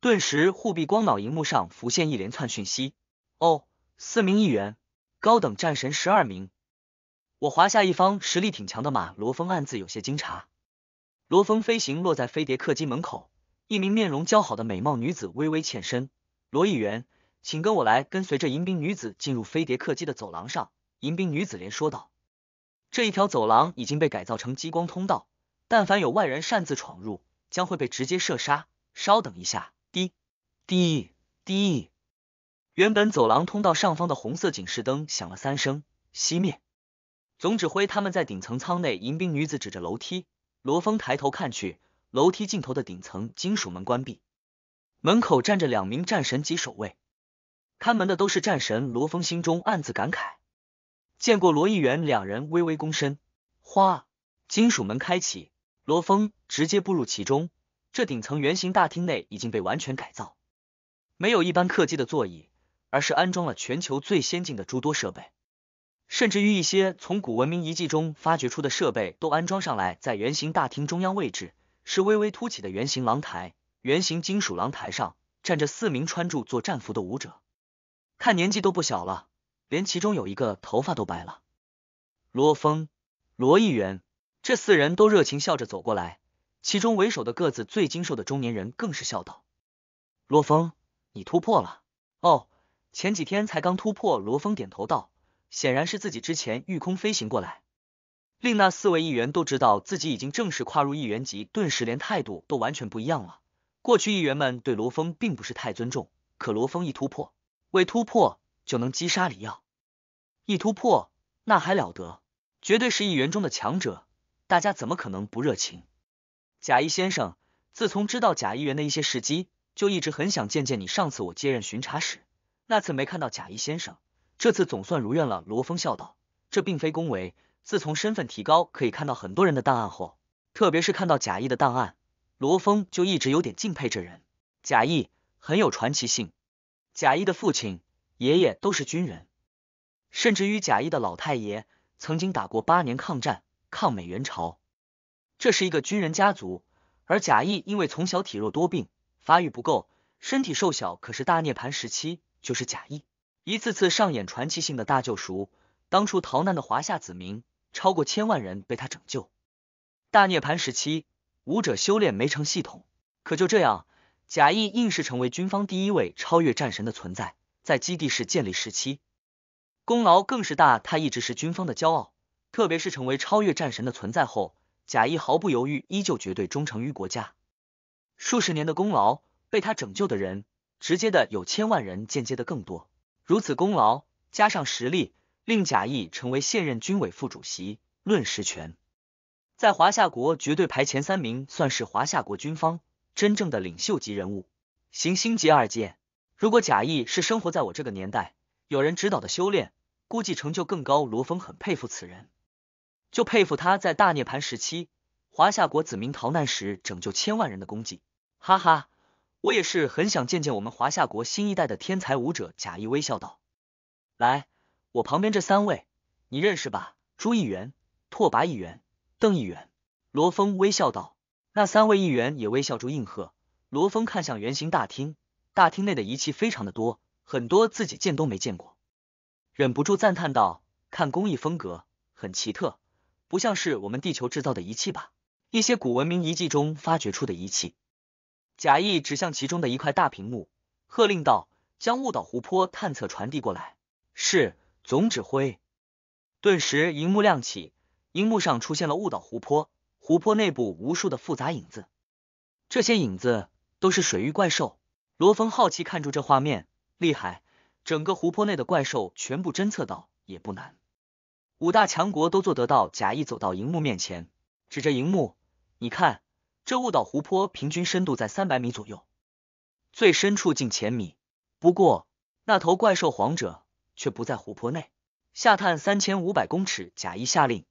顿时护臂光脑荧幕上浮现一连串讯息。哦，四名议员，高等战神十二名。我华夏一方实力挺强的马罗峰暗自有些惊诧。罗峰飞行落在飞碟客机门口，一名面容姣好的美貌女子微微欠身：“罗议员，请跟我来。”跟随着迎宾女子进入飞碟客机的走廊上，迎宾女子连说道：“这一条走廊已经被改造成激光通道，但凡有外人擅自闯入，将会被直接射杀。稍等一下，滴滴滴滴。”原本走廊通道上方的红色警示灯响了三声，熄灭。总指挥他们在顶层舱内，迎宾女子指着楼梯，罗峰抬头看去，楼梯尽头的顶层金属门关闭，门口站着两名战神级守卫，看门的都是战神。罗峰心中暗自感慨，见过罗议员两人微微躬身，哗，金属门开启，罗峰直接步入其中。这顶层圆形大厅内已经被完全改造，没有一般客机的座椅，而是安装了全球最先进的诸多设备。甚至于一些从古文明遗迹中发掘出的设备都安装上来，在圆形大厅中央位置是微微凸起的圆形廊台，圆形金属廊台上站着四名穿着作战服的舞者，看年纪都不小了，连其中有一个头发都白了。罗峰、罗议员这四人都热情笑着走过来，其中为首的个子最精瘦的中年人更是笑道：“罗峰，你突破了？哦，前几天才刚突破。”罗峰点头道。显然是自己之前御空飞行过来，令那四位议员都知道自己已经正式跨入议员级，顿时连态度都完全不一样了。过去议员们对罗峰并不是太尊重，可罗峰一突破，未突破就能击杀李耀，一突破那还了得，绝对是议员中的强者，大家怎么可能不热情？贾谊先生，自从知道贾议员的一些事迹，就一直很想见见你。上次我接任巡查时，那次没看到贾谊先生。这次总算如愿了，罗峰笑道：“这并非恭维。自从身份提高，可以看到很多人的档案后，特别是看到贾谊的档案，罗峰就一直有点敬佩这人。贾谊很有传奇性，贾谊的父亲、爷爷都是军人，甚至于贾谊的老太爷曾经打过八年抗战、抗美援朝，这是一个军人家族。而贾谊因为从小体弱多病，发育不够，身体瘦小，可是大涅槃时期就是贾谊。”一次次上演传奇性的大救赎，当初逃难的华夏子民超过千万人被他拯救。大涅槃时期，武者修炼没成系统，可就这样，贾谊硬是成为军方第一位超越战神的存在。在基地市建立时期，功劳更是大，他一直是军方的骄傲。特别是成为超越战神的存在后，贾谊毫不犹豫，依旧绝对忠诚于国家。数十年的功劳，被他拯救的人，直接的有千万人，间接的更多。如此功劳加上实力，令贾谊成为现任军委副主席。论实权，在华夏国绝对排前三名，算是华夏国军方真正的领袖级人物。行星级二阶，如果贾谊是生活在我这个年代，有人指导的修炼，估计成就更高。罗峰很佩服此人，就佩服他在大涅槃时期，华夏国子民逃难时拯救千万人的功绩。哈哈。我也是很想见见我们华夏国新一代的天才武者，假意微笑道：“来，我旁边这三位，你认识吧？”朱议员、拓跋议员、邓议员。罗峰微笑道，那三位议员也微笑着应和。罗峰看向圆形大厅，大厅内的仪器非常的多，很多自己见都没见过，忍不住赞叹道：“看工艺风格，很奇特，不像是我们地球制造的仪器吧？一些古文明遗迹中发掘出的仪器。”贾意指向其中的一块大屏幕，喝令道：“将雾岛湖泊探测传递过来。”是总指挥。顿时，荧幕亮起，荧幕上出现了雾岛湖泊，湖泊内部无数的复杂影子，这些影子都是水域怪兽。罗峰好奇看住这画面，厉害！整个湖泊内的怪兽全部侦测到也不难，五大强国都做得到。贾意走到荧幕面前，指着荧幕：“你看。”这雾岛湖泊平均深度在三百米左右，最深处近千米。不过那头怪兽皇者却不在湖泊内。下探三千五百公尺，假意下令，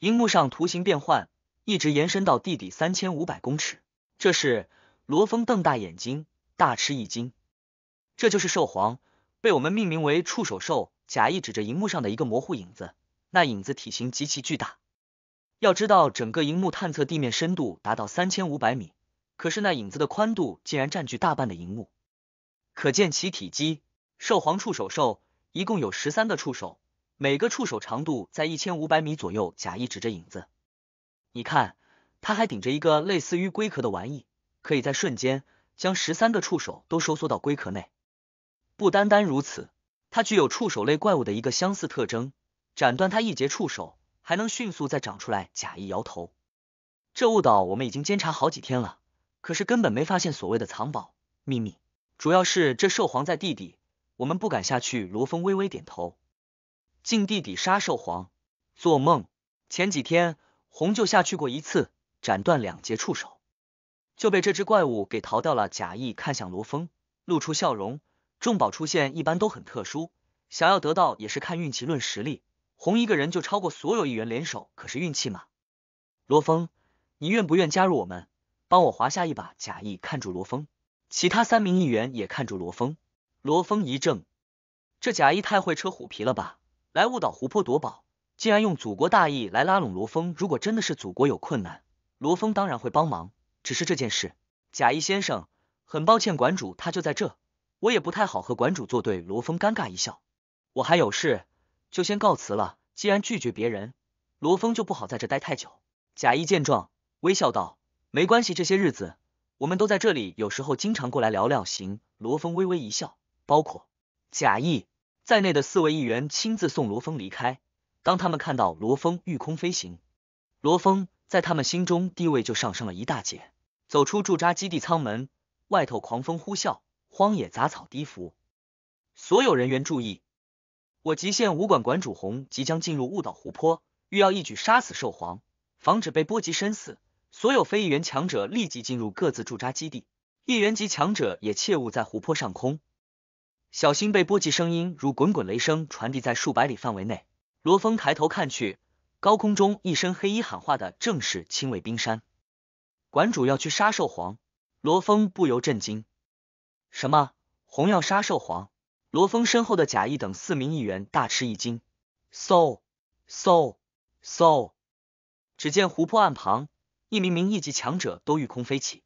荧幕上图形变换，一直延伸到地底三千五百公尺。这是罗峰瞪大眼睛，大吃一惊。这就是兽皇，被我们命名为触手兽。假意指着荧幕上的一个模糊影子，那影子体型极其巨大。要知道，整个荧幕探测地面深度达到三千五百米，可是那影子的宽度竟然占据大半的荧幕，可见其体积。兽皇触手兽一共有十三个触手，每个触手长度在一千五百米左右。假意指着影子，你看，它还顶着一个类似于龟壳的玩意，可以在瞬间将十三个触手都收缩到龟壳内。不单单如此，它具有触手类怪物的一个相似特征，斩断它一节触手。还能迅速再长出来。假意摇头，这雾岛我们已经监察好几天了，可是根本没发现所谓的藏宝秘密。主要是这兽皇在地底，我们不敢下去。罗峰微微点头，进地底杀兽皇，做梦。前几天红就下去过一次，斩断两节触手，就被这只怪物给逃掉了。假意看向罗峰，露出笑容。重宝出现一般都很特殊，想要得到也是看运气、论实力。红一个人就超过所有议员联手，可是运气吗？罗峰，你愿不愿加入我们，帮我划下一把？贾意看住罗峰，其他三名议员也看住罗峰。罗峰一怔，这贾意太会扯虎皮了吧，来误导湖泊夺宝，竟然用祖国大义来拉拢罗峰。如果真的是祖国有困难，罗峰当然会帮忙。只是这件事，贾意先生，很抱歉，馆主他就在这，我也不太好和馆主作对。罗峰尴尬一笑，我还有事。就先告辞了。既然拒绝别人，罗峰就不好在这待太久。贾谊见状，微笑道：“没关系，这些日子我们都在这里，有时候经常过来聊聊，行？”罗峰微微一笑。包括贾谊在内的四位议员亲自送罗峰离开。当他们看到罗峰御空飞行，罗峰在他们心中地位就上升了一大截。走出驻扎基地舱门，外头狂风呼啸，荒野杂草低伏。所有人员注意。我极限武馆馆主红即将进入雾岛湖泊，欲要一举杀死兽皇，防止被波及身死。所有非议员强者立即进入各自驻扎基地，议员级强者也切勿在湖泊上空，小心被波及。声音如滚滚雷声，传递在数百里范围内。罗峰抬头看去，高空中一身黑衣喊话的正是青卫冰山。馆主要去杀兽皇，罗峰不由震惊：什么？红要杀兽皇？罗峰身后的贾谊等四名议员大吃一惊，嗖，嗖，嗖！只见湖泊岸旁，一名名一级强者都御空飞起。